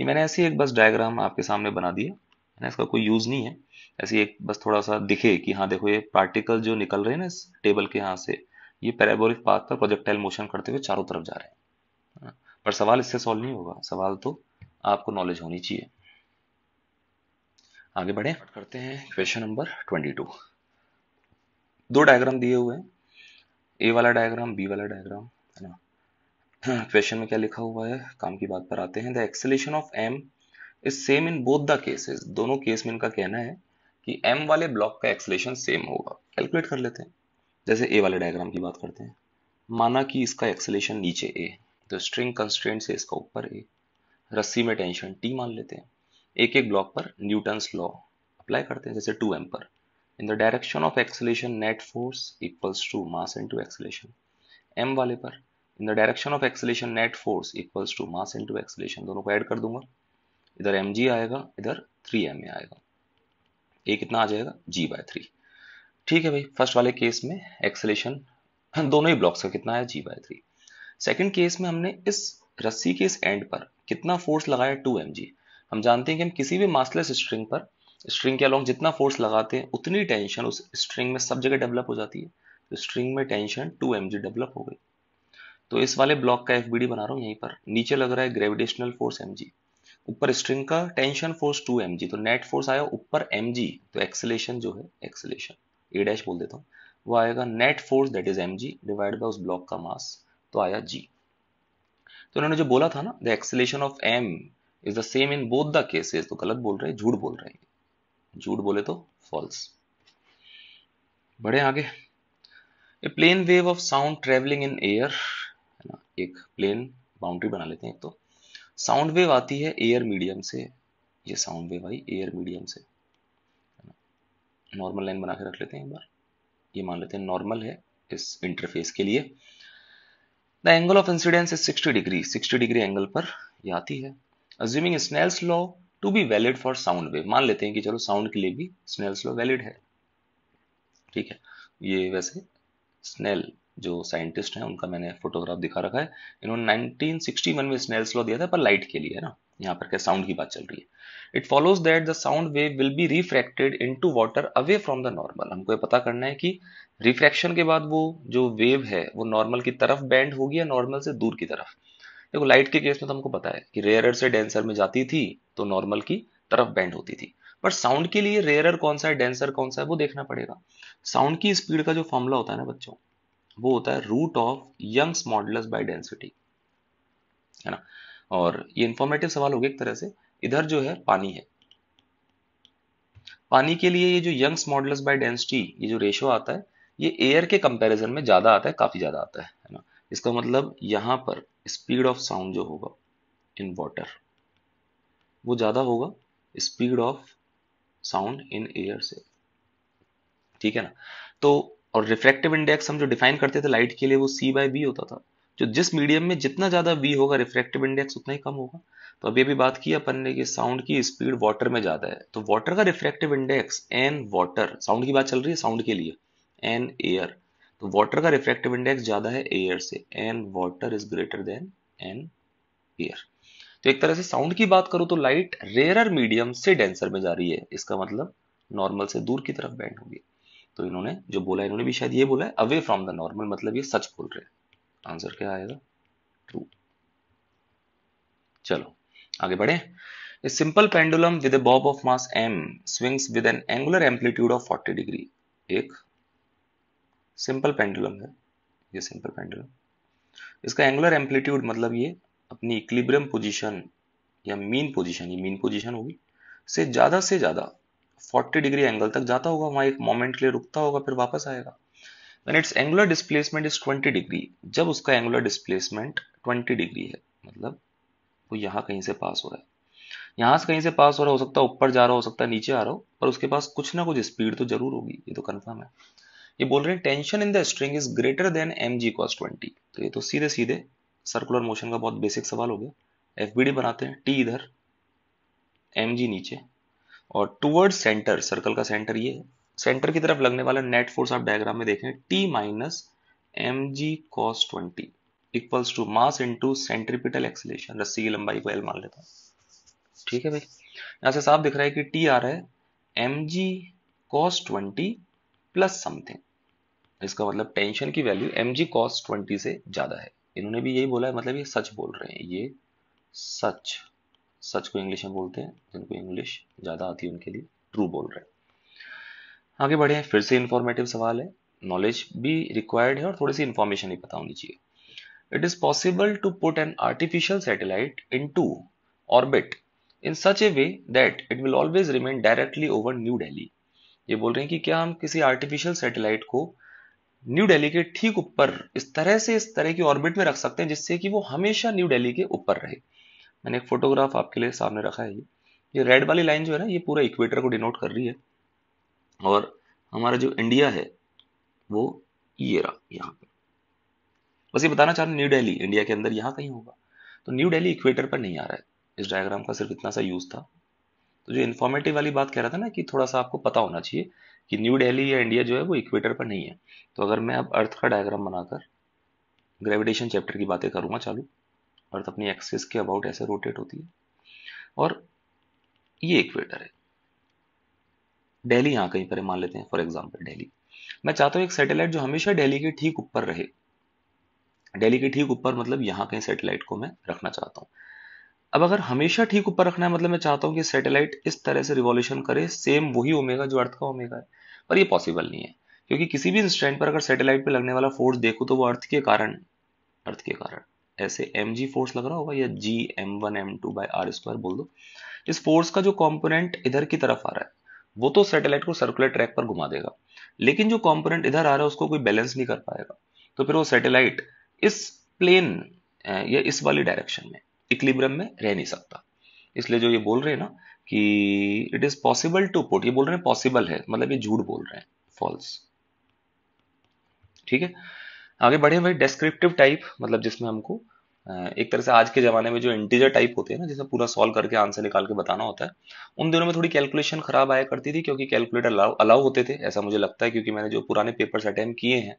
ये मैंने ऐसे एक बस डायग्राम आपके सामने बना दिया है ना इसका कोई यूज़ नहीं है ऐसी एक बस थोड़ा सा दिखे कि हाँ देखो ये पार्टिकल जो निकल रहे हैं ना इस टेबल के यहाँ से ये पैराबोलिक पाथ पर प्रोजेक्टाइल मोशन करते हुए चारों तरफ जा रहे हैं पर सवाल इससे सॉल्व नहीं होगा सवाल तो आपको नॉलेज होनी चाहिए आगे बढ़े करते हैं क्वेश्चन नंबर ट्वेंटी टू दो डायग्राम दिए हुए हैं ए वाला डायग्राम बी वाला डायग्राम है ना क्वेश्चन हाँ, में क्या लिखा हुआ है काम की बात पर आते हैं the acceleration of M is same in both the cases दोनों केस में इनका कहना है कि एम वाले ब्लॉक का एक्सलेशन सेम होगा कैलकुलेट कर लेते हैं जैसे ए वाले डायग्राम की बात करते हैं माना कि इसका एक्सलेशन नीचे ए तो स्ट्रिंग कंस्ट्रेंट से इसका ऊपर ए रस्सी में टेंशन टी मान लेते हैं एक एक ब्लॉक पर न्यूटन्स लॉ अप्लाई करते हैं जैसे टू एम पर in the direction of acceleration net force equals to mass into acceleration M वाले पर in the direction of acceleration net force equals to mass into acceleration दोनों को add कर दूंगा इधर एम जी आएगा इधर थ्री एम ए आएगा ए कितना आ जाएगा जी बाय थ्री ठीक है भाई फर्स्ट वाले केस में एक्सलेशन *laughs* दोनों ही ब्लॉक्स का कितना आया G by three second case में हमने इस रस्सी के इस एंड पर कितना फोर्स लगाया टू एम जी हम जानते हैं कि हम किसी भी मासलेस स्ट्रिंग पर स्ट्रिंग के अलॉन्ग जितना फोर्स लगाते हैं उतनी टेंशन उस स्ट्रिंग में सब जगह डेवलप हो जाती है तो स्ट्रिंग में tension two M G develop हो गई तो इस वाले ब्लॉक का एफ बना रहा हूँ यहीं पर नीचे लग रहा है ग्रेविटेशनल फोर्स एम ऊपर स्ट्रिंग का टेंशन फोर्स टू एम तो नेट फोर्स आया ऊपर एम तो एक्सलेशन जो है एक्सलेशन ए डैश बोल देता हूँ वो आएगा net force that is M divide by उस ब्लॉक का मास तो आया जी तो उन्होंने जो बोला था ना the acceleration of M is the same in both the cases तो गलत बोल रहे झूठ बोल रहे हैं झूठ बोले तो फॉल्स बढ़े आगे a plane wave of sound travelling in air एक प्लेन बाउंड्री बना लेते हैं तो साउंड वेव आती है एयर मीडियम से ये साउंड वेव आई एयर मीडियम से नॉर्मल लाइन बना के रख लेते हैं एक बार ये मान लेते हैं नॉर्मल है इस इंटरफेस के लिए the angle of incidence is 60 degree 60 degree angle पर ये आती है assuming Snell's law to be valid for sound wave मान लेते हैं कि चलो साउंड के लिए भी स्नेल्स लॉ वैलिड है ठीक है ये वैसे स्नेल जो साइंटिस्ट हैं उनका मैंने फोटोग्राफ दिखा रखा है इन्होंने 1961 में स्नेल्स लॉ दिया था पर लाइट के लिए है ना यहाँ पर क्या साउंड की बात चल रही है it follows that the sound wave will be refracted into water away from the normal हमको ये पता करना है कि रिफ्रैक्शन के बाद वो जो वेव है वो नॉर्मल की तरफ बैंड होगी या नॉर्मल से दूर की तरफ देखो लाइट के केस में तो हमको पता है कि रेयरर से डेंसर में जाती थी तो नॉर्मल की तरफ बैंड होती थी पर साउंड के लिए रेयरर कौन सा है डेंसर कौन सा है वो देखना पड़ेगा साउंड की स्पीड का जो फॉर्मूला होता है ना बच्चों वो होता है root of Young's modulus by density है ना और ये इंफॉर्मेटिव सवाल हो गया एक तरह से इधर जो है पानी है पानी के लिए ये जो यंग्स मॉडल्स बाय डेंसिटी ये जो रेशियो आता है ये एयर के कंपैरिजन में ज़्यादा आता है काफ़ी ज़्यादा आता है है ना इसका मतलब यहां पर स्पीड ऑफ साउंड जो होगा इन वाटर वो ज़्यादा होगा speed of sound in air से ठीक है ना तो और रिफ्रेक्टिव इंडेक्स हम जो डिफाइन करते थे लाइट के लिए वो सी बाई बी होता था जो जिस मीडियम में जितना ज्यादा वी होगा रिफ्रेक्टिव इंडेक्स उतना ही कम होगा तो अभी अभी बात की अपन ने कि साउंड की स्पीड वाटर में ज्यादा है तो वाटर का refractive index N water sound की बात चल रही है साउंड के लिए एन एयर तो वाटर का रिफ्रेक्टिव इंडेक्स ज्यादा है एयर से N water is greater than N air तो एक तरह से साउंड की बात करूं तो लाइट रेयर मीडियम से डेंसर में जा रही है इसका मतलब नॉर्मल से दूर की तरफ बैंड होगी तो इन्होंने जो बोला इन्होंने भी शायद ये बोला अवे फ्रॉम द नॉर्मल मतलब ये सच बोल रहे आंसर क्या आएगा ट्रू चलो आगे बढ़े a simple pendulum with a bob of mass M swings with an angular amplitude of 40 degree एक सिंपल पेंडुलम है ये सिंपल पेंडुलम इसका एंगुलर एम्पलीट्यूड मतलब ये अपनी इक्लिब्रियम पोजीशन या मीन पोजीशन ये मीन पोजीशन होगी से ज्यादा से ज्यादा 40 डिग्री एंगल तक जाता होगा वहां एक मोमेंट के लिए रुकता होगा फिर वापस आएगा then its angular displacement is 20 degree जब उसका एंगुलर डिस्प्लेसमेंट 20 डिग्री है मतलब वो यहां कहीं से पास हो रहा है यहां से कहीं से पास हो रहा हो सकता है ऊपर जा रहा हो सकता है नीचे आ रहा हो पर उसके पास कुछ ना कुछ स्पीड तो जरूर होगी ये तो कन्फर्म है ये बोल रहे हैं tension in the string is greater than M G cos twenty तो ये तो सीधे सीधे सर्कुलर मोशन का बहुत बेसिक सवाल हो गया एफ बी डी बनाते हैं टी इधर एम जी नीचे और टूवर्ड सेंटर सर्कल का सेंटर ये सेंटर की तरफ लगने वाला नेट फोर्स आप डायग्राम में देखें T minus M G cos twenty equals to mass into centripetal acceleration रस्सी की लंबाई को एल मान लेता हूं ठीक है भाई यहां से साफ दिख रहा है कि टी आ रहा है M G cos twenty plus something इसका मतलब टेंशन की value M G cos twenty से ज़्यादा है इन्होंने भी यही बोला है मतलब ये सच बोल रहे हैं ये सच सच को इंग्लिश में बोलते हैं जिनको इंग्लिश ज़्यादा आती है उनके लिए ट्रू बोल रहे हैं आगे बढ़े हैं फिर से इंफॉर्मेटिव सवाल है नॉलेज भी रिक्वायर्ड है और थोड़ी सी इंफॉर्मेशन ही पता होनी चाहिए it is possible to put an artificial satellite into orbit in such a way that it will always remain directly over New Delhi ये बोल रहे हैं कि क्या हम किसी आर्टिफिशियल सैटेलाइट को न्यू डेली के ठीक ऊपर इस तरह से इस तरह की ऑर्बिट में रख सकते हैं जिससे कि वो हमेशा न्यू डेली के ऊपर रहे मैंने एक फोटोग्राफ आपके लिए सामने रखा है ये ये रेड वाली लाइन जो है ना ये पूरा इक्वेटर को डिनोट कर रही है और हमारा जो इंडिया है वो ये रहा यहाँ पर बस ये बताना चाह रहा न्यू डेली इंडिया के अंदर यहाँ कहीं होगा तो न्यू डेली इक्वेटर पर नहीं आ रहा है इस डायग्राम का सिर्फ इतना सा यूज था तो जो इन्फॉर्मेटिव वाली बात कह रहा था ना कि थोड़ा सा आपको पता होना चाहिए कि न्यू डेली या इंडिया जो है वो इक्वेटर पर नहीं है तो अगर मैं अब अर्थ का डायग्राम बनाकर ग्रेविटेशन चैप्टर की बातें करूँगा चालू अर्थ अपनी एक्सिस के अबाउट ऐसे रोटेट होती है और ये इक्वेटर है डेली यहां कहीं पर मान लेते हैं फॉर एग्जाम्पल डेली मैं चाहता हूं एक सैटेलाइट जो हमेशा डेली के ठीक ऊपर रहे डेली के ठीक ऊपर मतलब यहां कहीं सैटेलाइट को मैं रखना चाहता हूं अब अगर हमेशा ठीक ऊपर रखना है मतलब मैं चाहता हूं कि सैटेलाइट इस तरह से रिवॉल्यूशन करे सेम वही ओमेगा जो अर्थ का ओमेगा है पर ये पॉसिबल नहीं है क्योंकि किसी भी इंस्टेंट पर अगर सैटेलाइट पर लगने वाला फोर्स देखो तो वो अर्थ के कारण अर्थ के कारण ऐसे एम जी फोर्स लग रहा होगा या G M one M two by R square बोल दो इस फोर्स का जो कॉम्पोनेंट इधर की तरफ आ रहा है वो तो सैटेलाइट को सर्कुलर ट्रैक पर घुमा देगा लेकिन जो कॉम्पोनेंट इधर आ रहा है उसको कोई बैलेंस नहीं कर पाएगा तो फिर वो सैटेलाइट इस प्लेन या इस वाली डायरेक्शन में इक्लिब्रम में रह नहीं सकता इसलिए जो ये बोल रहे हैं ना कि it is possible to put ये बोल रहे हैं पॉसिबल है मतलब ये झूठ बोल रहे हैं फॉल्स ठीक है False. आगे बढ़े भाई डेस्क्रिप्टिव टाइप मतलब जिसमें हमको एक तरह से आज के ज़माने में जो इंटीजर टाइप होते हैं ना जिसमें पूरा सॉल्व करके आंसर निकाल के बताना होता है उन दिनों में थोड़ी कैलकुलेशन खराब आया करती थी क्योंकि कैलकुलेटर अलाउ अलाउ होते थे ऐसा मुझे लगता है क्योंकि मैंने जो पुराने पेपर्स अटैम्प किए हैं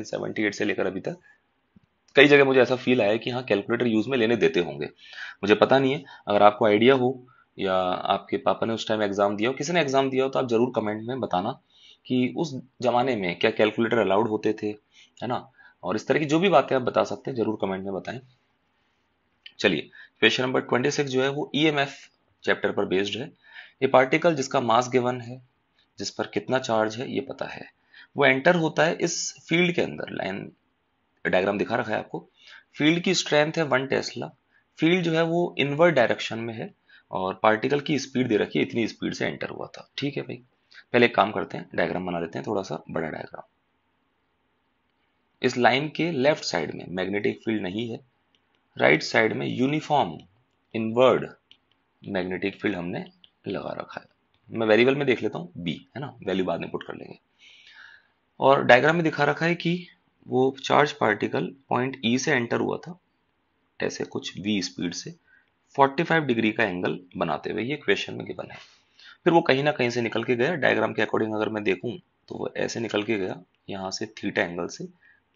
1978 से लेकर अभी तक कई जगह मुझे ऐसा फील आया कि हाँ कैलकुलेटर यूज़ में लेने देते होंगे मुझे पता नहीं है अगर आपको आइडिया हो या आपके पापा ने उस टाइम एग्ज़ाम दिया हो किसी ने एग्ज़ाम दिया हो तो आप ज़रूर कमेंट में बताना कि उस ज़माने में क्या कैलकुलेटर अलाउड होते थे है ना और इस तरह की जो भी बातें आप बता सकते हैं जरूर कमेंट में बताएं चलिए क्वेश्चन नंबर ट्वेंटी सिक्स जो है वो ई e चैप्टर पर बेस्ड है ये पार्टिकल जिसका मास गिवन है जिस पर कितना चार्ज है ये पता है वो एंटर होता है इस फील्ड के अंदर लाइन डायग्राम दिखा रखा है आपको फील्ड की स्ट्रेंथ है वन टेस्ला फील्ड जो है वो इनवर्ड डायरेक्शन में है और पार्टिकल की स्पीड दे रखी है इतनी स्पीड से एंटर हुआ था ठीक है भाई पहले एक काम करते हैं डायग्राम बना लेते हैं थोड़ा सा बड़ा डायग्राम इस लाइन के लेफ्ट साइड में मैग्नेटिक फील्ड नहीं है राइट right साइड में यूनिफॉर्म इनवर्ड मैग्नेटिक फील्ड हमने लगा रखा है मैं वेरिएबल में देख लेता हूँ बी है ना वैल्यू बाद में पुट कर लेंगे और डायग्राम में दिखा रखा है कि वो charge particle point E e से एंटर हुआ था ऐसे कुछ वी स्पीड से 45 डिग्री का एंगल बनाते हुए ये क्वेश्चन में गिवन है फिर वो कहीं ना कहीं से निकल के गया डायग्राम के अकॉर्डिंग अगर मैं देखूं तो वो ऐसे निकल के गया यहाँ से थीटा एंगल से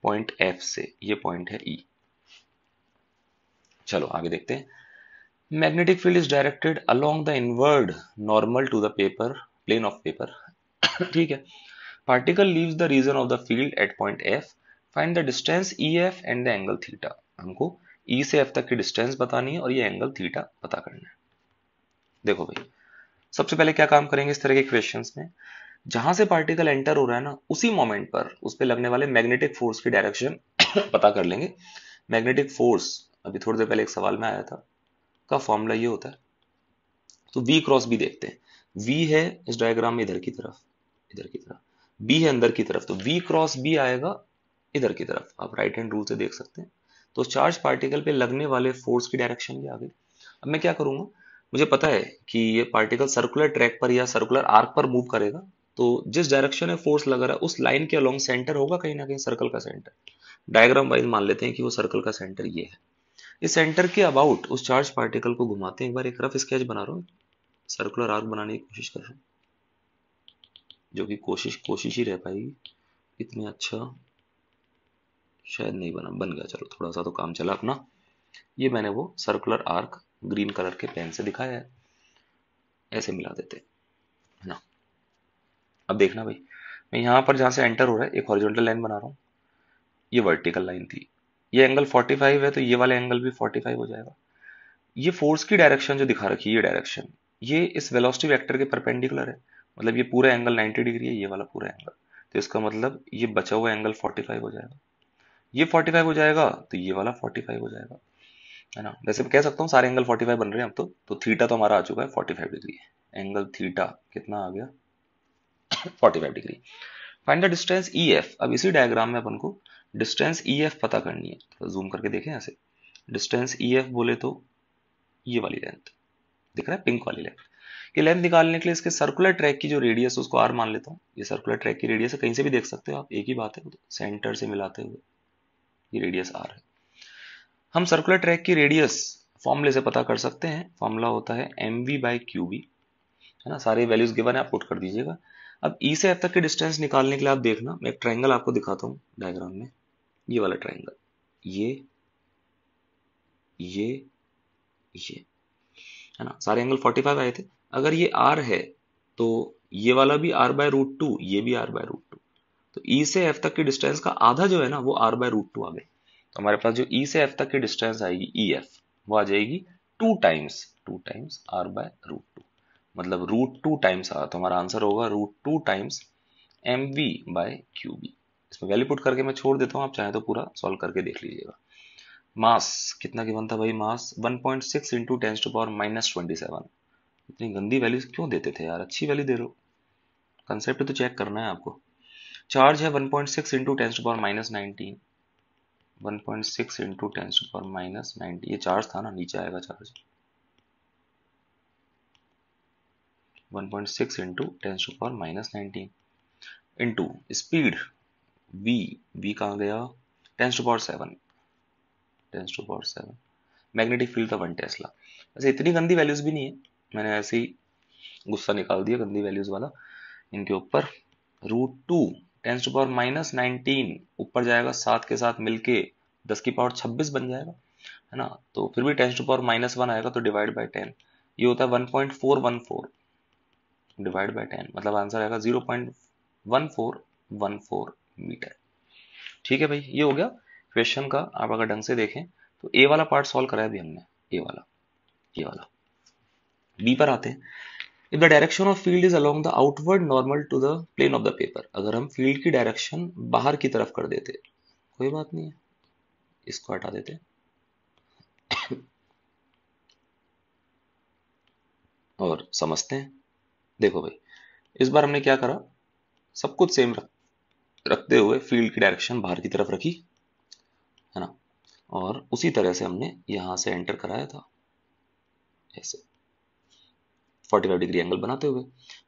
पॉइंट एफ से ये पॉइंट है ई e. चलो आगे देखते हैं magnetic field is directed along the inward normal to the paper plane of paper *coughs* ठीक है particle leaves the region of the field at point F find the distance E F and the angle theta हमको E e से F तक की distance बतानी है और ये एंगल थीटा पता करना है देखो भाई सबसे पहले क्या काम करेंगे इस तरह के क्वेश्चंस में जहां से पार्टिकल एंटर हो रहा है ना उसी मोमेंट पर उस पर लगने वाले मैग्नेटिक फोर्स की डायरेक्शन *coughs* पता कर लेंगे मैग्नेटिक फोर्स अभी थोड़ी देर पहले एक सवाल में आया था का फॉर्मूला ये होता है तो वी क्रॉस बी देखते हैं वी है इस डायग्राम में इधर की तरफ इधर की तरफ बी है अंदर की तरफ तो वी क्रॉस बी आएगा इधर की तरफ आप राइट हैंड रूल से देख सकते हैं तो चार्ज पार्टिकल पे लगने वाले फोर्स की डायरेक्शन भी आ गई अब मैं क्या करूंगा मुझे पता है कि ये पार्टिकल सर्कुलर ट्रैक पर या सर्कुलर आर्क पर मूव करेगा तो जिस डायरेक्शन में फोर्स लगा रहा है उस लाइन के अलोंग सेंटर होगा कहीं ना कहीं सर्कल का सेंटर डायग्राम वाइज मान लेते हैं कि वो सर्कल का सेंटर ये है इस सेंटर के अबाउट उस चार्ज पार्टिकल को घुमाते हैं एक बार एक रफ स्केच बना रहा हूँ सर्कुलर आर्क बनाने की कोशिश कर रहा हूँ जो कि कोशिश कोशिश ही रह पाई इतना अच्छा शायद नहीं बना बन गया चलो थोड़ा सा तो काम चला अपना ये मैंने वो सर्कुलर आर्क ग्रीन कलर के पेन से दिखाया है ऐसे मिला देते हैं ना अब देखना भाई मैं यहाँ पर जहाँ से एंटर हो रहा है एक हॉरिजॉन्टल लाइन बना रहा हूँ ये वर्टिकल लाइन थी ये एंगल 45 है तो ये वाला एंगल भी 45 हो जाएगा ये फोर्स की डायरेक्शन जो दिखा रखी है ये डायरेक्शन ये इस वेलोसिटी वेक्टर के परपेंडिकुलर है मतलब ये पूरा एंगल 90 डिग्री है ये वाला पूरा एंगल तो इसका मतलब ये बचा हुआ एंगल 45 हो जाएगा ये 45 हो जाएगा तो ये वाला 45 हो जाएगा है ना वैसे मैं कह सकता हूँ सारे एंगल 45 बन रहे हैं अब तो तो थीटा तो हमारा आ चुका है 45 डिग्री एंगल थीटा कितना आ गया 45 degree find the distance E F अब इसी डायग्राम में अपन को डिस्टेंस ई एफ पता करनी है तो जूम करके देखें यहाँ से डिस्टेंस ई एफ बोले तो ये वाली लेंथ दिख रहा है पिंक वाली लेंथ ये लेंथ निकालने के लिए इसके सर्कुलर ट्रैक की जो रेडियस उसको आर मान लेता हूँ ये सर्कुलर ट्रैक की रेडियस कहीं से भी देख सकते हो आप एक ही बात है सेंटर से मिलाते हुए ये रेडियस आर है हम सर्कुलर ट्रैक की रेडियस फॉर्मूले से पता कर सकते हैं फॉर्मूला होता है M V by Q B है ना सारे वैल्यूज गिवन है आप पुट कर दीजिएगा अब ई e से एफ तक के डिस्टेंस निकालने के लिए आप देखना मैं एक ट्राइंगल आपको दिखाता हूं डायग्राम में ये वाला ट्राइंगल ये ये ये है ना सारे एंगल 45 आए थे अगर ये आर है तो ये वाला भी आर बाय रूट टू ये भी आर बाय रूट टू तो ई e से एफ तक के डिस्टेंस का आधा जो है ना वो आर बाय रूट टू आ गए तो हमारे पास जो ई e से एफ तक की डिस्टेंस आएगी ई एफ वो आ जाएगी two times two times R by root two मतलब रूट टू टाइम्स आ तो हमारा आंसर होगा root two times M V by Q B इसमें वैल्यू पुट करके मैं छोड़ देता हूँ आप चाहे तो पूरा सॉल्व करके देख लीजिएगा मास कितना गिवन था भाई mass 1.6 point six into tens to power minus twenty seven इतनी गंदी वैल्यू क्यों देते थे यार अच्छी वैल्यू दे रहे कंसेप्ट तो चेक करना है आपको चार्ज है 1.6 point six into tens to power minus nineteen one point six into tens to power minus nineteen ये चार्ज था ना नीचे आएगा charge 1.6 into 10 to power minus 19 into speed v v कहाँ गया 10 to power 7 10 to power 7 magnetic field था one tesla वैसे इतनी गंदी वैल्यूज भी नहीं है मैंने ऐसे ही गुस्सा निकाल दिया गंदी वैल्यूज वाला इनके ऊपर root two ten to power minus nineteen ऊपर जाएगा सात के साथ मिलके दस की पावर छब्बीस बन जाएगा है ना तो फिर भी ten to power minus one आएगा तो डिवाइड बाई टेन ये होता है one point four one four divide by ten मतलब आंसर आएगा zero point one four one four metre ठीक है भाई ये हो गया क्वेश्चन का आप अगर ढंग से देखें तो ए वाला पार्ट सॉल्व कराया अभी हमने ए वाला ए वाला बी पर आते हैं if the direction of field is along the outward normal to the plane of the paper अगर हम फील्ड की डायरेक्शन बाहर की तरफ कर देते कोई बात नहीं है इसको हटा देते *coughs* और समझते हैं देखो भाई इस बार हमने क्या करा सब कुछ सेम रख रखते हुए फील्ड की डायरेक्शन बाहर की तरफ रखी है ना और उसी तरह से हमने यहां से एंटर कराया था ऐसे 45 डिग्री एंगल बनाते हुए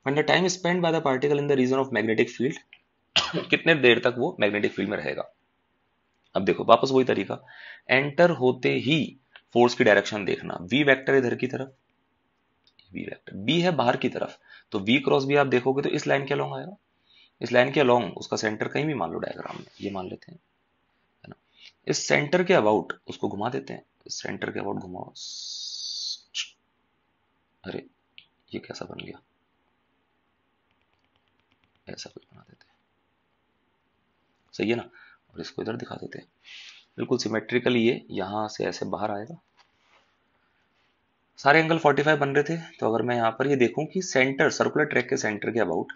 one the time spend by the particle in the region of magnetic field कितने देर तक वो मैग्नेटिक फील्ड में रहेगा अब देखो वापस वही तरीका एंटर होते ही फोर्स की डायरेक्शन देखना वी वेक्टर इधर की तरफ वी वेक्टर बी है बाहर की तरफ तो वी क्रॉस भी आप देखोगे तो इस लाइन के अलॉन्ग आएगा इस लाइन के अलॉन्ग उसका सेंटर कहीं भी मान लो डायग्राम में ये मान लेते हैं है ना इस सेंटर के अबाउट उसको घुमा देते हैं इस सेंटर के अबाउट घुमाओ अरे ये कैसा बन गया ऐसा कुछ बना देते हैं सही है ना और इसको इधर दिखा देते हैं बिल्कुल सिमेट्रिकली ये यहां से ऐसे बाहर आएगा सारे एंगल 45 बन रहे थे तो अगर मैं यहां पर ये देखूं कि सेंटर सर्कुलर ट्रैक के सेंटर के अबाउट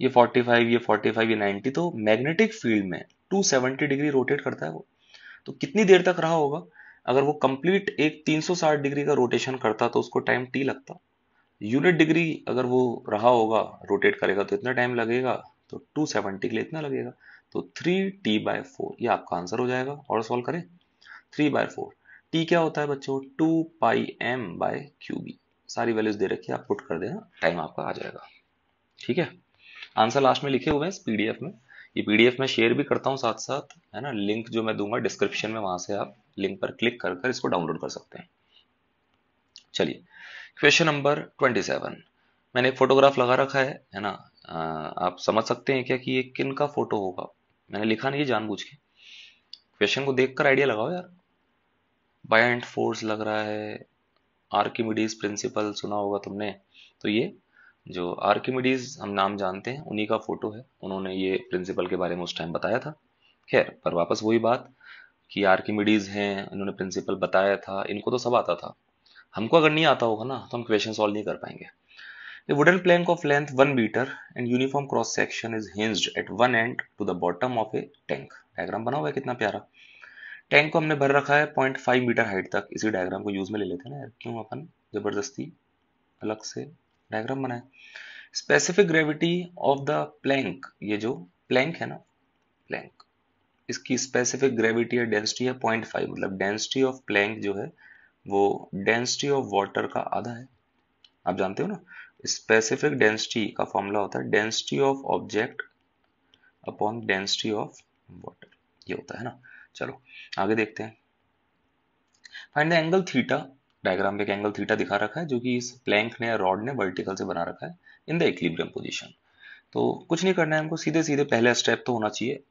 ये 45 ये 45 ये 90 तो मैग्नेटिक फील्ड में 270 डिग्री रोटेट करता है वो तो कितनी देर तक रहा होगा अगर वो कंप्लीट एक 360 डिग्री का रोटेशन करता तो उसको टाइम टी लगता यूनिट डिग्री अगर वो रहा होगा रोटेट करेगा तो इतना टाइम लगेगा तो 270 के लिए इतना लगेगा तो 3t टी बाय फोर ये आपका आंसर हो जाएगा और सॉल्व करें 3 बाय फोर टी क्या होता है बच्चों two pi M by Q B सारी वैल्यूज दे रखी है आप पुट कर देना टाइम आपका आ जाएगा ठीक है आंसर लास्ट में लिखे हुए हैं पीडीएफ में ये पीडीएफ में शेयर भी करता हूँ साथ साथ है ना लिंक जो मैं दूंगा डिस्क्रिप्शन में वहां से आप लिंक पर क्लिक कर कर इसको डाउनलोड कर सकते हैं चलिए क्वेश्चन नंबर ट्वेंटी सेवन मैंने एक फोटोग्राफ लगा रखा है है ना आ, आप समझ सकते हैं क्या कि ये किन का फोटो होगा मैंने लिखा नहीं जानबूझ के क्वेश्चन को देखकर आइडिया लगाओ यार बाय एंड फोर्स लग रहा है आर्किमिडीज प्रिंसिपल सुना होगा तुमने तो ये जो आर्किमिडीज हम नाम जानते हैं उन्हीं का फोटो है उन्होंने ये प्रिंसिपल के बारे में उस टाइम बताया था खैर पर वापस वही बात कि आर्किमिडीज हैं इन्होंने प्रिंसिपल बताया था इनको तो सब आता था हमको अगर नहीं आता होगा ना तो हम क्वेश्चन सॉल्व नहीं कर पाएंगे wooden plank of length one 1 and uniform cross section is is at one end to the bottom of a tank diagram बना हुआ है कितना प्यारा टैंक को हमने भर रखा है पॉइंट फाइव मीटर हाइट तक इसी डायग्राम को यूज़ में ले लेते हैं ना क्यों अपन ज़बरदस्ती अलग से डायग्राम बनाए specific gravity of the plank ये जो प्लैंक है ना प्लैंक इसकी स्पेसिफिक ग्रेविटी या डेंसिटी है पॉइंट फाइव मतलब डेंसिटी ऑफ प्लैंक जो है वो डेंसिटी ऑफ वाटर का आधा है आप जानते हो ना स्पेसिफिक डेंसिटी का फॉर्मूला होता है density of object upon density of water ये होता है ना चलो आगे देखते हैं find the angle theta diagram में एक एंगल थीटा दिखा रखा है जो कि इस प्लैंक ने या रॉड ने वर्टिकल से बना रखा है इन द इक्लिब्रियम पोजीशन तो कुछ नहीं करना है हमको सीधे सीधे पहले स्टेप तो होना चाहिए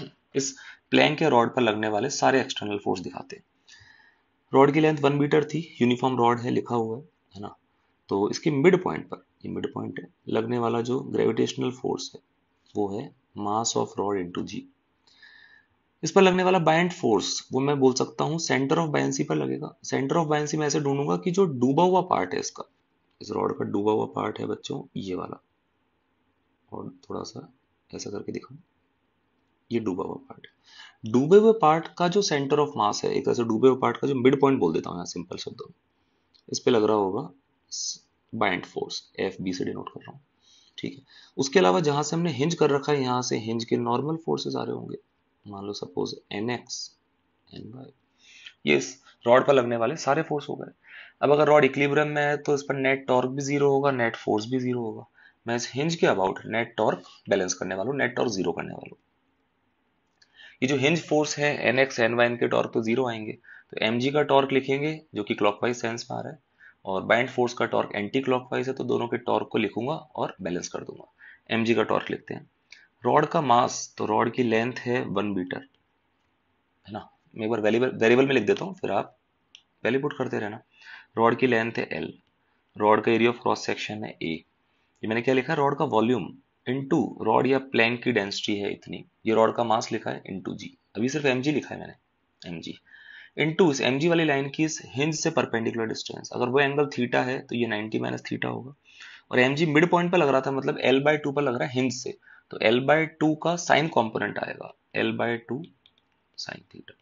*coughs* इस प्लैंक या रॉड पर लगने वाले सारे एक्सटर्नल फोर्स दिखाते रॉड की लेंथ वन मीटर थी यूनिफॉर्म रॉड है लिखा हुआ है ना तो इसके मिड पॉइंट पर ये मिड पॉइंट है लगने वाला जो ग्रेविटेशनल फोर्स है वो है mass of rod into G इस पर लगने वाला बाइंड फोर्स वो मैं बोल सकता हूँ सेंटर ऑफ बायसी पर लगेगा सेंटर ऑफ बायसी में ऐसे ढूंढूंगा कि जो डूबा हुआ पार्ट है इसका इस रॉड का डूबा हुआ पार्ट है बच्चों ये वाला और थोड़ा सा ऐसा करके दिखाऊं ये डूबा हुआ पार्ट डूबे हुए पार्ट का जो सेंटर ऑफ मास है एक तरह से डूबे हुए पार्ट का जो मिड पॉइंट बोल देता हूँ यहाँ सिंपल शब्दों में इस पर लग रहा होगा बाइंड फोर्स एफ बी से डिनोट कर रहा हूँ ठीक है उसके अलावा जहां से हमने हिंज कर रखा है यहाँ से हिंज के नॉर्मल फोर्सेज आ रहे होंगे मान लो suppose N X N Y ये रॉड पर लगने वाले सारे फोर्स हो गए अब अगर रॉड इक्लिब्रम में है तो इस पर नेट टॉर्क भी जीरो होगा नेट फोर्स भी जीरो होगा मैं इस हिंज के अबाउट नेट टॉर्क बैलेंस करने वालों नेट टॉर्क जीरो करने वालों ये जो हिंज फोर्स है N X N Y N के टॉर्क तो जीरो आएंगे तो एम जी का टॉर्क लिखेंगे जो कि क्लॉकवाइज सेंस में आ रहा है और बाइंड फोर्स का टॉर्क एंटी क्लॉकवाइज है तो दोनों के टॉर्क को लिखूंगा और बैलेंस कर दूंगा एम जी का टॉर्क लिखते हैं रॉड का मास तो रॉड की लेंथ है वन मीटर है ना मैं एक बार वेरिएबल वेरिएबल में लिख देता हूँ फिर आप वैल्यू पुट करते रहना रॉड की लेंथ है एल रॉड का एरिया ऑफ क्रॉस सेक्शन है ए ये मैंने क्या लिखा है रॉड का वॉल्यूम इंटू रॉड या प्लैंक की डेंसिटी है इतनी ये रॉड का मास लिखा है इंटू जी अभी सिर्फ एम लिखा है मैंने एम जी इंटू इस एम वाली लाइन की इस हिंज से परपेंडिकुलर डिस्टेंस अगर वो एंगल थीटा है तो ये नाइनटी माइनस थीटा होगा और एम मिड पॉइंट पर लग रहा था मतलब एल बाई टू पर लग रहा है हिंज से तो एल बाय टू का साइन कॉम्पोनेंट आएगा L by two sine theta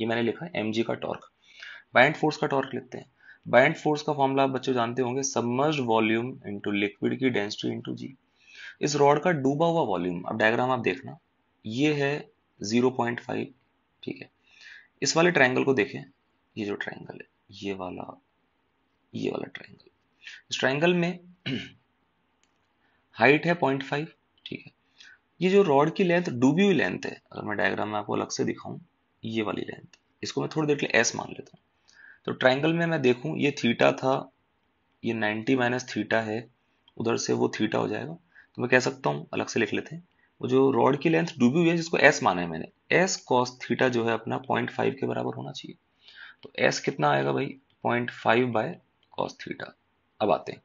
ये मैंने लिखा है एम जी का टॉर्क बाइंड फोर्स का टॉर्क लिखते हैं बाइंड फोर्स का फॉर्मूला आप बच्चों जानते होंगे सबमर्ज वॉल्यूम इंटू लिक्विड की डेंसिटी इंटू जी इस रॉड का डूबा हुआ वॉल्यूम अब डायग्राम आप देखना ये है 0.5 ठीक है इस वाले ट्राइंगल को देखें ये जो ट्राइंगल है ये वाला ये वाला ट्राइंगल इस ट्राइंगल में हाइट *clears throat* है 0.5 ठीक है ये जो रॉड की लेंथ डूबी हुई लेंथ है अगर मैं डायग्राम में आपको अलग से दिखाऊं ये वाली लेंथ इसको मैं थोड़ी देर के लिए एस मान लेता हूँ तो ट्राइंगल में मैं देखूँ ये थीटा था ये 90 माइनस थीटा है उधर से वो थीटा हो जाएगा तो मैं कह सकता हूँ अलग से लिख लेते हैं वो जो रॉड की लेंथ डूबी हुई है जिसको एस माना है मैंने एस कॉस थीटा जो है अपना पॉइंट के बराबर होना चाहिए तो एस कितना आएगा भाई पॉइंट फाइव बाय थीटा अब आते हैं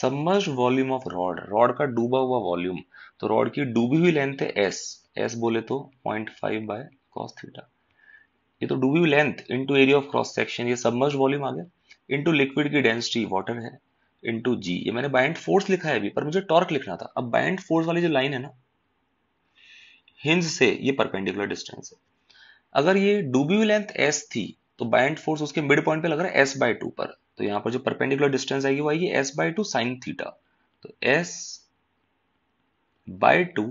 submerge volume of rod rod का डूबा हुआ वॉल्यूम तो रॉड की डूबी हुई लेंथ है एस एस बोले तो point five by cos theta ये तो डूबी हुई length into area of cross section ये सबमर्ज वॉल्यूम आ गया इंटू लिक्विड की डेंसिटी वाटर है इंटू जी ये मैंने बाइंड फोर्स लिखा है अभी पर मुझे टॉर्क लिखना था अब बाइंड फोर्स वाली जो लाइन है ना हिंज से ये परपेंडिकुलर डिस्टेंस है अगर ये डूबी हुई लेंथ एस थी तो बाइंड फोर्स उसके मिड पॉइंट पे लग रहा है एस बाय टू पर तो यहाँ पर जो परपेंडिकुलर डिस्टेंस आएगी वो आएगी S by two sine theta तो S by two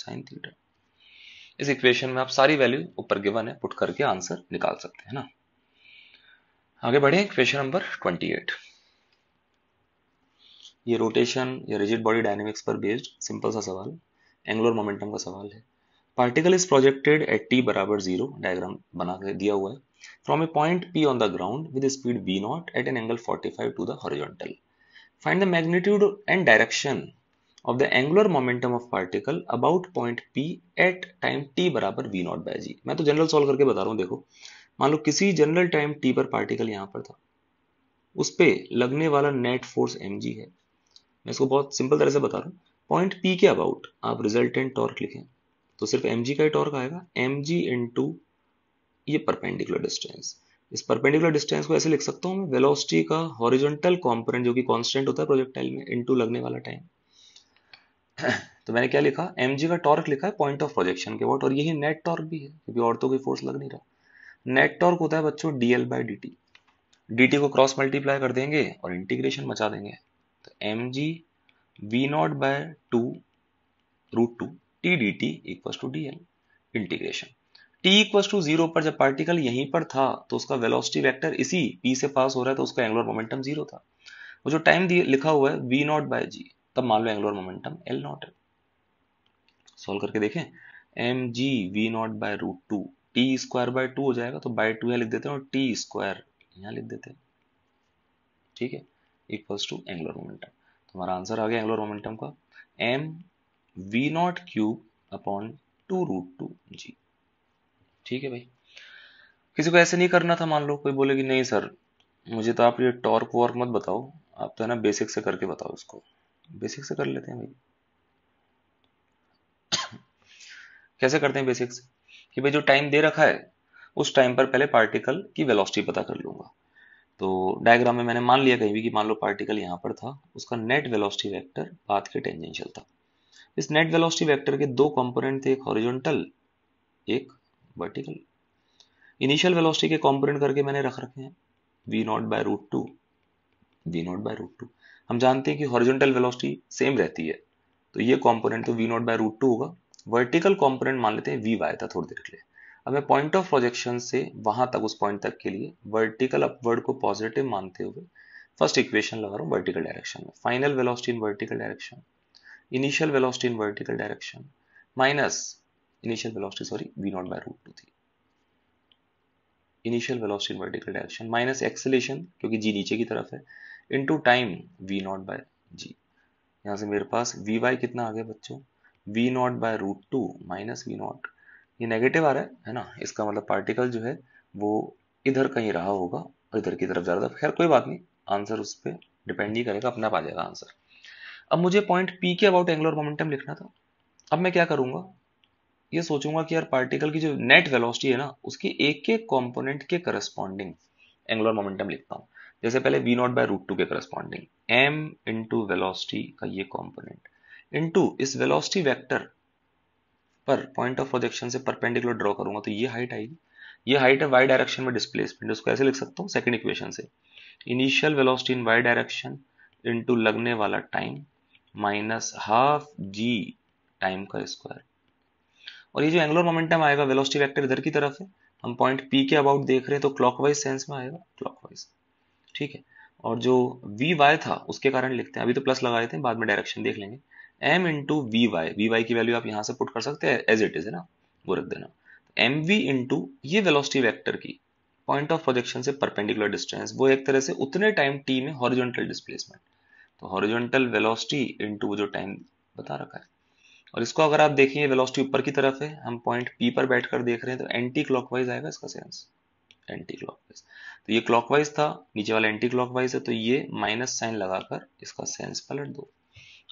sine theta इस इक्वेशन में आप सारी वैल्यू ऊपर गिवन है पुट करके आंसर निकाल सकते हैं ना आगे बढ़े इक्वेशन नंबर 28 ये रोटेशन या रिजिड बॉडी डायनेमिक्स पर बेस्ड सिंपल सा सवाल एंगुलर मोमेंटम का सवाल है particle is projected at t बराबर जीरो डायग्राम बना के दिया हुआ है from a point P on the ground with speed v naught at an angle 45 to the horizontal find the magnitude and direction of the angular momentum of particle about point P at time t बराबर v not by g. मैं तो general solve करके बता रहा हूँ देखो मान लो किसी general time t पर particle यहाँ पर था उस पर लगने वाला net force mg है मैं इसको बहुत सिंपल तरह से बता रहा हूँ पॉइंट P के अबाउट आप रिजल्टेंट टॉर्क लिखें तो सिर्फ mg का ही टॉर्क आएगा mg जी इंटू ये परपेंडिकुलर डिस्टेंस इस परपेंडिकुलर डिस्टेंस को ऐसे लिख सकता हूँ मैं वेलोसिटी का हॉरिजॉन्टल कॉम्पोनेंट जो कि कांस्टेंट होता है प्रोजेक्टाइल में इनटू लगने वाला टाइम तो मैंने क्या लिखा एम का टॉर्क लिखा है पॉइंट ऑफ प्रोजेक्शन के वॉट और यही नेट टॉर्क भी है क्योंकि और तो कोई फोर्स लग नहीं रहा नेट टॉर्क होता है बच्चों d L by D T D T को क्रॉस मल्टीप्लाई कर देंगे और इंटीग्रेशन मचा देंगे तो m g v naught by two root two t D t equals to d L integration t equals to zero पर जब पार्टिकल यहीं पर था तो उसका वेलोसिटी वेक्टर इसी पी से पास हो रहा है तो उसका एंगुलर मोमेंटम जीरो था वो जो टाइम लिखा हुआ है वी नॉट बाय जी तब मान लो एंगुलर मोमेंटम एल नॉट है सॉल्व करके देखें m g v naught by root two t square by two हो जाएगा तो बाय टू यहां लिख देते हैं और टी स्क्वायर यहां लिख देते हैं ठीक है इक्वल्स टू एंगुलर मोमेंटम तो हमारा आंसर आ गया एंगुलर मोमेंटम का m v naught cube upon two root two g ठीक है भाई किसी को ऐसे नहीं करना था मान लो कोई बोले कि नहीं सर मुझे तो आप ये टॉर्क वर्क मत बताओ आप तो है ना बेसिक से करके बताओ इसको बेसिक से कर लेते हैं भाई कैसे करते हैं बेसिक्स कि भाई जो टाइम दे रखा है उस टाइम पर पहले पार्टिकल की वेलोसिटी पता कर लूंगा तो डायग्राम में मैंने मान लिया कहीं भी कि मान लो पार्टिकल यहां पर था उसका नेट वेलोसिटी वेक्टर पाथ के टेंजेंशियल था इस नेट वेलोसिटी वेक्टर के दो कंपोनेंट थे एक हॉरिजॉन्टल एक वर्टिकल इनिशियल वेलोसिटी के कंपोनेंट करके मैंने रख रखे हैं v naught by root two we naught by root two हम जानते हैं कि हॉरिजॉन्टल वेलोसिटी सेम रहती है तो ये कॉम्पोनेंट तो v naught by root two होगा वर्टिकल कॉम्पोनेंट मान लेते हैं वी वाई था थोड़ी देर के लिए अब मैं पॉइंट ऑफ प्रोजेक्शन से वहां तक उस पॉइंट तक के लिए वर्टिकल अपवर्ड को पॉजिटिव मानते हुए फर्स्ट इक्वेशन लगा रहा हूँ वर्टिकल डायरेक्शन में final velocity in vertical direction initial velocity in vertical direction minus initial velocity sorry v naught by root two थी initial velocity in vertical direction minus acceleration क्योंकि g नीचे की तरफ है to time v naught by g यहाँ से मेरे पास we Y कितना आ गया बच्चों v naught by root two minus v naught ये नेगेटिव आ रहा है है ना इसका मतलब पार्टिकल जो है वो इधर कहीं रहा होगा और इधर की तरफ जा रहा था खैर कोई बात नहीं आंसर उस पर डिपेंड नहीं करेगा अपना आ जाएगा आंसर अब मुझे पॉइंट पी के अबाउट एंगुलर मोमेंटम लिखना था अब मैं क्या करूंगा ये सोचूंगा कि यार पार्टिकल की जो नेट वेलोसिटी है ना उसकी एक एक कंपोनेंट के करस्पॉन्डिंग एंगुलर मोमेंटम लिखता हूँ जैसे पहले v naught by root two के करस्पॉन्डिंग m इंटू वेलोसिटी का ये कॉम्पोनेंट इंटू इस वेलोसिटी वेक्टर पर पॉइंट ऑफ प्रोजेक्शन से परपेंडिकुलर ड्रॉ करूंगा तो ये हाइट आएगी ये हाइट है वाई डायरेक्शन में डिस्प्लेसमेंट उसको ऐसे लिख सकता हूँ सेकंड इक्वेशन से initial velocity in y direction into लगने वाला time minus half g time का स्क्वायर और ये जो एंगुलर मोमेंटम आएगा वेलोसिटी वेक्टर इधर की तरफ है हम पॉइंट पी के अबाउट देख रहे हैं तो क्लॉकवाइज सेंस में आएगा क्लॉकवाइज ठीक है और जो वी वाई था उसके कारण लिखते हैं अभी तो प्लस लगाए थे बाद में डायरेक्शन देख लेंगे m into v y v y की वैल्यू आप यहाँ से पुट कर सकते हैं एज इट इज है ना वो रख देना एम वी इंटू ये वेलोसिटी वेक्टर की पॉइंट ऑफ प्रोजेक्शन से परपेंडिकुलर डिस्टेंस वो एक तरह से उतने टाइम टी में हॉरिजॉन्टल डिस्प्लेसमेंट तो हॉरिजॉन्टल वेलोसिटी इंटू जो टाइम बता रखा है और इसको अगर आप देखेंगे वेलोसिटी ऊपर की तरफ है हम पॉइंट पी पर बैठकर देख रहे हैं तो एंटी क्लॉकवाइज आएगा इसका सेंस एंटी क्लॉकवाइज तो ये क्लॉकवाइज था नीचे वाला एंटी क्लॉकवाइज है तो ये माइनस साइन लगाकर इसका सेंस पलट दो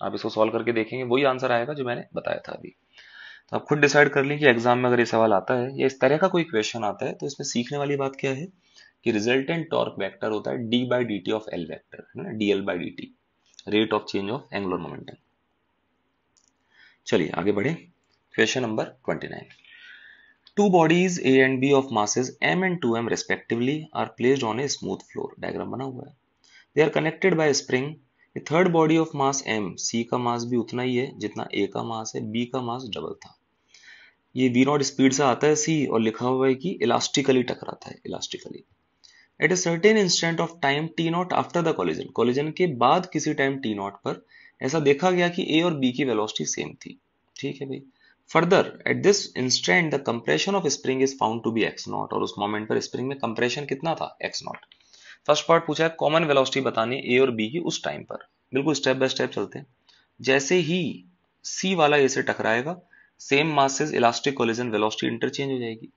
आप इसको सॉल्व करके देखेंगे वही आंसर आएगा जो मैंने बताया था अभी तो आप खुद डिसाइड कर लें कि एग्जाम में अगर ये सवाल आता है या इस तरह का कोई क्वेश्चन आता है तो इसमें सीखने वाली बात क्या है कि रिजल्टेंट टॉर्क वेक्टर होता है d by D t of L vector है ना d L by D t rate of change of angular momentum चलिए आगे बढ़े question number twenty nine Two bodies A and B of masses m and 2m respectively are placed on a smooth floor. Diagram बना हुआ है they are connected by spring third body of mass m, c का मास भी उतना ही है जितना a का मास है b का मास डबल था ये वी नॉट स्पीड से आता है c और लिखा हुआ है कि इलास्टिकली टकराता है elastically at a certain instant of time t naught after the collision collision के बाद किसी टाइम टी नॉट पर ऐसा देखा गया कि ए और बी की वेलोसिटी सेम थी ठीक है भाई further at this instant the compression of spring is found to be x naught और उस मोमेंट पर स्प्रिंग में कंप्रेशन कितना था एक्स नॉट फर्स्ट पार्ट पूछा है कॉमन वेलोसिटी बतानी ए और बी की उस टाइम पर बिल्कुल स्टेप बाय स्टेप चलते हैं जैसे ही सी वाला ए से टकराएगा same masses elastic collision velocity interchange हो जाएगी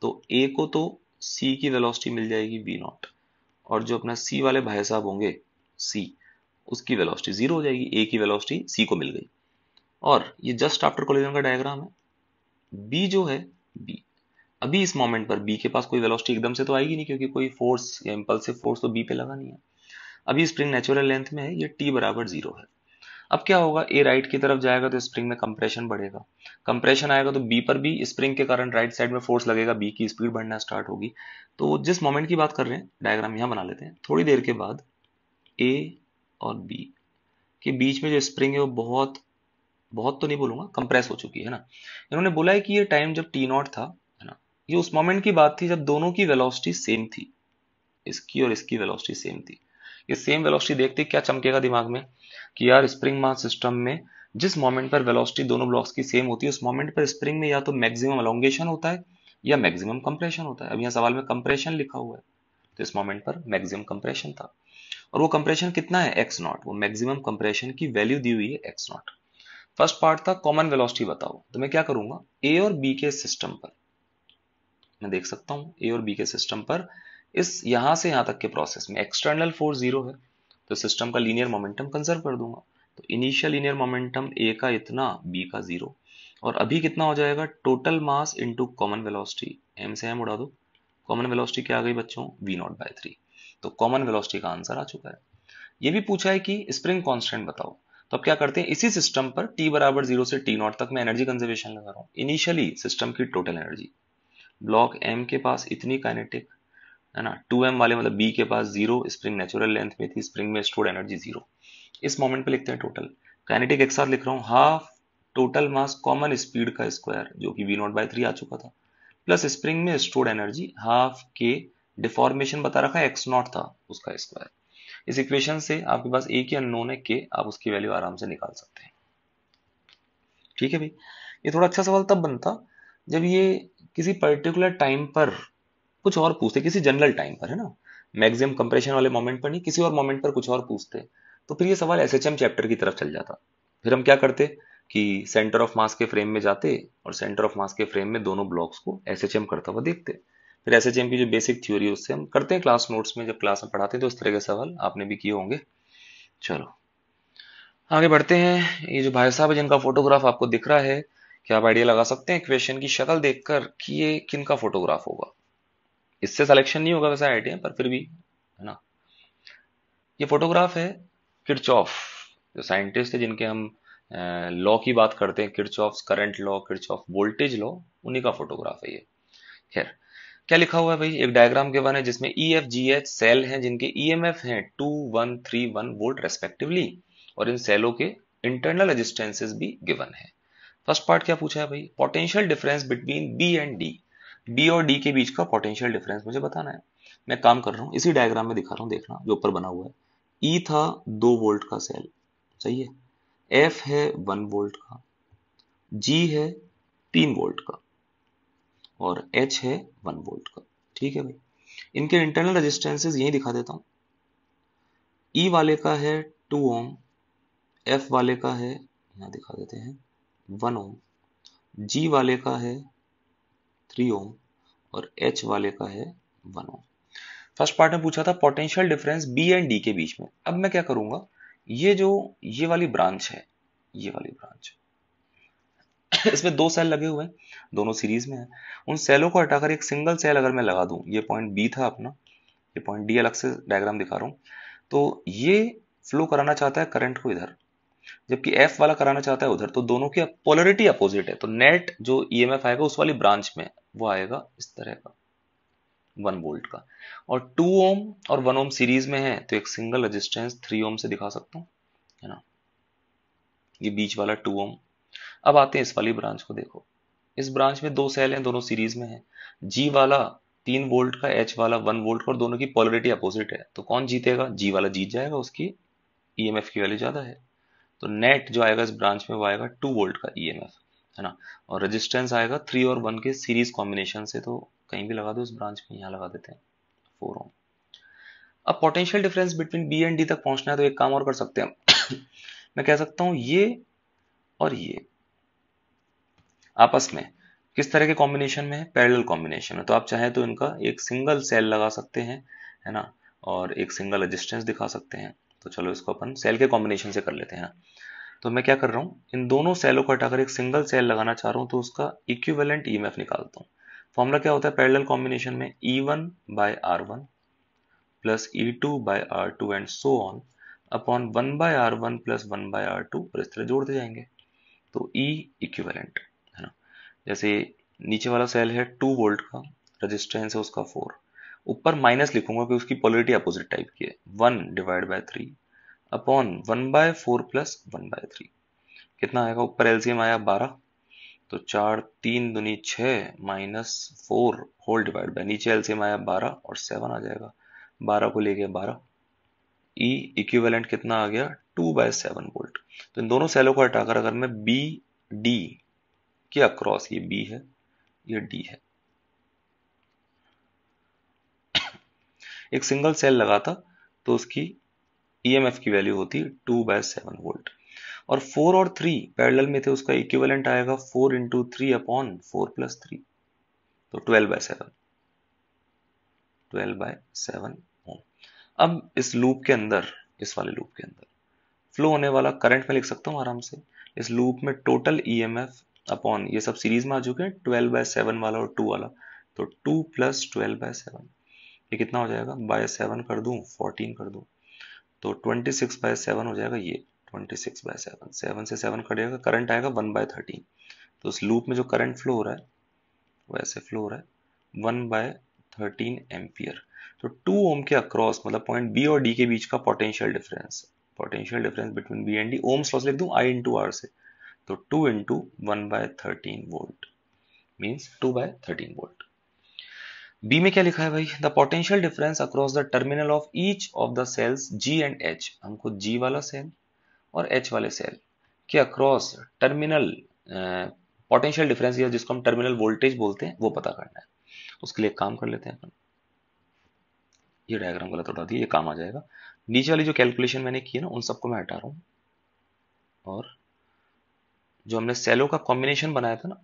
तो ए को तो सी की वेलोसिटी मिल जाएगी बी नॉट और जो अपना सी वाले भाई साहब होंगे सी उसकी वेलोसिटी जीरो हो जाएगी ए की वेलोसिटी सी को मिल गई और ये जस्ट आफ्टर कोलिजन का डायग्राम है बी जो है बी अभी इस मोमेंट पर बी के पास कोई वेलोसिटी एकदम से तो आएगी नहीं क्योंकि कोई फोर्स या इम्पल्सिव फोर्स तो बी पे लगा नहीं है अभी स्प्रिंग नेचुरल लेंथ में है ये टी बराबर जीरो है अब क्या होगा ए राइट की तरफ जाएगा तो स्प्रिंग में कंप्रेशन बढ़ेगा कंप्रेशन आएगा तो बी पर भी स्प्रिंग के कारण राइट साइड में फोर्स लगेगा बी की स्पीड बढ़ना स्टार्ट होगी तो जिस मोमेंट की बात कर रहे हैं डायग्राम यहां बना लेते हैं थोड़ी देर के बाद ए और बी के बीच में जो स्प्रिंग है वो बहुत बहुत तो नहीं बोलूंगा कंप्रेस हो चुकी है ना इन्होंने बोला है कि ये टाइम जब टी नॉट था है ना ये उस मोमेंट की बात थी जब दोनों की वेलोसिटी सेम थी इसकी और इसकी वेलोसिटी सेम थी ये सेम वेलोसिटी देखते क्या चमकेगा दिमाग में कि यार स्प्रिंग मास सिस्टम में जिस मोमेंट पर वेलोसिटी दोनों ब्लॉक्स की सेम होती है उस मोमेंट पर स्प्रिंग में या तो मैक्सिमम अलोंगेशन होता है या मैक्सिमम कंप्रेशन होता है अब यहाँ सवाल में कंप्रेशन लिखा हुआ है तो इस मोमेंट पर मैक्सिमम कंप्रेशन था और वो कंप्रेशन कितना है एक्स नॉट वो मैक्सिमम कंप्रेशन की वैल्यू दी हुई है एक्स नॉट फर्स्ट पार्ट था कॉमन वेलोसिटी बताओ तो मैं क्या करूंगा ए और बी के सिस्टम पर मैं देख सकता हूं ए और बी के सिस्टम पर इस यहां से यहां तक के प्रोसेस में एक्सटर्नल फोर्स जीरो है तो सिस्टम का लीनियर मोमेंटम कंजर्व कर दूंगा तो इनिशियल लीनियर मोमेंटम ए का इतना बी का जीरो और अभी कितना हो जाएगा total mass into common velocity m से एम उड़ा दो कॉमन वेलोसिटी क्या आ गई बच्चों वी नॉट बाय थ्री तो कॉमन वेलोसिटी का आंसर आ चुका है ये भी पूछा है कि स्प्रिंग कांस्टेंट बताओ तो अब क्या करते हैं इसी सिस्टम पर टी बराबर जीरो से टी नॉट तक मैं एनर्जी कंजर्वेशन लगा रहा हूँ इनिशियली सिस्टम की टोटल एनर्जी ब्लॉक एम के पास इतनी काइनेटिक है ना 2m वाले मतलब बी के पास जीरो स्प्रिंग नेचुरल लेंथ में थी स्प्रिंग में स्टोर्ड एनर्जी जीरो इस मोमेंट पे लिखते हैं टोटल काइनेटिक एक साथ लिख रहा हूँ half total mass common speed का स्क्वायर जो कि वी नॉट बाई थ्री आ चुका था प्लस स्प्रिंग में स्टोर्ड एनर्जी हाफ के डिफॉर्मेशन बता रखा है एक्स नॉट था उसका स्क्वायर इस इक्वेशन से आपके पास एक ही अनोन है के आप उसकी वैल्यू आराम से निकाल सकते हैं ठीक है भाई ये थोड़ा अच्छा सवाल तब बनता जब ये किसी पर्टिकुलर टाइम पर कुछ और पूछते किसी जनरल टाइम पर है ना मैक्सिमम कंप्रेशन वाले मोमेंट पर नहीं किसी और मोमेंट पर कुछ और पूछते तो फिर ये सवाल एस चैप्टर की तरफ चल जाता फिर हम क्या करते कि सेंटर ऑफ मास के फ्रेम में जाते और सेंटर ऑफ मास के फ्रेम में दोनों ब्लॉक्स को एस करता हुआ देखते फिर एस की जो बेसिक थ्योरी उससे हम करते हैं क्लास नोट्स में जब क्लास में पढ़ाते हैं तो उस तरह के सवाल आपने भी किए होंगे चलो आगे बढ़ते हैं ये जो भाई साहब है जिनका फोटोग्राफ आपको दिख रहा है क्या आप आइडिया लगा सकते हैं क्वेश्चन की शक्ल देखकर कि ये किन का फोटोग्राफ होगा इससे सिलेक्शन नहीं होगा वैसे आइडिया पर फिर भी है ना ये फोटोग्राफ है किरचॉफ जो साइंटिस्ट है जिनके हम लॉ की बात करते हैं Kirchhoff current law Kirchhoff voltage law उन्हीं का फोटोग्राफ है ये खैर क्या लिखा हुआ है भाई एक डायग्राम के बारे में जिसमें E F G H cell है जिनके ई एम एफ है two one three one volt respectively और इन सेलों के इंटरनल रेजिस्टेंसेज भी गिवन है फर्स्ट पार्ट क्या पूछा है भाई potential difference between B and D B और डी के बीच का पोटेंशियल डिफरेंस मुझे बताना है मैं काम कर रहा हूँ इसी डायग्राम में दिखा रहा हूँ देखना जो ऊपर बना हुआ है ई e था दो वोल्ट का सेल सही है एफ है वन वोल्ट का जी है तीन वोल्ट का और एच है वन वोल्ट का ठीक है भाई इनके इंटरनल रेजिस्टेंसेस यही दिखा देता हूं ई e वाले का है टू ओम एफ वाले का है यहां दिखा देते हैं वन ओम जी वाले का है थ्री ओम और एच वाले का है वन ओम फर्स्ट पार्ट में पूछा था potential difference B and D के बीच में अब मैं क्या करूंगा ये जो ये वाली ब्रांच है ये वाली ब्रांच इसमें दो सेल लगे हुए हैं दोनों सीरीज में है उन सेलों को हटाकर एक सिंगल सेल अगर मैं लगा दूं ये पॉइंट बी था अपना ये पॉइंट डी अलग से डायग्राम दिखा रहा हूं तो ये फ्लो कराना चाहता है करंट को इधर जबकि एफ वाला कराना चाहता है उधर तो दोनों की पोलरिटी अपोजिट है तो नेट जो ई एम एफ आएगा उस वाली ब्रांच में वो आएगा इस तरह का वन वोल्ट का और टू ओम और वन ओम सीरीज में है तो एक सिंगल रजिस्टेंस थ्री ओम से दिखा सकता हूं है ना ये बीच वाला टू ओम अब आते हैं इस वाली ब्रांच को देखो इस ब्रांच में दो सेल हैं दोनों सीरीज में हैं जी वाला तीन वोल्ट का एच वाला वन वोल्ट का और दोनों की पॉलरिटी अपोजिट है तो कौन जीतेगा जी वाला जीत जाएगा उसकी ई e की वैल्यू ज़्यादा है तो नेट जो आएगा इस ब्रांच में वो आएगा टू वोल्ट का ई e है ना और रजिस्टेंस आएगा थ्री और वन के सीरीज कॉम्बिनेशन से तो कहीं भी लगा दो इस ब्रांच में यहाँ लगा देते हैं फोर ओम अब potential difference between B and D तक पहुंचना है तो एक काम और कर सकते हैं *coughs* मैं कह सकता हूं ये और ये आपस में किस तरह के कॉम्बिनेशन में है पैरेलल कॉम्बिनेशन में तो आप चाहे तो इनका एक सिंगल सेल लगा सकते हैं है ना और एक सिंगल रजिस्टेंस दिखा सकते हैं तो चलो इसको अपन सेल के कॉम्बिनेशन से कर लेते हैं तो मैं क्या कर रहा हूँ इन दोनों सेलों को हटाकर एक सिंगल सेल लगाना चाह रहा हूँ तो उसका इक्विवेलेंट ई e निकालता हूँ फॉर्मूला क्या होता है पैरेलल कॉम्बिनेशन में E one by R one plus E two by R two and so on upon one by R one plus one by R two और इस तरह जोड़ते जाएंगे तो ई e इक्विवेलेंट जैसे नीचे वाला सेल है टू वोल्ट का रजिस्टेंस है उसका फोर ऊपर माइनस लिखूंगा कि उसकी पॉलिटी अपोजिट टाइप की है one divide by three upon one by four plus one by three कितना आएगा ऊपर एलसीएम आया बारह तो चार तीन दुनी छ minus four whole divide by नीचे एलसीएम आया बारह और सेवन आ जाएगा बारह को ले गया बारह ई e इक्विवेलेंट कितना आ गया टू बाय सेवन वोल्ट तो इन दोनों सेलों को हटाकर अगर मैं बी डी के अक्रॉस ये बी है ये डी है एक सिंगल सेल लगाता तो उसकी ईएमएफ e की वैल्यू होती टू बाय सेवन वोल्ट और फोर और थ्री पैरेलल में थे उसका इक्विवेलेंट आएगा four into three upon four plus three तो twelve by seven twelve by seven अब इस लूप के अंदर इस वाले लूप के अंदर फ्लो होने वाला करंट में लिख सकता हूं आराम से इस लूप में टोटल ईएमएफ e अपॉन ये सब सीरीज में आ चुके हैं ट्वेल्व बाय सेवन वाला और टू वाला तो two plus twelve by seven ये कितना हो जाएगा बाय सेवन कर दू फोर्टीन कर दू तो ट्वेंटी सिक्स बाय सेवन हो जाएगा ये twenty six by seven seven से सेवन कट जाएगा करंट आएगा वन बाय थर्टीन तो उस लूप में जो करंट फ्लो हो रहा है वो ऐसे फ्लो हो रहा है वन बाय थर्टीन एम्पियर तो टू ओम के अक्रॉस मतलब पॉइंट बी और डी के बीच का potential difference potential difference between B and D Ohm's law लिख दूं आई इंटू आर से तो two into one by thirteen volt means two by thirteen volt B में क्या लिखा है भाई the potential difference across the terminal of each of the cells G and H हमको जी वाला सेल और एच वाले सेल के अक्रॉस टर्मिनल पोटेंशियल डिफरेंस या जिसको हम टर्मिनल वोल्टेज बोलते हैं वो पता करना है उसके लिए काम कर लेते हैं अपन ये डायग्राम गलत उठा दी ये काम आ जाएगा नीचे वाली जो कैलकुलेशन मैंने की है ना उन सबको मैं हटा रहा हूं और जो हमने सेलो का कॉम्बिनेशन बनाया था ना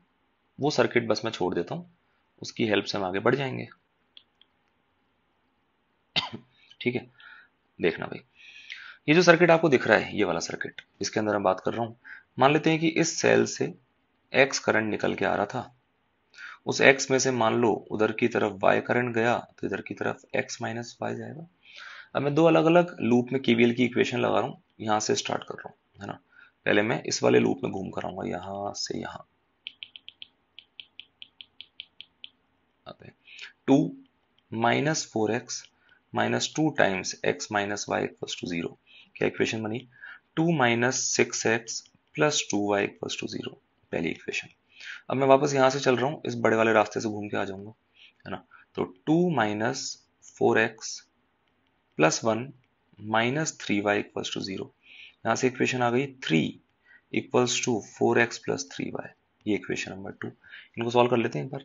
वो सर्किट बस मैं छोड़ देता हूँ उसकी हेल्प से हम आगे बढ़ जाएंगे *coughs* ठीक है देखना भाई ये जो सर्किट आपको दिख रहा है ये वाला सर्किट इसके अंदर हम बात कर रहा हूं मान लेते हैं कि इस सेल से एक्स करंट निकल के आ रहा था उस एक्स में से मान लो उधर की तरफ वाई करंट गया तो इधर की तरफ एक्स माइनस वाई जाएगा अब मैं दो अलग अलग लूप में केवीएल की इक्वेशन लगा रहा हूँ यहां से स्टार्ट कर रहा हूँ है ना पहले मैं इस वाले लूप में घूम कर आऊंगा यहां से यहां two minus four x minus two times x minus y equal to zero क्या इक्वेशन बनी two minus six x plus two y equal to zero पहली इक्वेशन अब मैं वापस यहां से चल रहा हूँ इस बड़े वाले रास्ते से घूम के आ जाऊंगा है ना तो two minus four x plus one minus three y equal to zero यहां से इक्वेशन आ गई three equals to four x plus three y ये इक्वेशन नंबर टू इनको सॉल्व कर लेते हैं एक बार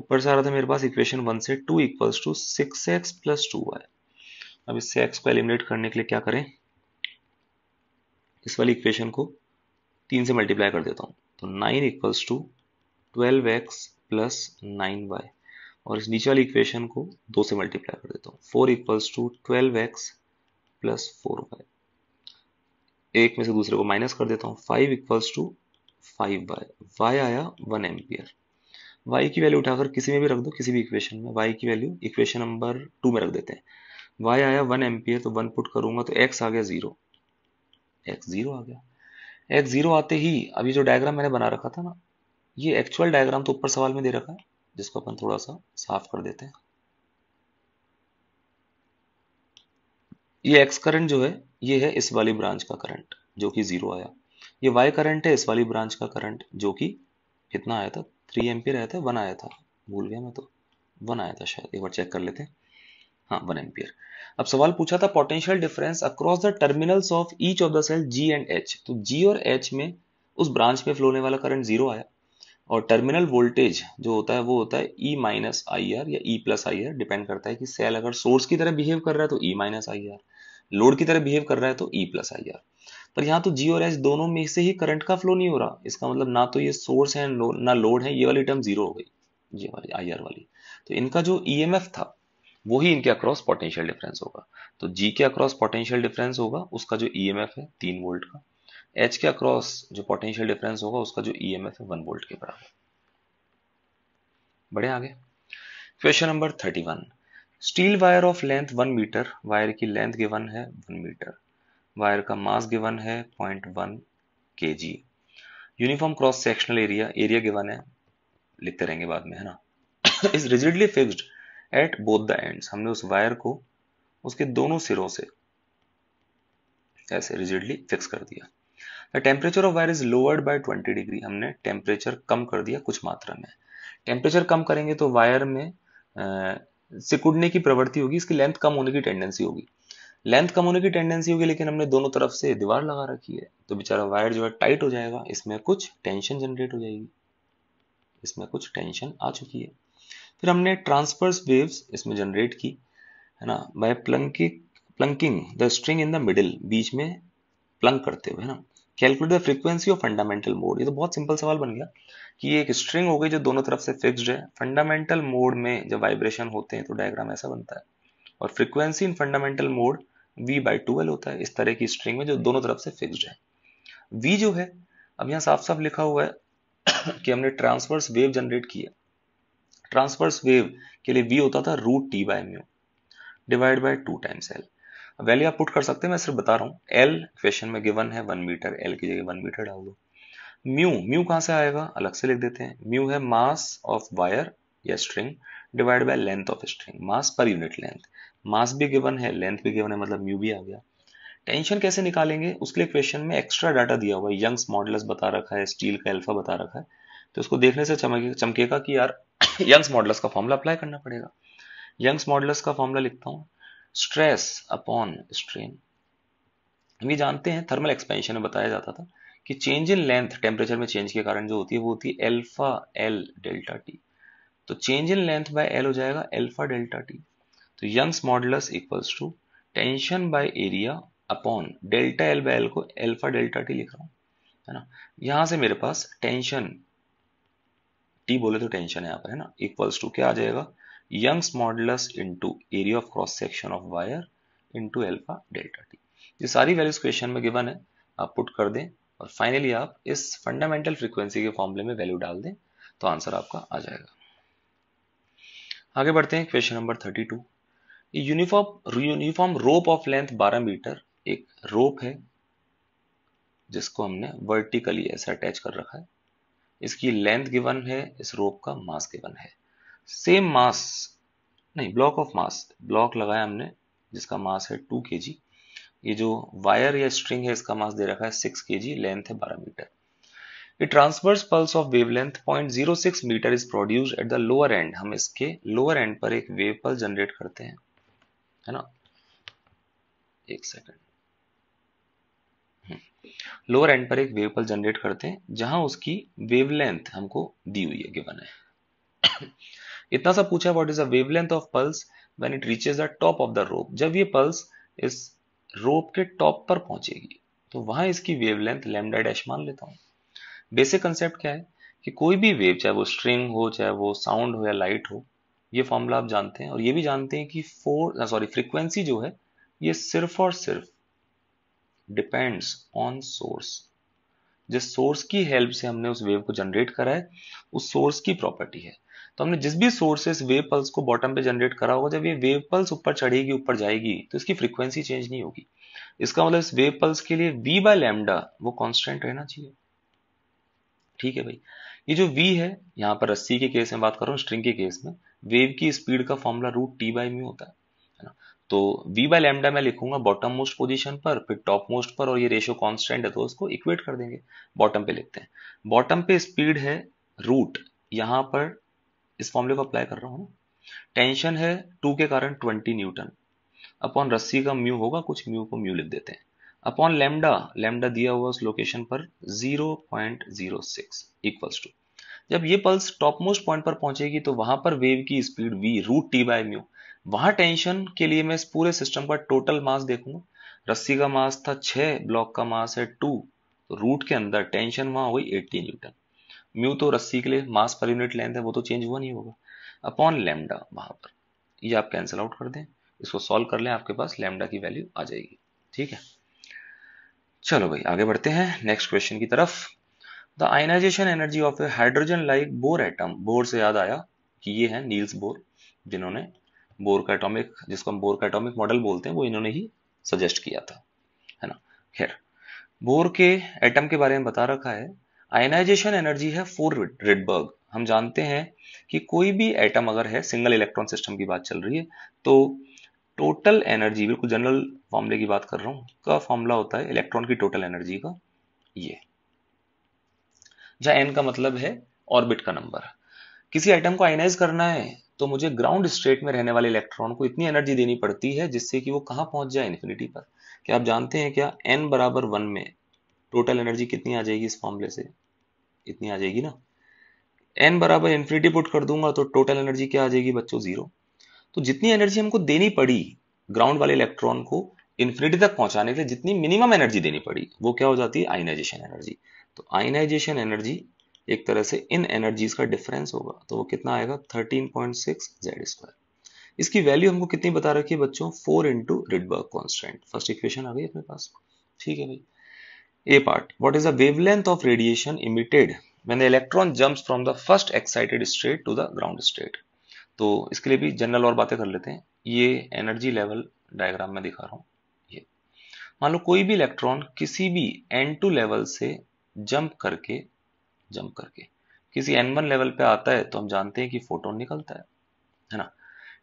ऊपर से आ रहा था मेरे पास इक्वेशन वन से two equals to six x plus two y अब इससे एक्स को एलिमिनेट करने के लिए क्या करें इस वाली इक्वेशन को तीन से मल्टीप्लाई कर देता हूं तो nine equals to twelve x plus nine y और इस नीचे वाली इक्वेशन को दो से मल्टीप्लाई कर देता हूं four equals to twelve x plus four y एक में से दूसरे को माइनस कर देता हूँ five equals to five by y आया वन एम्पियर वाई की वैल्यू उठाकर किसी में भी रख दो किसी भी इक्वेशन में वाई की वैल्यू इक्वेशन नंबर टू में रख देते हैं वाई आया वन एम्पियर तो वन पुट करूंगा तो एक्स आ गया जीरो एक्स जीरो आ गया एक्स जीरो आते ही अभी जो डायग्राम मैंने बना रखा था ना ये एक्चुअल डायग्राम तो ऊपर सवाल में दे रखा है जिसको अपन थोड़ा सा साफ कर देते हैं ये एक्स करंट जो है ये है इस वाली ब्रांच का करंट जो कि जीरो आया ये वाई करंट है इस वाली ब्रांच का करंट जो कि कितना आया था थ्री एम्पियर आया था वन आया था भूल गया मैं तो वन आया था शायद एक बार चेक कर लेते हैं हाँ वन एम्पियर अब सवाल पूछा था potential difference across the terminals of each of the cell G and H तो जी और एच में उस ब्रांच में फ्लो होने वाला करंट जीरो आया और टर्मिनल वोल्टेज जो होता है वो होता है ई माइनस आई आर या E plus I R depend करता है कि सेल अगर सोर्स की तरह बिहेव कर रहा है तो E minus I R load की तरह बिहेव कर रहा है तो ई प्लस आई आर पर यहाँ तो जी और एच दोनों में से ही करंट का फ्लो नहीं हो रहा इसका मतलब ना तो ये सोर्स है ना लोड है ये वाली टर्म जीरो हो गई ये वाली आई आर वाली तो इनका जो ई एम एफ था वो ही इनके अक्रॉस पोटेंशियल डिफरेंस होगा तो जी के अक्रॉस पोटेंशियल डिफरेंस होगा उसका जो ई एम एफ है तीन वोल्ट का एच के अक्रॉस जो पोटेंशियल डिफरेंस होगा उसका जो ई एम एफ है वन वोल्ट के बराबर बढ़े आगे question number thirty one steel wire of length one metre wire की लेंथ गिवन है वन मीटर वायर का मास गिवन है point one K G uniform cross sectional area area given है लिखते रहेंगे बाद में है ना *coughs* is rigidly fixed at both the ends हमने उस वायर को उसके दोनों सिरों से ऐसे रिजिडली फिक्स कर दिया the temperature of wire is lowered by twenty degree हमने टेम्परेचर कम कर दिया कुछ मात्रा में टेम्परेचर कम करेंगे तो वायर में सिकुड़ने की प्रवृत्ति होगी इसकी लेंथ कम होने की टेंडेंसी होगी लेंथ कम होने की टेंडेंसी होगी लेकिन हमने दोनों तरफ से दीवार लगा रखी है तो बेचारा वायर जो है टाइट हो जाएगा इसमें कुछ टेंशन जनरेट हो जाएगी इसमें कुछ टेंशन आ चुकी है फिर हमने ट्रांसफर्स वेव्स इसमें जनरेट की है ना by plucking plucking the string in the middle बीच में प्लंक करते हुए है ना calculate the frequency of fundamental mode ये तो बहुत सिंपल सवाल बन गया कि ये एक स्ट्रिंग हो गई जो दोनों तरफ से फिक्स्ड है फंडामेंटल मोड में जब वाइब्रेशन होते हैं तो डायग्राम ऐसा बनता है और frequency in fundamental mode v by twelve होता है इस तरह की स्ट्रिंग में जो दोनों तरफ से फिक्स्ड है v जो है अब यहाँ साफ साफ लिखा हुआ है कि हमने ट्रांसवर्स वेव जनरेट किया ट्रांसवर्स वेव के लिए v होता था root T by mu divide by two times L value आप पुट कर सकते हैं मैं सिर्फ बता रहा हूँ एल क्वेश्चन में गिवन है वन मीटर एल की जगह वन मीटर डाल दो म्यू म्यू कहाँ से आएगा अलग से लिख देते हैं म्यू है मास ऑफ वायर या string divide by length of string mass per unit length mass भी गिवन है लेंथ भी गिवन है मतलब म्यू भी आ गया टेंशन कैसे निकालेंगे उसके लिए क्वेश्चन में एक्स्ट्रा डाटा दिया हुआ है यंग्स मॉडल्स बता रखा है स्टील का एल्फा बता रखा है तो उसको देखने से चमकेगा चमकेगा कि यार यंग्स *coughs* मॉडल्स का फॉर्मूला अप्लाई करना पड़ेगा यंग्स मॉडल्स का फॉर्मूला लिखता हूँ स्ट्रेस अपॉन स्ट्रेन ये जानते हैं थर्मल एक्सपेंशन में बताया जाता था कि चेंज इन लेंथ टेम्परेचर में चेंज के कारण जो होती है वो होती है एल्फा एल डेल्टा टी तो change in length by L हो जाएगा एल्फा डेल्टा टी तो Young's modulus equals to tension by area upon delta L by L को एल्फा डेल्टा टी लिख रहा हूं है ना यहां से मेरे पास टेंशन टी बोले तो टेंशन है यहां पर है ना इक्वल्स टू क्या आ जाएगा Young's modulus into area of cross section of wire into alpha delta T ये सारी वैल्यूज क्वेश्चन में गिवन है आप पुट कर दें और फाइनली आप इस फंडामेंटल फ्रीक्वेंसी के फॉर्मले में वैल्यू डाल दें तो आंसर आपका आ जाएगा आगे बढ़ते हैं question number two uniform uniform rope of length 12 metre एक रोप है जिसको हमने वर्टिकली ऐसे अटैच कर रखा है इसकी लेंथ गिवन है इस रोप का मास गिवन है सेम मास नहीं ब्लॉक ऑफ मास ब्लॉक लगाया हमने जिसका मास है टू के ये जो वायर या स्ट्रिंग है इसका मास दे रखा है सिक्स के लेंथ है बारह metre A transverse pulse of wavelength 0.06 metre is produce at the lower end हम इसके लोअर एंड पर एक वेव pulse जनरेट करते हैं है ना एक सेकेंड लोअर एंड पर एक वेव पल्स जनरेट करते हैं जहां उसकी वेवलेंथ हमको दी हुई है गिवन है इतना सा पूछा what is the wavelength of pulse when it reaches the top of the rope जब ये पल्स इस रोप के टॉप पर पहुंचेगी तो वहां इसकी वेवलेंथ लेमडा डैश मान लेता हूं बेसिक कंसेप्ट क्या है कि कोई भी वेव चाहे वो स्ट्रिंग हो चाहे वो साउंड हो या लाइट हो ये फॉर्मूला आप जानते हैं और ये भी जानते हैं कि फोर सॉरी फ्रीक्वेंसी जो है ये सिर्फ और सिर्फ डिपेंड्स ऑन सोर्स जिस सोर्स की हेल्प से हमने उस वेव को जनरेट करा है उस सोर्स की प्रॉपर्टी है तो हमने जिस भी सोर्स से वेव पल्स को बॉटम पे जनरेट करा होगा जब ये वेव पल्स ऊपर चढ़ेगी ऊपर जाएगी तो इसकी फ्रीक्वेंसी चेंज नहीं होगी इसका मतलब इस वेव पल्स के लिए वी बाय लेमडा वो कॉन्स्टेंट रहना चाहिए ठीक है भाई ये जो वी है यहाँ पर रस्सी के केस में बात करूं स्ट्रिंग के केस में वेव की स्पीड का formula root T by mu होता है ना तो v बाय लेमडा मैं लिखूंगा बॉटम मोस्ट पोजीशन पर फिर टॉप मोस्ट पर और ये रेशियो कांस्टेंट है तो उसको इक्वेट कर देंगे बॉटम पे लिखते हैं बॉटम पे स्पीड है रूट यहाँ पर इस फॉर्मूले को अप्लाई कर रहा हूँ टेंशन है टू के कारण ट्वेंटी न्यूटन अपॉन रस्सी का म्यू होगा कुछ म्यू को म्यू लिख देते हैं अपॉन लेमडा लेमडा दिया हुआ उस लोकेशन पर 0.06 इक्वल्स टू जब ये पल्स टॉप मोस्ट पॉइंट पर पहुंचेगी तो वहां पर वेव की speed v root T by mu वहां टेंशन के लिए मैं इस पूरे सिस्टम का टोटल मास देखूंगा रस्सी का मास था 6 ब्लॉक का मास है 2 तो रूट के अंदर टेंशन वहां हुई 80 न्यूटन म्यू तो रस्सी के लिए मास पर यूनिट लेंथ है वो तो चेंज हुआ नहीं होगा अपॉन लेमडा वहां पर ये आप कैंसिल आउट कर दें इसको सॉल्व कर लें आपके पास लेमडा की वैल्यू आ जाएगी ठीक है चलो भाई आगे बढ़ते हैं नेक्स्ट क्वेश्चन की तरफ the ionisation energy of a hydrogen like Bohr atom Bohr से याद आया कि ये है नील्स बोर जिन्होंने बोर का एटॉमिक जिसको हम बोर का एटॉमिक मॉडल बोलते हैं वो इन्होंने ही सजेस्ट किया था है ना खैर बोर के एटम के बारे में बता रखा है आयनाइजेशन एनर्जी है फोर रिडबर्ग हम जानते हैं कि कोई भी एटम अगर है सिंगल इलेक्ट्रॉन सिस्टम की बात चल रही है तो टोटल एनर्जी बिल्कुल जनरल फॉर्मूले की बात कर रहा हूं का फॉर्मूला होता है इलेक्ट्रॉन की टोटल एनर्जी का ये जहां एन का मतलब है ऑर्बिट का नंबर किसी आइटम को आयनाइज करना है तो मुझे ग्राउंड स्टेट में रहने वाले इलेक्ट्रॉन को इतनी एनर्जी देनी पड़ती है जिससे कि वो कहां पहुंच जाए इन्फिनिटी पर क्या आप जानते हैं क्या एन बराबर वन में टोटल एनर्जी कितनी आ जाएगी इस फॉर्मूले से इतनी आ जाएगी ना एन बराबर इन्फिनिटी पुट कर दूंगा तो टोटल एनर्जी क्या आ जाएगी बच्चों जीरो तो जितनी एनर्जी हमको देनी पड़ी ग्राउंड वाले इलेक्ट्रॉन को इन्फिनिटी तक पहुंचाने के लिए जितनी मिनिमम एनर्जी देनी पड़ी वो क्या हो जाती है आइनाइजेशन एनर्जी तो आइनाइजेशन एनर्जी एक तरह से इन एनर्जीज का डिफरेंस होगा तो वो कितना आएगा 13.6 जेड स्क्वायर इसकी वैल्यू हमको कितनी बता रखी है बच्चों 4 into Rydberg constant first equation आ गई अपने पास ठीक है भाई A part What is the wavelength of radiation emitted the electron jump from the first excited state to the ground state तो इसके लिए भी जनरल और बातें कर लेते हैं ये एनर्जी लेवल डायग्राम में दिखा रहा हूं ये मान लो कोई भी इलेक्ट्रॉन किसी भी एन टू लेवल से जंप करके जंप करके किसी एन वन लेवल पे आता है तो हम जानते हैं कि फोटोन निकलता है है ना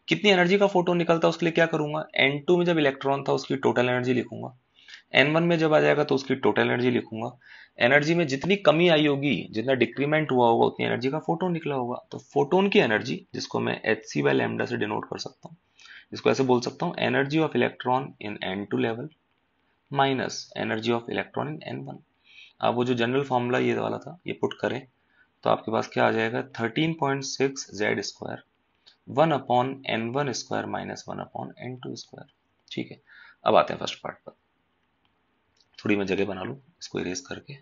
कितनी एनर्जी का फोटोन निकलता है उसके लिए क्या करूंगा एन टू में जब इलेक्ट्रॉन था उसकी टोटल एनर्जी लिखूंगा एन वन में जब आ जाएगा तो उसकी टोटल एनर्जी लिखूंगा एनर्जी में जितनी कमी आई होगी जितना डिक्रीमेंट हुआ होगा उतनी एनर्जी का फोटोन निकला होगा तो फोटोन की एनर्जी जिसको मैं एच सी बाय लेमडा से डिनोट कर सकता हूँ इसको ऐसे बोल सकता हूँ energy of electron in N two level minus energy of electron in N one आप वो जो जनरल फॉर्मूला ये वाला था ये पुट करें तो आपके पास क्या आ जाएगा thirteen point six Z square one upon N one square minus one upon N two square ठीक है अब आते हैं फर्स्ट पार्ट पर थोड़ी मैं जगह बना लूँ इसको इरेज करके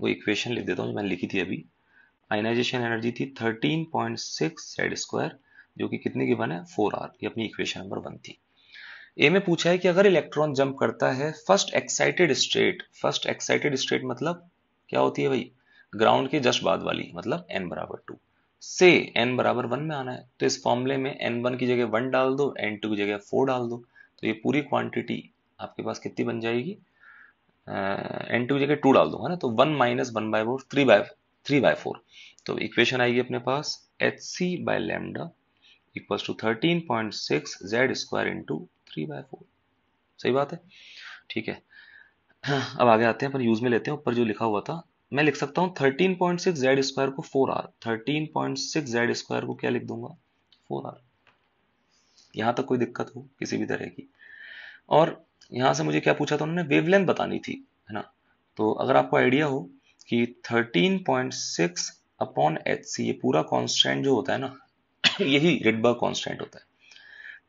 वो इक्वेशन लिख देता हूँ जो मैंने लिखी थी अभी आइनाइजेशन एनर्जी थी 13.6 पॉइंट स्क्वायर जो कि की बन है फोर आर ये अपनी इक्वेशन नंबर वन थी ए में पूछा है कि अगर इलेक्ट्रॉन जंप करता है first excited state first excited state मतलब क्या होती है भाई ग्राउंड के जस्ट बाद वाली मतलब एन बराबर टू से एन बराबर वन में आना है तो इस फॉर्मुले में एन वन की जगह वन डाल दो एन टू की जगह फोर डाल दो तो ये पूरी क्वांटिटी आपके पास कितनी बन जाएगी एन टू जगह टू डाल दूंगा ना तो one minus one by four three by three by four तो इक्वेशन आएगी अपने पास H C by lambda equal to thirteen point six Z square into three by four सही बात है ठीक है अब आगे आते हैं अपन यूज में लेते हैं ऊपर जो लिखा हुआ था मैं लिख सकता हूँ thirteen point six Z square को four R thirteen point six Z square को क्या लिख दूंगा फोर आर यहां तक कोई दिक्कत हो किसी भी तरह की और यहां से मुझे क्या पूछा था उन्होंने वेवलेंथ बतानी थी है ना तो अगर आपको आइडिया हो कि 13.6 अपॉन एच ये पूरा कांस्टेंट जो होता है ना *coughs* यही रिडबर्ग कांस्टेंट होता है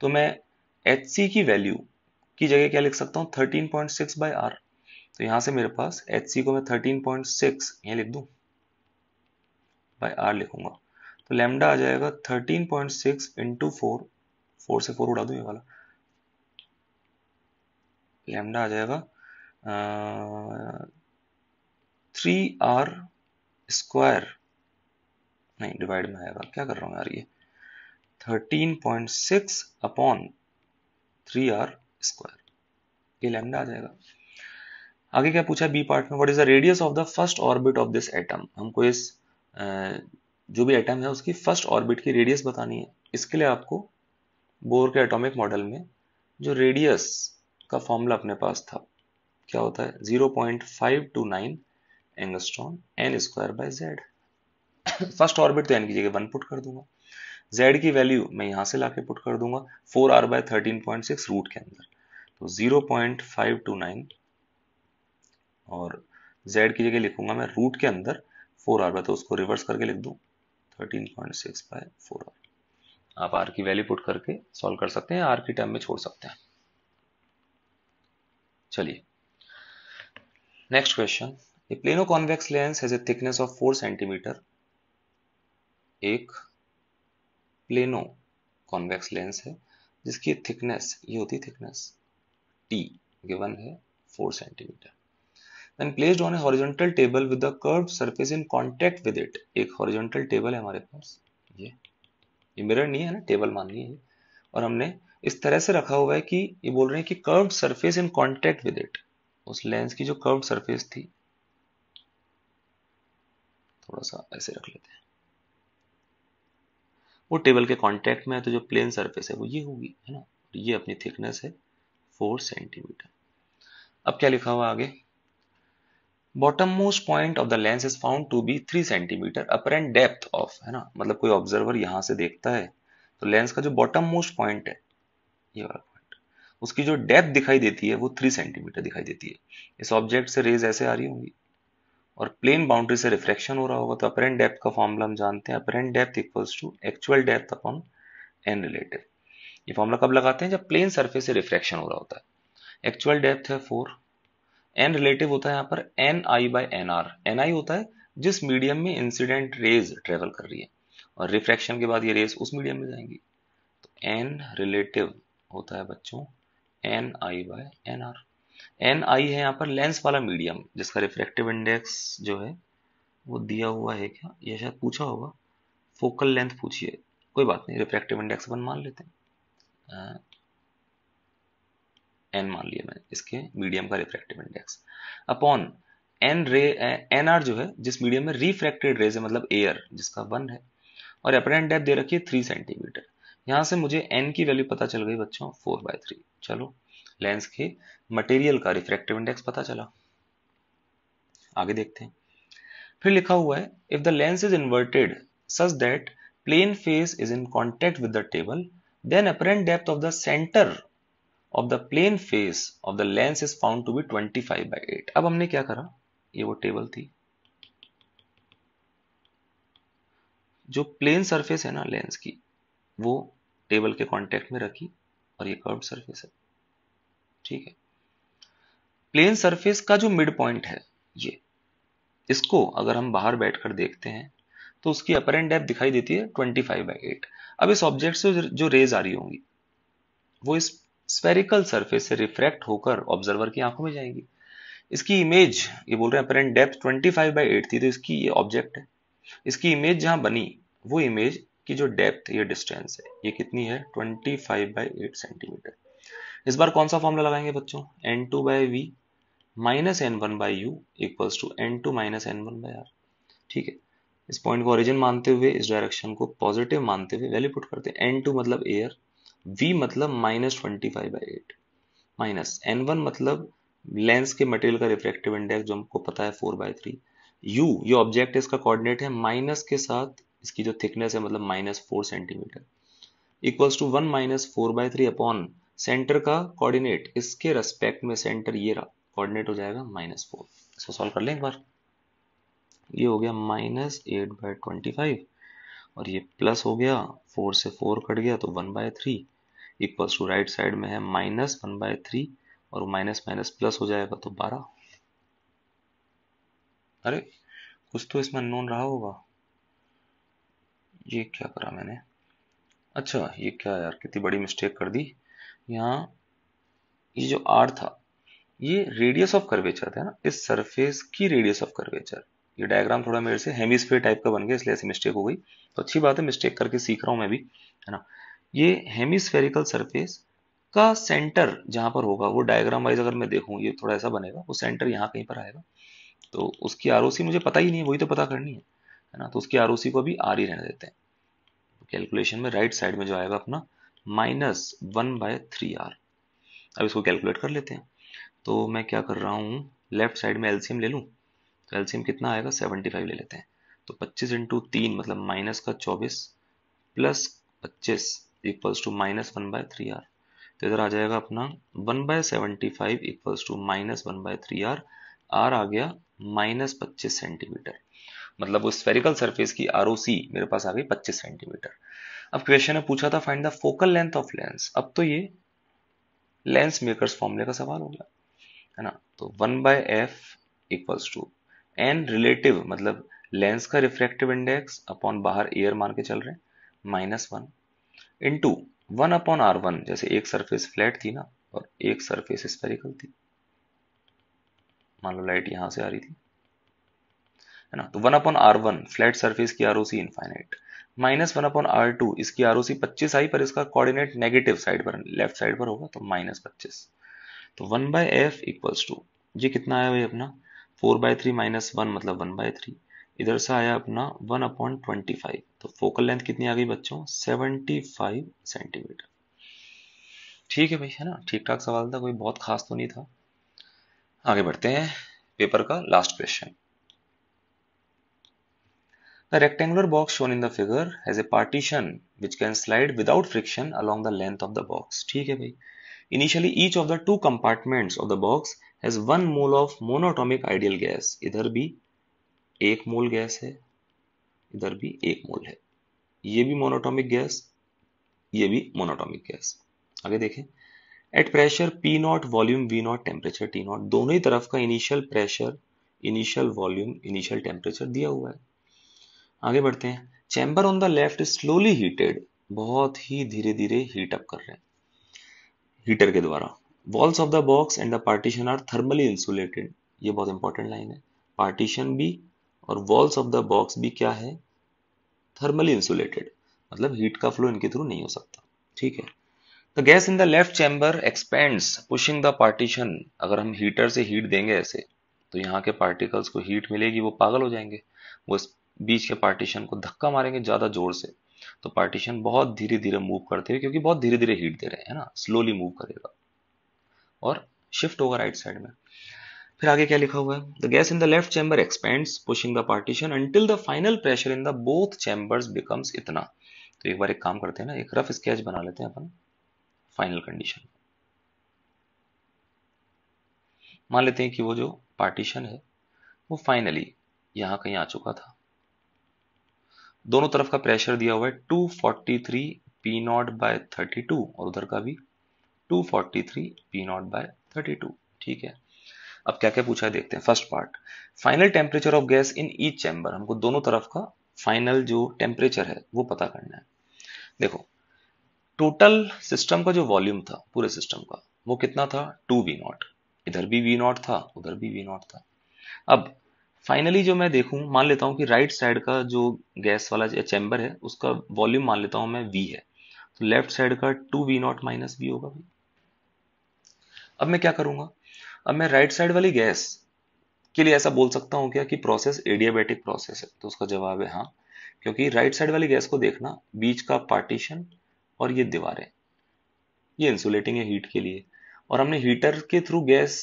तो मैं एच की वैल्यू की जगह क्या लिख सकता हूँ thirteen point six by R तो यहां से मेरे पास एच को मैं थर्टीन पॉइंट सिक्स यहाँ लिख दू बाई आर लिखूंगा तो लेमडा आ जाएगा thirteen point six into four four से फोर उड़ा दूँ ये वाला लेमडा आ जाएगा थ्री आर स्क्वायर नहीं डिवाइड में आएगा क्या कर रहा हूं यार ये thirteen point six upon three R square ये लेमडा आ जाएगा आगे क्या पूछा बी पार्ट में what is the radius of the first orbit of this atom हमको इस जो भी एटम है उसकी फर्स्ट ऑर्बिट की रेडियस बतानी है इसके लिए आपको बोर के एटॉमिक मॉडल में जो रेडियस का फॉर्मूला अपने पास था क्या होता है 0.529 angstrom N square by Z first orbit तो एन की जगह वन पुट कर दूंगा जेड की वैल्यू मैं यहां से लाके पुट कर दूंगा four R by thirteen point six root के अंदर तो zero point five two nine और जेड की जगह लिखूंगा मैं रूट के अंदर फोर आर बाय तो उसको रिवर्स करके लिख दू thirteen point six by four R आप आर की वैल्यू पुट करके सॉल्व कर सकते हैं आर की टर्म में छोड़ सकते हैं चलिए next question plano convex lens has a thickness of four centimetre एक प्लेनो कॉन्वेक्स लेंस है जिसकी थिकनेस ये होती है थिकनेस टी गिवन है four centimetre then placed on a horizontal table with the curved surface in contact with it एक horizontal table है हमारे पास ये मिरर नहीं है ना टेबल मान ली है और हमने इस तरह से रखा हुआ है कि ये बोल रहे हैं कि curve surface in contact with it उस लेंस की जो कर्व सरफेस थी थोड़ा सा ऐसे रख लेते हैं वो टेबल के कॉन्टेक्ट में है तो जो प्लेन सरफेस है वो ये होगी है ना ये अपनी थिकनेस है फोर सेंटीमीटर अब क्या लिखा हुआ आगे bottom most point of the lens is found to be three centimetre apparent depth of है ना मतलब कोई ऑब्जर्वर यहां से देखता है तो लेंस का जो बॉटम मोस्ट पॉइंट है ये वाला पॉइंट उसकी जो डेप्थ दिखाई देती है वो थ्री सेंटीमीटर दिखाई देती है इस ऑब्जेक्ट से रेज ऐसे आ रही होंगी और प्लेन बाउंड्री से रिफ्लेक्शन हो रहा होगा तो अपरेंट डेप्थ का फॉर्मूला हम जानते हैं apparent depth equals to actual depth upon N relative ये फॉर्मूला कब लगाते हैं जब प्लेन सरफेस से रिफ्लेक्शन हो रहा होता है एक्चुअल डेप्थ है फोर एन रिलेटिव होता है यहाँ पर N I by N R N I होता है जिस मीडियम में इंसिडेंट रेज ट्रेवल कर रही है और रिफ्रैक्शन के बाद ये रेज उस मीडियम में जाएंगी तो एन रिलेटिव होता है बच्चों N I by N R N I है यहाँ पर लेंस वाला मीडियम जिसका रिफ्रैक्टिव इंडेक्स जो है वो दिया हुआ है क्या ये शायद पूछा होगा फोकल लेंथ पूछिए कोई बात नहीं रिफ्रैक्टिव इंडेक्स अपन मान लेते हैं एन मान लिया मैंने इसके मीडियम का refractive index upon N ray N R जो है जिस मीडियम में रिफ्रैक्टेड रेज है मतलब एयर जिसका वन है और अपरेंट डेप दे रखी है थ्री सेंटीमीटर यहाँ से मुझे एन की वैल्यू पता चल गई बच्चों फोर बाय थ्री चलो लेंस के मटेरियल का रिफ्रैक्टिव इंडेक्स पता चला आगे देखते हैं फिर लिखा हुआ है if the lens is inverted such that plane face is in contact with the table then apparent depth of the centre of the plane face of the lens is found to be 25 five by eight अब हमने क्या करा ये वो table थी जो plane surface है ना लेंस की वो टेबल के कॉन्टेक्ट में रखी और ये कर्व सरफेस है ठीक है प्लेन सरफेस का जो मिड पॉइंट है ये इसको अगर हम बाहर बैठकर देखते हैं तो उसकी अपर एंड डेप्थ दिखाई देती है 25 फाइव बाई एट अब इस ऑब्जेक्ट से जो रेज आ रही होंगी वो इस स्पेरिकल सरफेस से रिफ्रैक्ट होकर ऑब्जर्वर की आंखों में जाएंगी इसकी इमेज ये बोल रहे हैं apparent depth 25 five by eight थी तो इसकी ये ऑब्जेक्ट है इसकी इमेज जहां बनी वो इमेज की जो डेप्थ ये डिस्टेंस है ये कितनी है 25 फाइव बाई एट सेंटीमीटर इस बार कौन सा फॉर्मूला लगाएंगे बच्चों N two by V minus N one by U equals to N two minus N one by R ठीक है इस पॉइंट को ओरिजिन मानते हुए इस डायरेक्शन को पॉजिटिव मानते हुए वैल्यू पुट करते हैं एन टू मतलब एयर वी मतलब minus twenty five by eight minus N one मतलब लेंस के मटेरियल का रिफ्रेक्टिव इंडेक्स जो हमको पता है फोर बाय थ्री यू ये ऑब्जेक्ट इसका कोऑर्डिनेट है माइनस के साथ इसकी जो थिकनेस है मतलब minus four centimetre equals to one minus four bye three upon centre का कोऑर्डिनेट इसके रेस्पेक्ट में सेंटर ये रहा कोऑर्डिनेट हो जाएगा माइनस फोर इसको सॉल्व कर लें एक बार ये हो गया minus eight by twenty five और ये प्लस हो गया फोर से फोर कट गया तो one by three equals to right side में है माइनस वन बाय थ्री और माइनस माइनस प्लस हो जाएगा तो बारह अरे कुछ तो इसमें नोन रहा होगा ये क्या करा मैंने अच्छा ये क्या यार कितनी बड़ी मिस्टेक कर दी यहाँ ये जो आर था ये रेडियस ऑफ कर्वेचर था ना इस सरफेस की रेडियस ऑफ कर्वेचर ये डायग्राम थोड़ा मेरे से हेमिस्फेयर टाइप का बन गया इसलिए ऐसी मिस्टेक हो गई तो अच्छी बात है मिस्टेक करके सीख रहा हूं मैं भी है ना ये हेमिस्फेरिकल सरफेस का सेंटर जहां पर होगा वो डायग्राम वाइज अगर मैं देखूं ये थोड़ा ऐसा बनेगा वो सेंटर यहाँ कहीं पर आएगा तो उसकी आर मुझे पता ही नहीं है वही तो पता करनी है है ना तो उसकी आर को अभी आर ही रहने देते हैं कैलकुलेशन में राइट साइड में जो आएगा अपना minus one by three R अब इसको कैलकुलेट कर लेते हैं तो मैं क्या कर रहा हूँ लेफ्ट साइड में एल्सियम ले लूँ तो एल्सियम कितना आएगा सेवेंटी फाइव ले लेते हैं तो पच्चीस इंटू तीन मतलब माइनस का चौबीस प्लस पच्चीस equals to minus one by three R तो इधर आ जाएगा अपना one by seventy five equals to minus one by three R R आ गया माइनस पच्चीस सेंटीमीटर मतलब वो स्फेरिकल सरफेस की आर मेरे पास आ गई पच्चीस सेंटीमीटर अब क्वेश्चन ने पूछा था find the focal length of lens अब तो ये लेंस मेकर्स फॉर्मूले का सवाल हो गया है ना तो one by F equals to N relative मतलब लेंस का रिफ्रैक्टिव इंडेक्स अपॉन बाहर एयर मान के चल रहे हैं minus one into one upon R one जैसे एक सरफेस फ्लैट थी ना और एक सरफेस स्पेरिकल थी मान लो लाइट यहां से आ रही थी है ना तो one upon R one flat surface की R O C infinite minus one upon R two इसकी आर ओ सी पच्चीस आई पर इसका कोऑर्डिनेट नेगेटिव साइड पर लेफ्ट साइड पर होगा तो माइनस पच्चीस तो one by F equals to ये कितना आया भाई अपना four bye three minus one मतलब वन बाय थ्री इधर से आया अपना वन अपॉइंट ट्वेंटी फाइव तो फोकल लेंथ कितनी आ गई बच्चों सेवेंटी फाइव सेंटीमीटर ठीक है भाई है ना ठीक ठाक सवाल था कोई बहुत खास तो नहीं था आगे बढ़ते हैं पेपर का last question rectangular box shown in the figure has a partition which can slide without friction along the length of the box ठीक है भाई initially each of the two compartment of the box has one mole of monatomic ideal gas इधर भी एक mole gas है इधर भी एक मोल है ये भी मोनोटॉमिक गैस ये भी मोनोटॉमिक गैस आगे देखें at pressure P naught volume V naught temperature T naught दोनों ही तरफ का initial pressure initial volume initial temperature दिया हुआ है आगे बढ़ते हैं chamber on the left slowly heated बहुत ही धीरे धीरे हीटअप कर रहे हैं हीटर के द्वारा walls of the box and the partition are thermally insulated ये बहुत इंपॉर्टेंट लाइन है पार्टीशन भी और वॉल्स ऑफ द बॉक्स भी क्या है थर्मली इंसुलेटेड मतलब हीट का फ्लो इनके थ्रू नहीं हो सकता ठीक है तो gas in the left chamber expands pushing the partition अगर हम हीटर से हीट देंगे ऐसे तो यहाँ के पार्टिकल्स को हीट मिलेगी वो पागल हो जाएंगे वो बीच के पार्टीशन को धक्का मारेंगे ज़्यादा जोर से तो पार्टीशन बहुत धीरे धीरे मूव करते हुए क्योंकि बहुत धीरे धीरे हीट दे रहे हैं ना स्लोली मूव करेगा और शिफ्ट होगा राइट साइड में फिर आगे क्या लिखा हुआ है the gas in the left chamber expand pushing the partition until the final pressure in the both chambers becomes इतना तो एक बार एक काम करते हैं ना एक रफ स्केच बना लेते हैं अपन फाइनल कंडीशन मान लेते हैं कि वो जो पार्टीशन है वो फाइनली यहां कहीं आ चुका था दोनों तरफ का प्रेशर दिया हुआ है 243 forty three P naught by thirty और उधर का भी 243 forty three P naught by thirty ठीक है अब क्या क्या पूछा है देखते हैं first part final temperature of gas in each chamber हमको दोनों तरफ का फाइनल जो टेम्परेचर है वो पता करना है देखो टोटल सिस्टम का जो वॉल्यूम था पूरे सिस्टम का वो कितना था टू वी नॉट इधर भी वी नॉट था उधर भी वी नॉट था अब फाइनली जो मैं देखूं मान लेता हूं कि राइट साइड का जो गैस वाला चैम्बर है उसका वॉल्यूम मान लेता हूं मैं वी है तो लेफ्ट साइड का two we naught minus V होगा अब मैं क्या करूंगा अब मैं राइट साइड वाली गैस के लिए ऐसा बोल सकता हूं क्या कि प्रोसेस एडियाबेटिक प्रोसेस है तो उसका जवाब है हाँ क्योंकि राइट साइड वाली गैस को देखना बीच का पार्टीशन और ये दीवारें ये इंसुलेटिंग है हीट के लिए और हमने हीटर के थ्रू गैस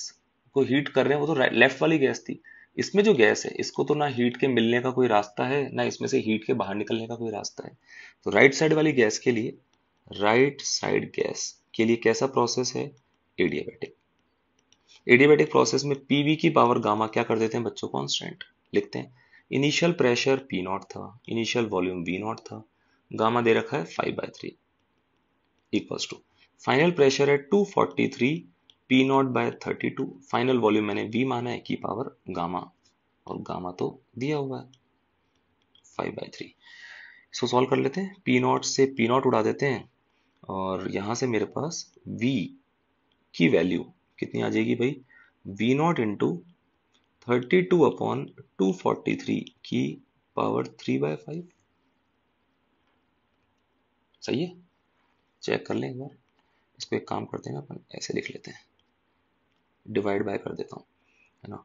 को हीट कर रहे हैं वो तो लेफ्ट वाली गैस थी इसमें जो गैस है इसको तो ना हीट के मिलने का कोई रास्ता है ना इसमें से हीट के बाहर निकलने का कोई रास्ता है तो राइट साइड वाली गैस के लिए राइट साइड गैस के लिए कैसा प्रोसेस है एडियाबेटिक एडियोबेटिक प्रोसेस में पीवी की पावर गामा क्या कर देते हैं बच्चों कॉन्स्टेंट लिखते हैं इनिशियल प्रेशर पी नॉट था इनिशियल वॉल्यूम वी नॉट था गामा दे रखा है five by three equals to final pressure है two forty three P naught by thirty two final volume मैंने वी माना है की पावर गामा और गामा तो दिया हुआ है फाइव बाई थ्री इसको सॉल्व कर लेते हैं पी नॉट से पी नॉट उड़ा देते हैं और यहां से मेरे पास वी की वैल्यू कितनी आ जाएगी भाई V naught into thirty two upon two forty three की पावर थ्री बाय फाइव सही है चेक कर लें एक बार इसको एक काम करते हैं अपन ऐसे लिख लेते हैं डिवाइड बाय कर देता हूँ है ना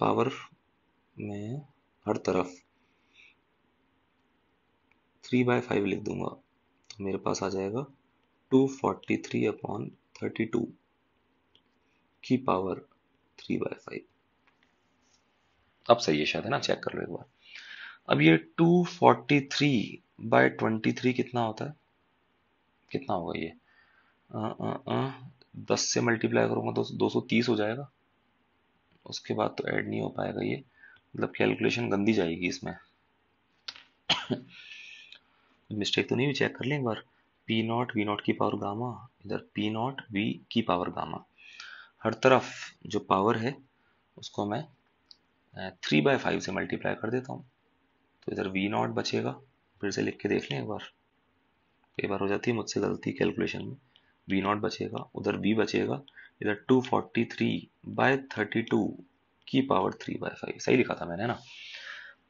पावर हम्म, में हर तरफ थ्री बाय फाइव लिख दूंगा तो मेरे पास आ जाएगा 243 थर्टी 32 की पावर 3 बाय फाइव अब सही है शायद है ना चेक कर लो एक बार अब ये 243 फोर्टी थ्री बाय ट्वेंटी कितना होता है कितना होगा ये दस से मल्टीप्लाई करूंगा तो दो सौ तीस हो जाएगा उसके बाद तो ऐड नहीं हो पाएगा ये मतलब कैलकुलेशन गंदी जाएगी इसमें मिस्टेक *coughs* तो नहीं हुई चेक कर लें एक बार पी नॉट वी नॉट की पावर गामा इधर पी नॉट वी की पावर गामा हर तरफ जो पावर है उसको मैं थ्री बाय फाइव से मल्टीप्लाई कर देता हूँ तो इधर वी नॉट बचेगा फिर से लिख के देख लें एक बार तो कई बार हो जाती है मुझसे गलती कैलकुलेशन में वी नॉट बचेगा उधर वी बचेगा इधर two forty three by thirty two की पावर थ्री बाय फाइव सही लिखा था मैंने ना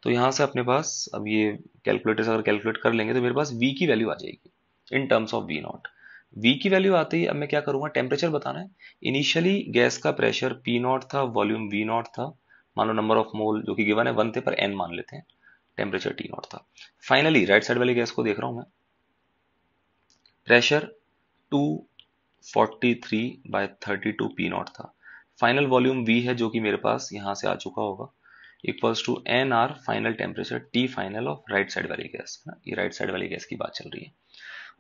तो यहाँ से अपने पास अब ये कैलकुलेटर से अगर कैलकुलेट कर लेंगे तो मेरे पास वी की वैल्यू आ जाएगी in terms of V naught V की वैल्यू आती है अब मैं क्या करूंगा टेम्परेचर बताना है इनिशियली गैस का प्रेशर पी नॉट था वॉल्यूम वी नॉट था मान लो नंबर ऑफ मोल जो कि गिवन है वन थे पर एन मान लेते हैं टेम्परेचर टी नॉट था फाइनली राइट साइड वाली गैस को देख रहा हूं मैं pressure two forty three by thirty two P naught था फाइनल वॉल्यूम वी है जो कि मेरे पास यहां से आ चुका होगा equals to N R final temperature T final of right side वाली गैस ये राइट साइड वाली गैस की बात चल रही है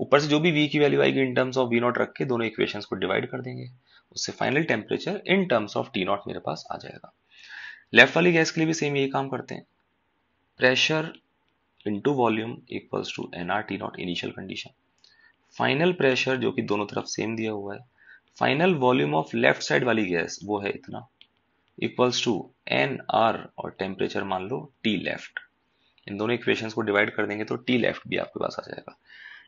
ऊपर से जो भी वी की वैल्यू आएगी in terms of V naught रख के दोनों इक्वेशन को डिवाइड कर देंगे उससे final temperature in terms of T naught मेरे पास आ जाएगा लेफ्ट वाली गैस के लिए भी सेम ये काम करते हैं pressure into volume equals to N R T naught initial condition final pressure जो कि दोनों तरफ सेम दिया हुआ है final volume of left side वाली गैस वो है इतना इक्वल्स टू एन आर और टेम्परेचर मान लो टी लेफ्ट इन दोनों इक्वेशंस को डिवाइड कर देंगे तो टी लेफ्ट भी आपके पास आ जाएगा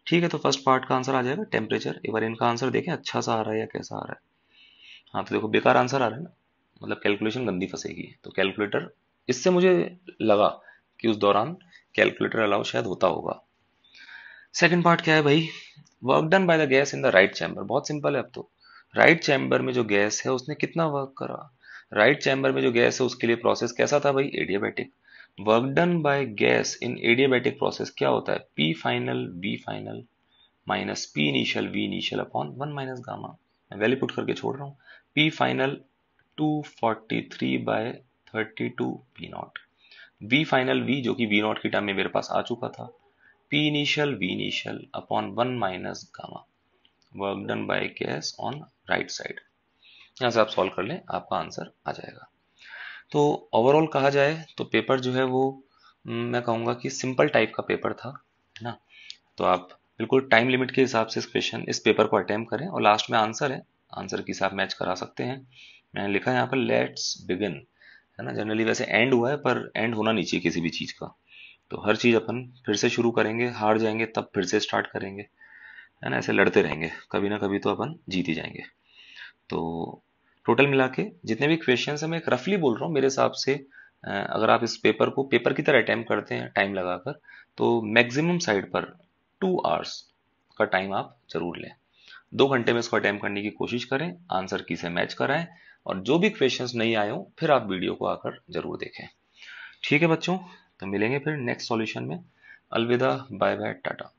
ठीक है तो फर्स्ट पार्ट का आंसर आ जाएगा टेम्परेचर एक बार इनका आंसर देखें अच्छा सा आ रहा है या कैसा आ रहा है हाँ तो देखो बेकार आंसर आ रहा है ना मतलब कैलकुलेशन गंदी फंसेगी तो कैलकुलेटर इससे मुझे लगा कि उस दौरान कैलकुलेटर अलाउ शायद होता होगा सेकेंड पार्ट क्या है भाई work done by the gas in the right chamber बहुत सिंपल है अब तो राइट right चैम्बर में जो गैस है उसने कितना वर्क करा राइट right चैम्बर में जो गैस है उसके लिए प्रोसेस कैसा था भाई adiabatic work done by gas in adiabatic process क्या होता है P final V final minus P initial V initial upon one minus gamma मैं वैल्यू पुट करके छोड़ रहा हूँ P final two forty three by thirty two P naught V final V जो कि वी नॉट की टर्म में मेरे पास आ चुका था P initial V initial upon one minus gamma work done by gas on right side यहाँ से आप सॉल्व कर लें आपका आंसर आ जाएगा तो ओवरऑल कहा जाए तो पेपर जो है वो हम्म, मैं कहूँगा कि सिंपल टाइप का पेपर था है ना तो आप बिल्कुल टाइम लिमिट के हिसाब से इस क्वेश्चन इस पेपर को अटैम्प करें और लास्ट में आंसर है आंसर के हिसाब मैच करा सकते हैं मैंने लिखा है यहाँ पर लेट्स बिगिन है ना जनरली वैसे एंड हुआ है पर एंड होना नहीं चाहिए किसी भी चीज़ का तो हर चीज़ अपन फिर से शुरू करेंगे हार जाएंगे तब फिर से स्टार्ट करेंगे है ना ऐसे लड़ते रहेंगे कभी ना कभी तो अपन जीत ही जाएंगे तो टोटल मिला के जितने भी क्वेश्चन है मैं रफली बोल रहा हूँ मेरे हिसाब से अगर आप इस पेपर को पेपर की तरह अटैम्प करते हैं टाइम लगाकर तो मैक्सिमम साइड पर टू आवर्स का टाइम आप जरूर लें दो घंटे में इसको अटैम्प करने की कोशिश करें आंसर की से मैच कराएं और जो भी क्वेश्चन नहीं आए हो फिर आप वीडियो को आकर जरूर देखें ठीक है बच्चों तो मिलेंगे फिर नेक्स्ट सॉल्यूशन में अलविदा बाय बाय टाटा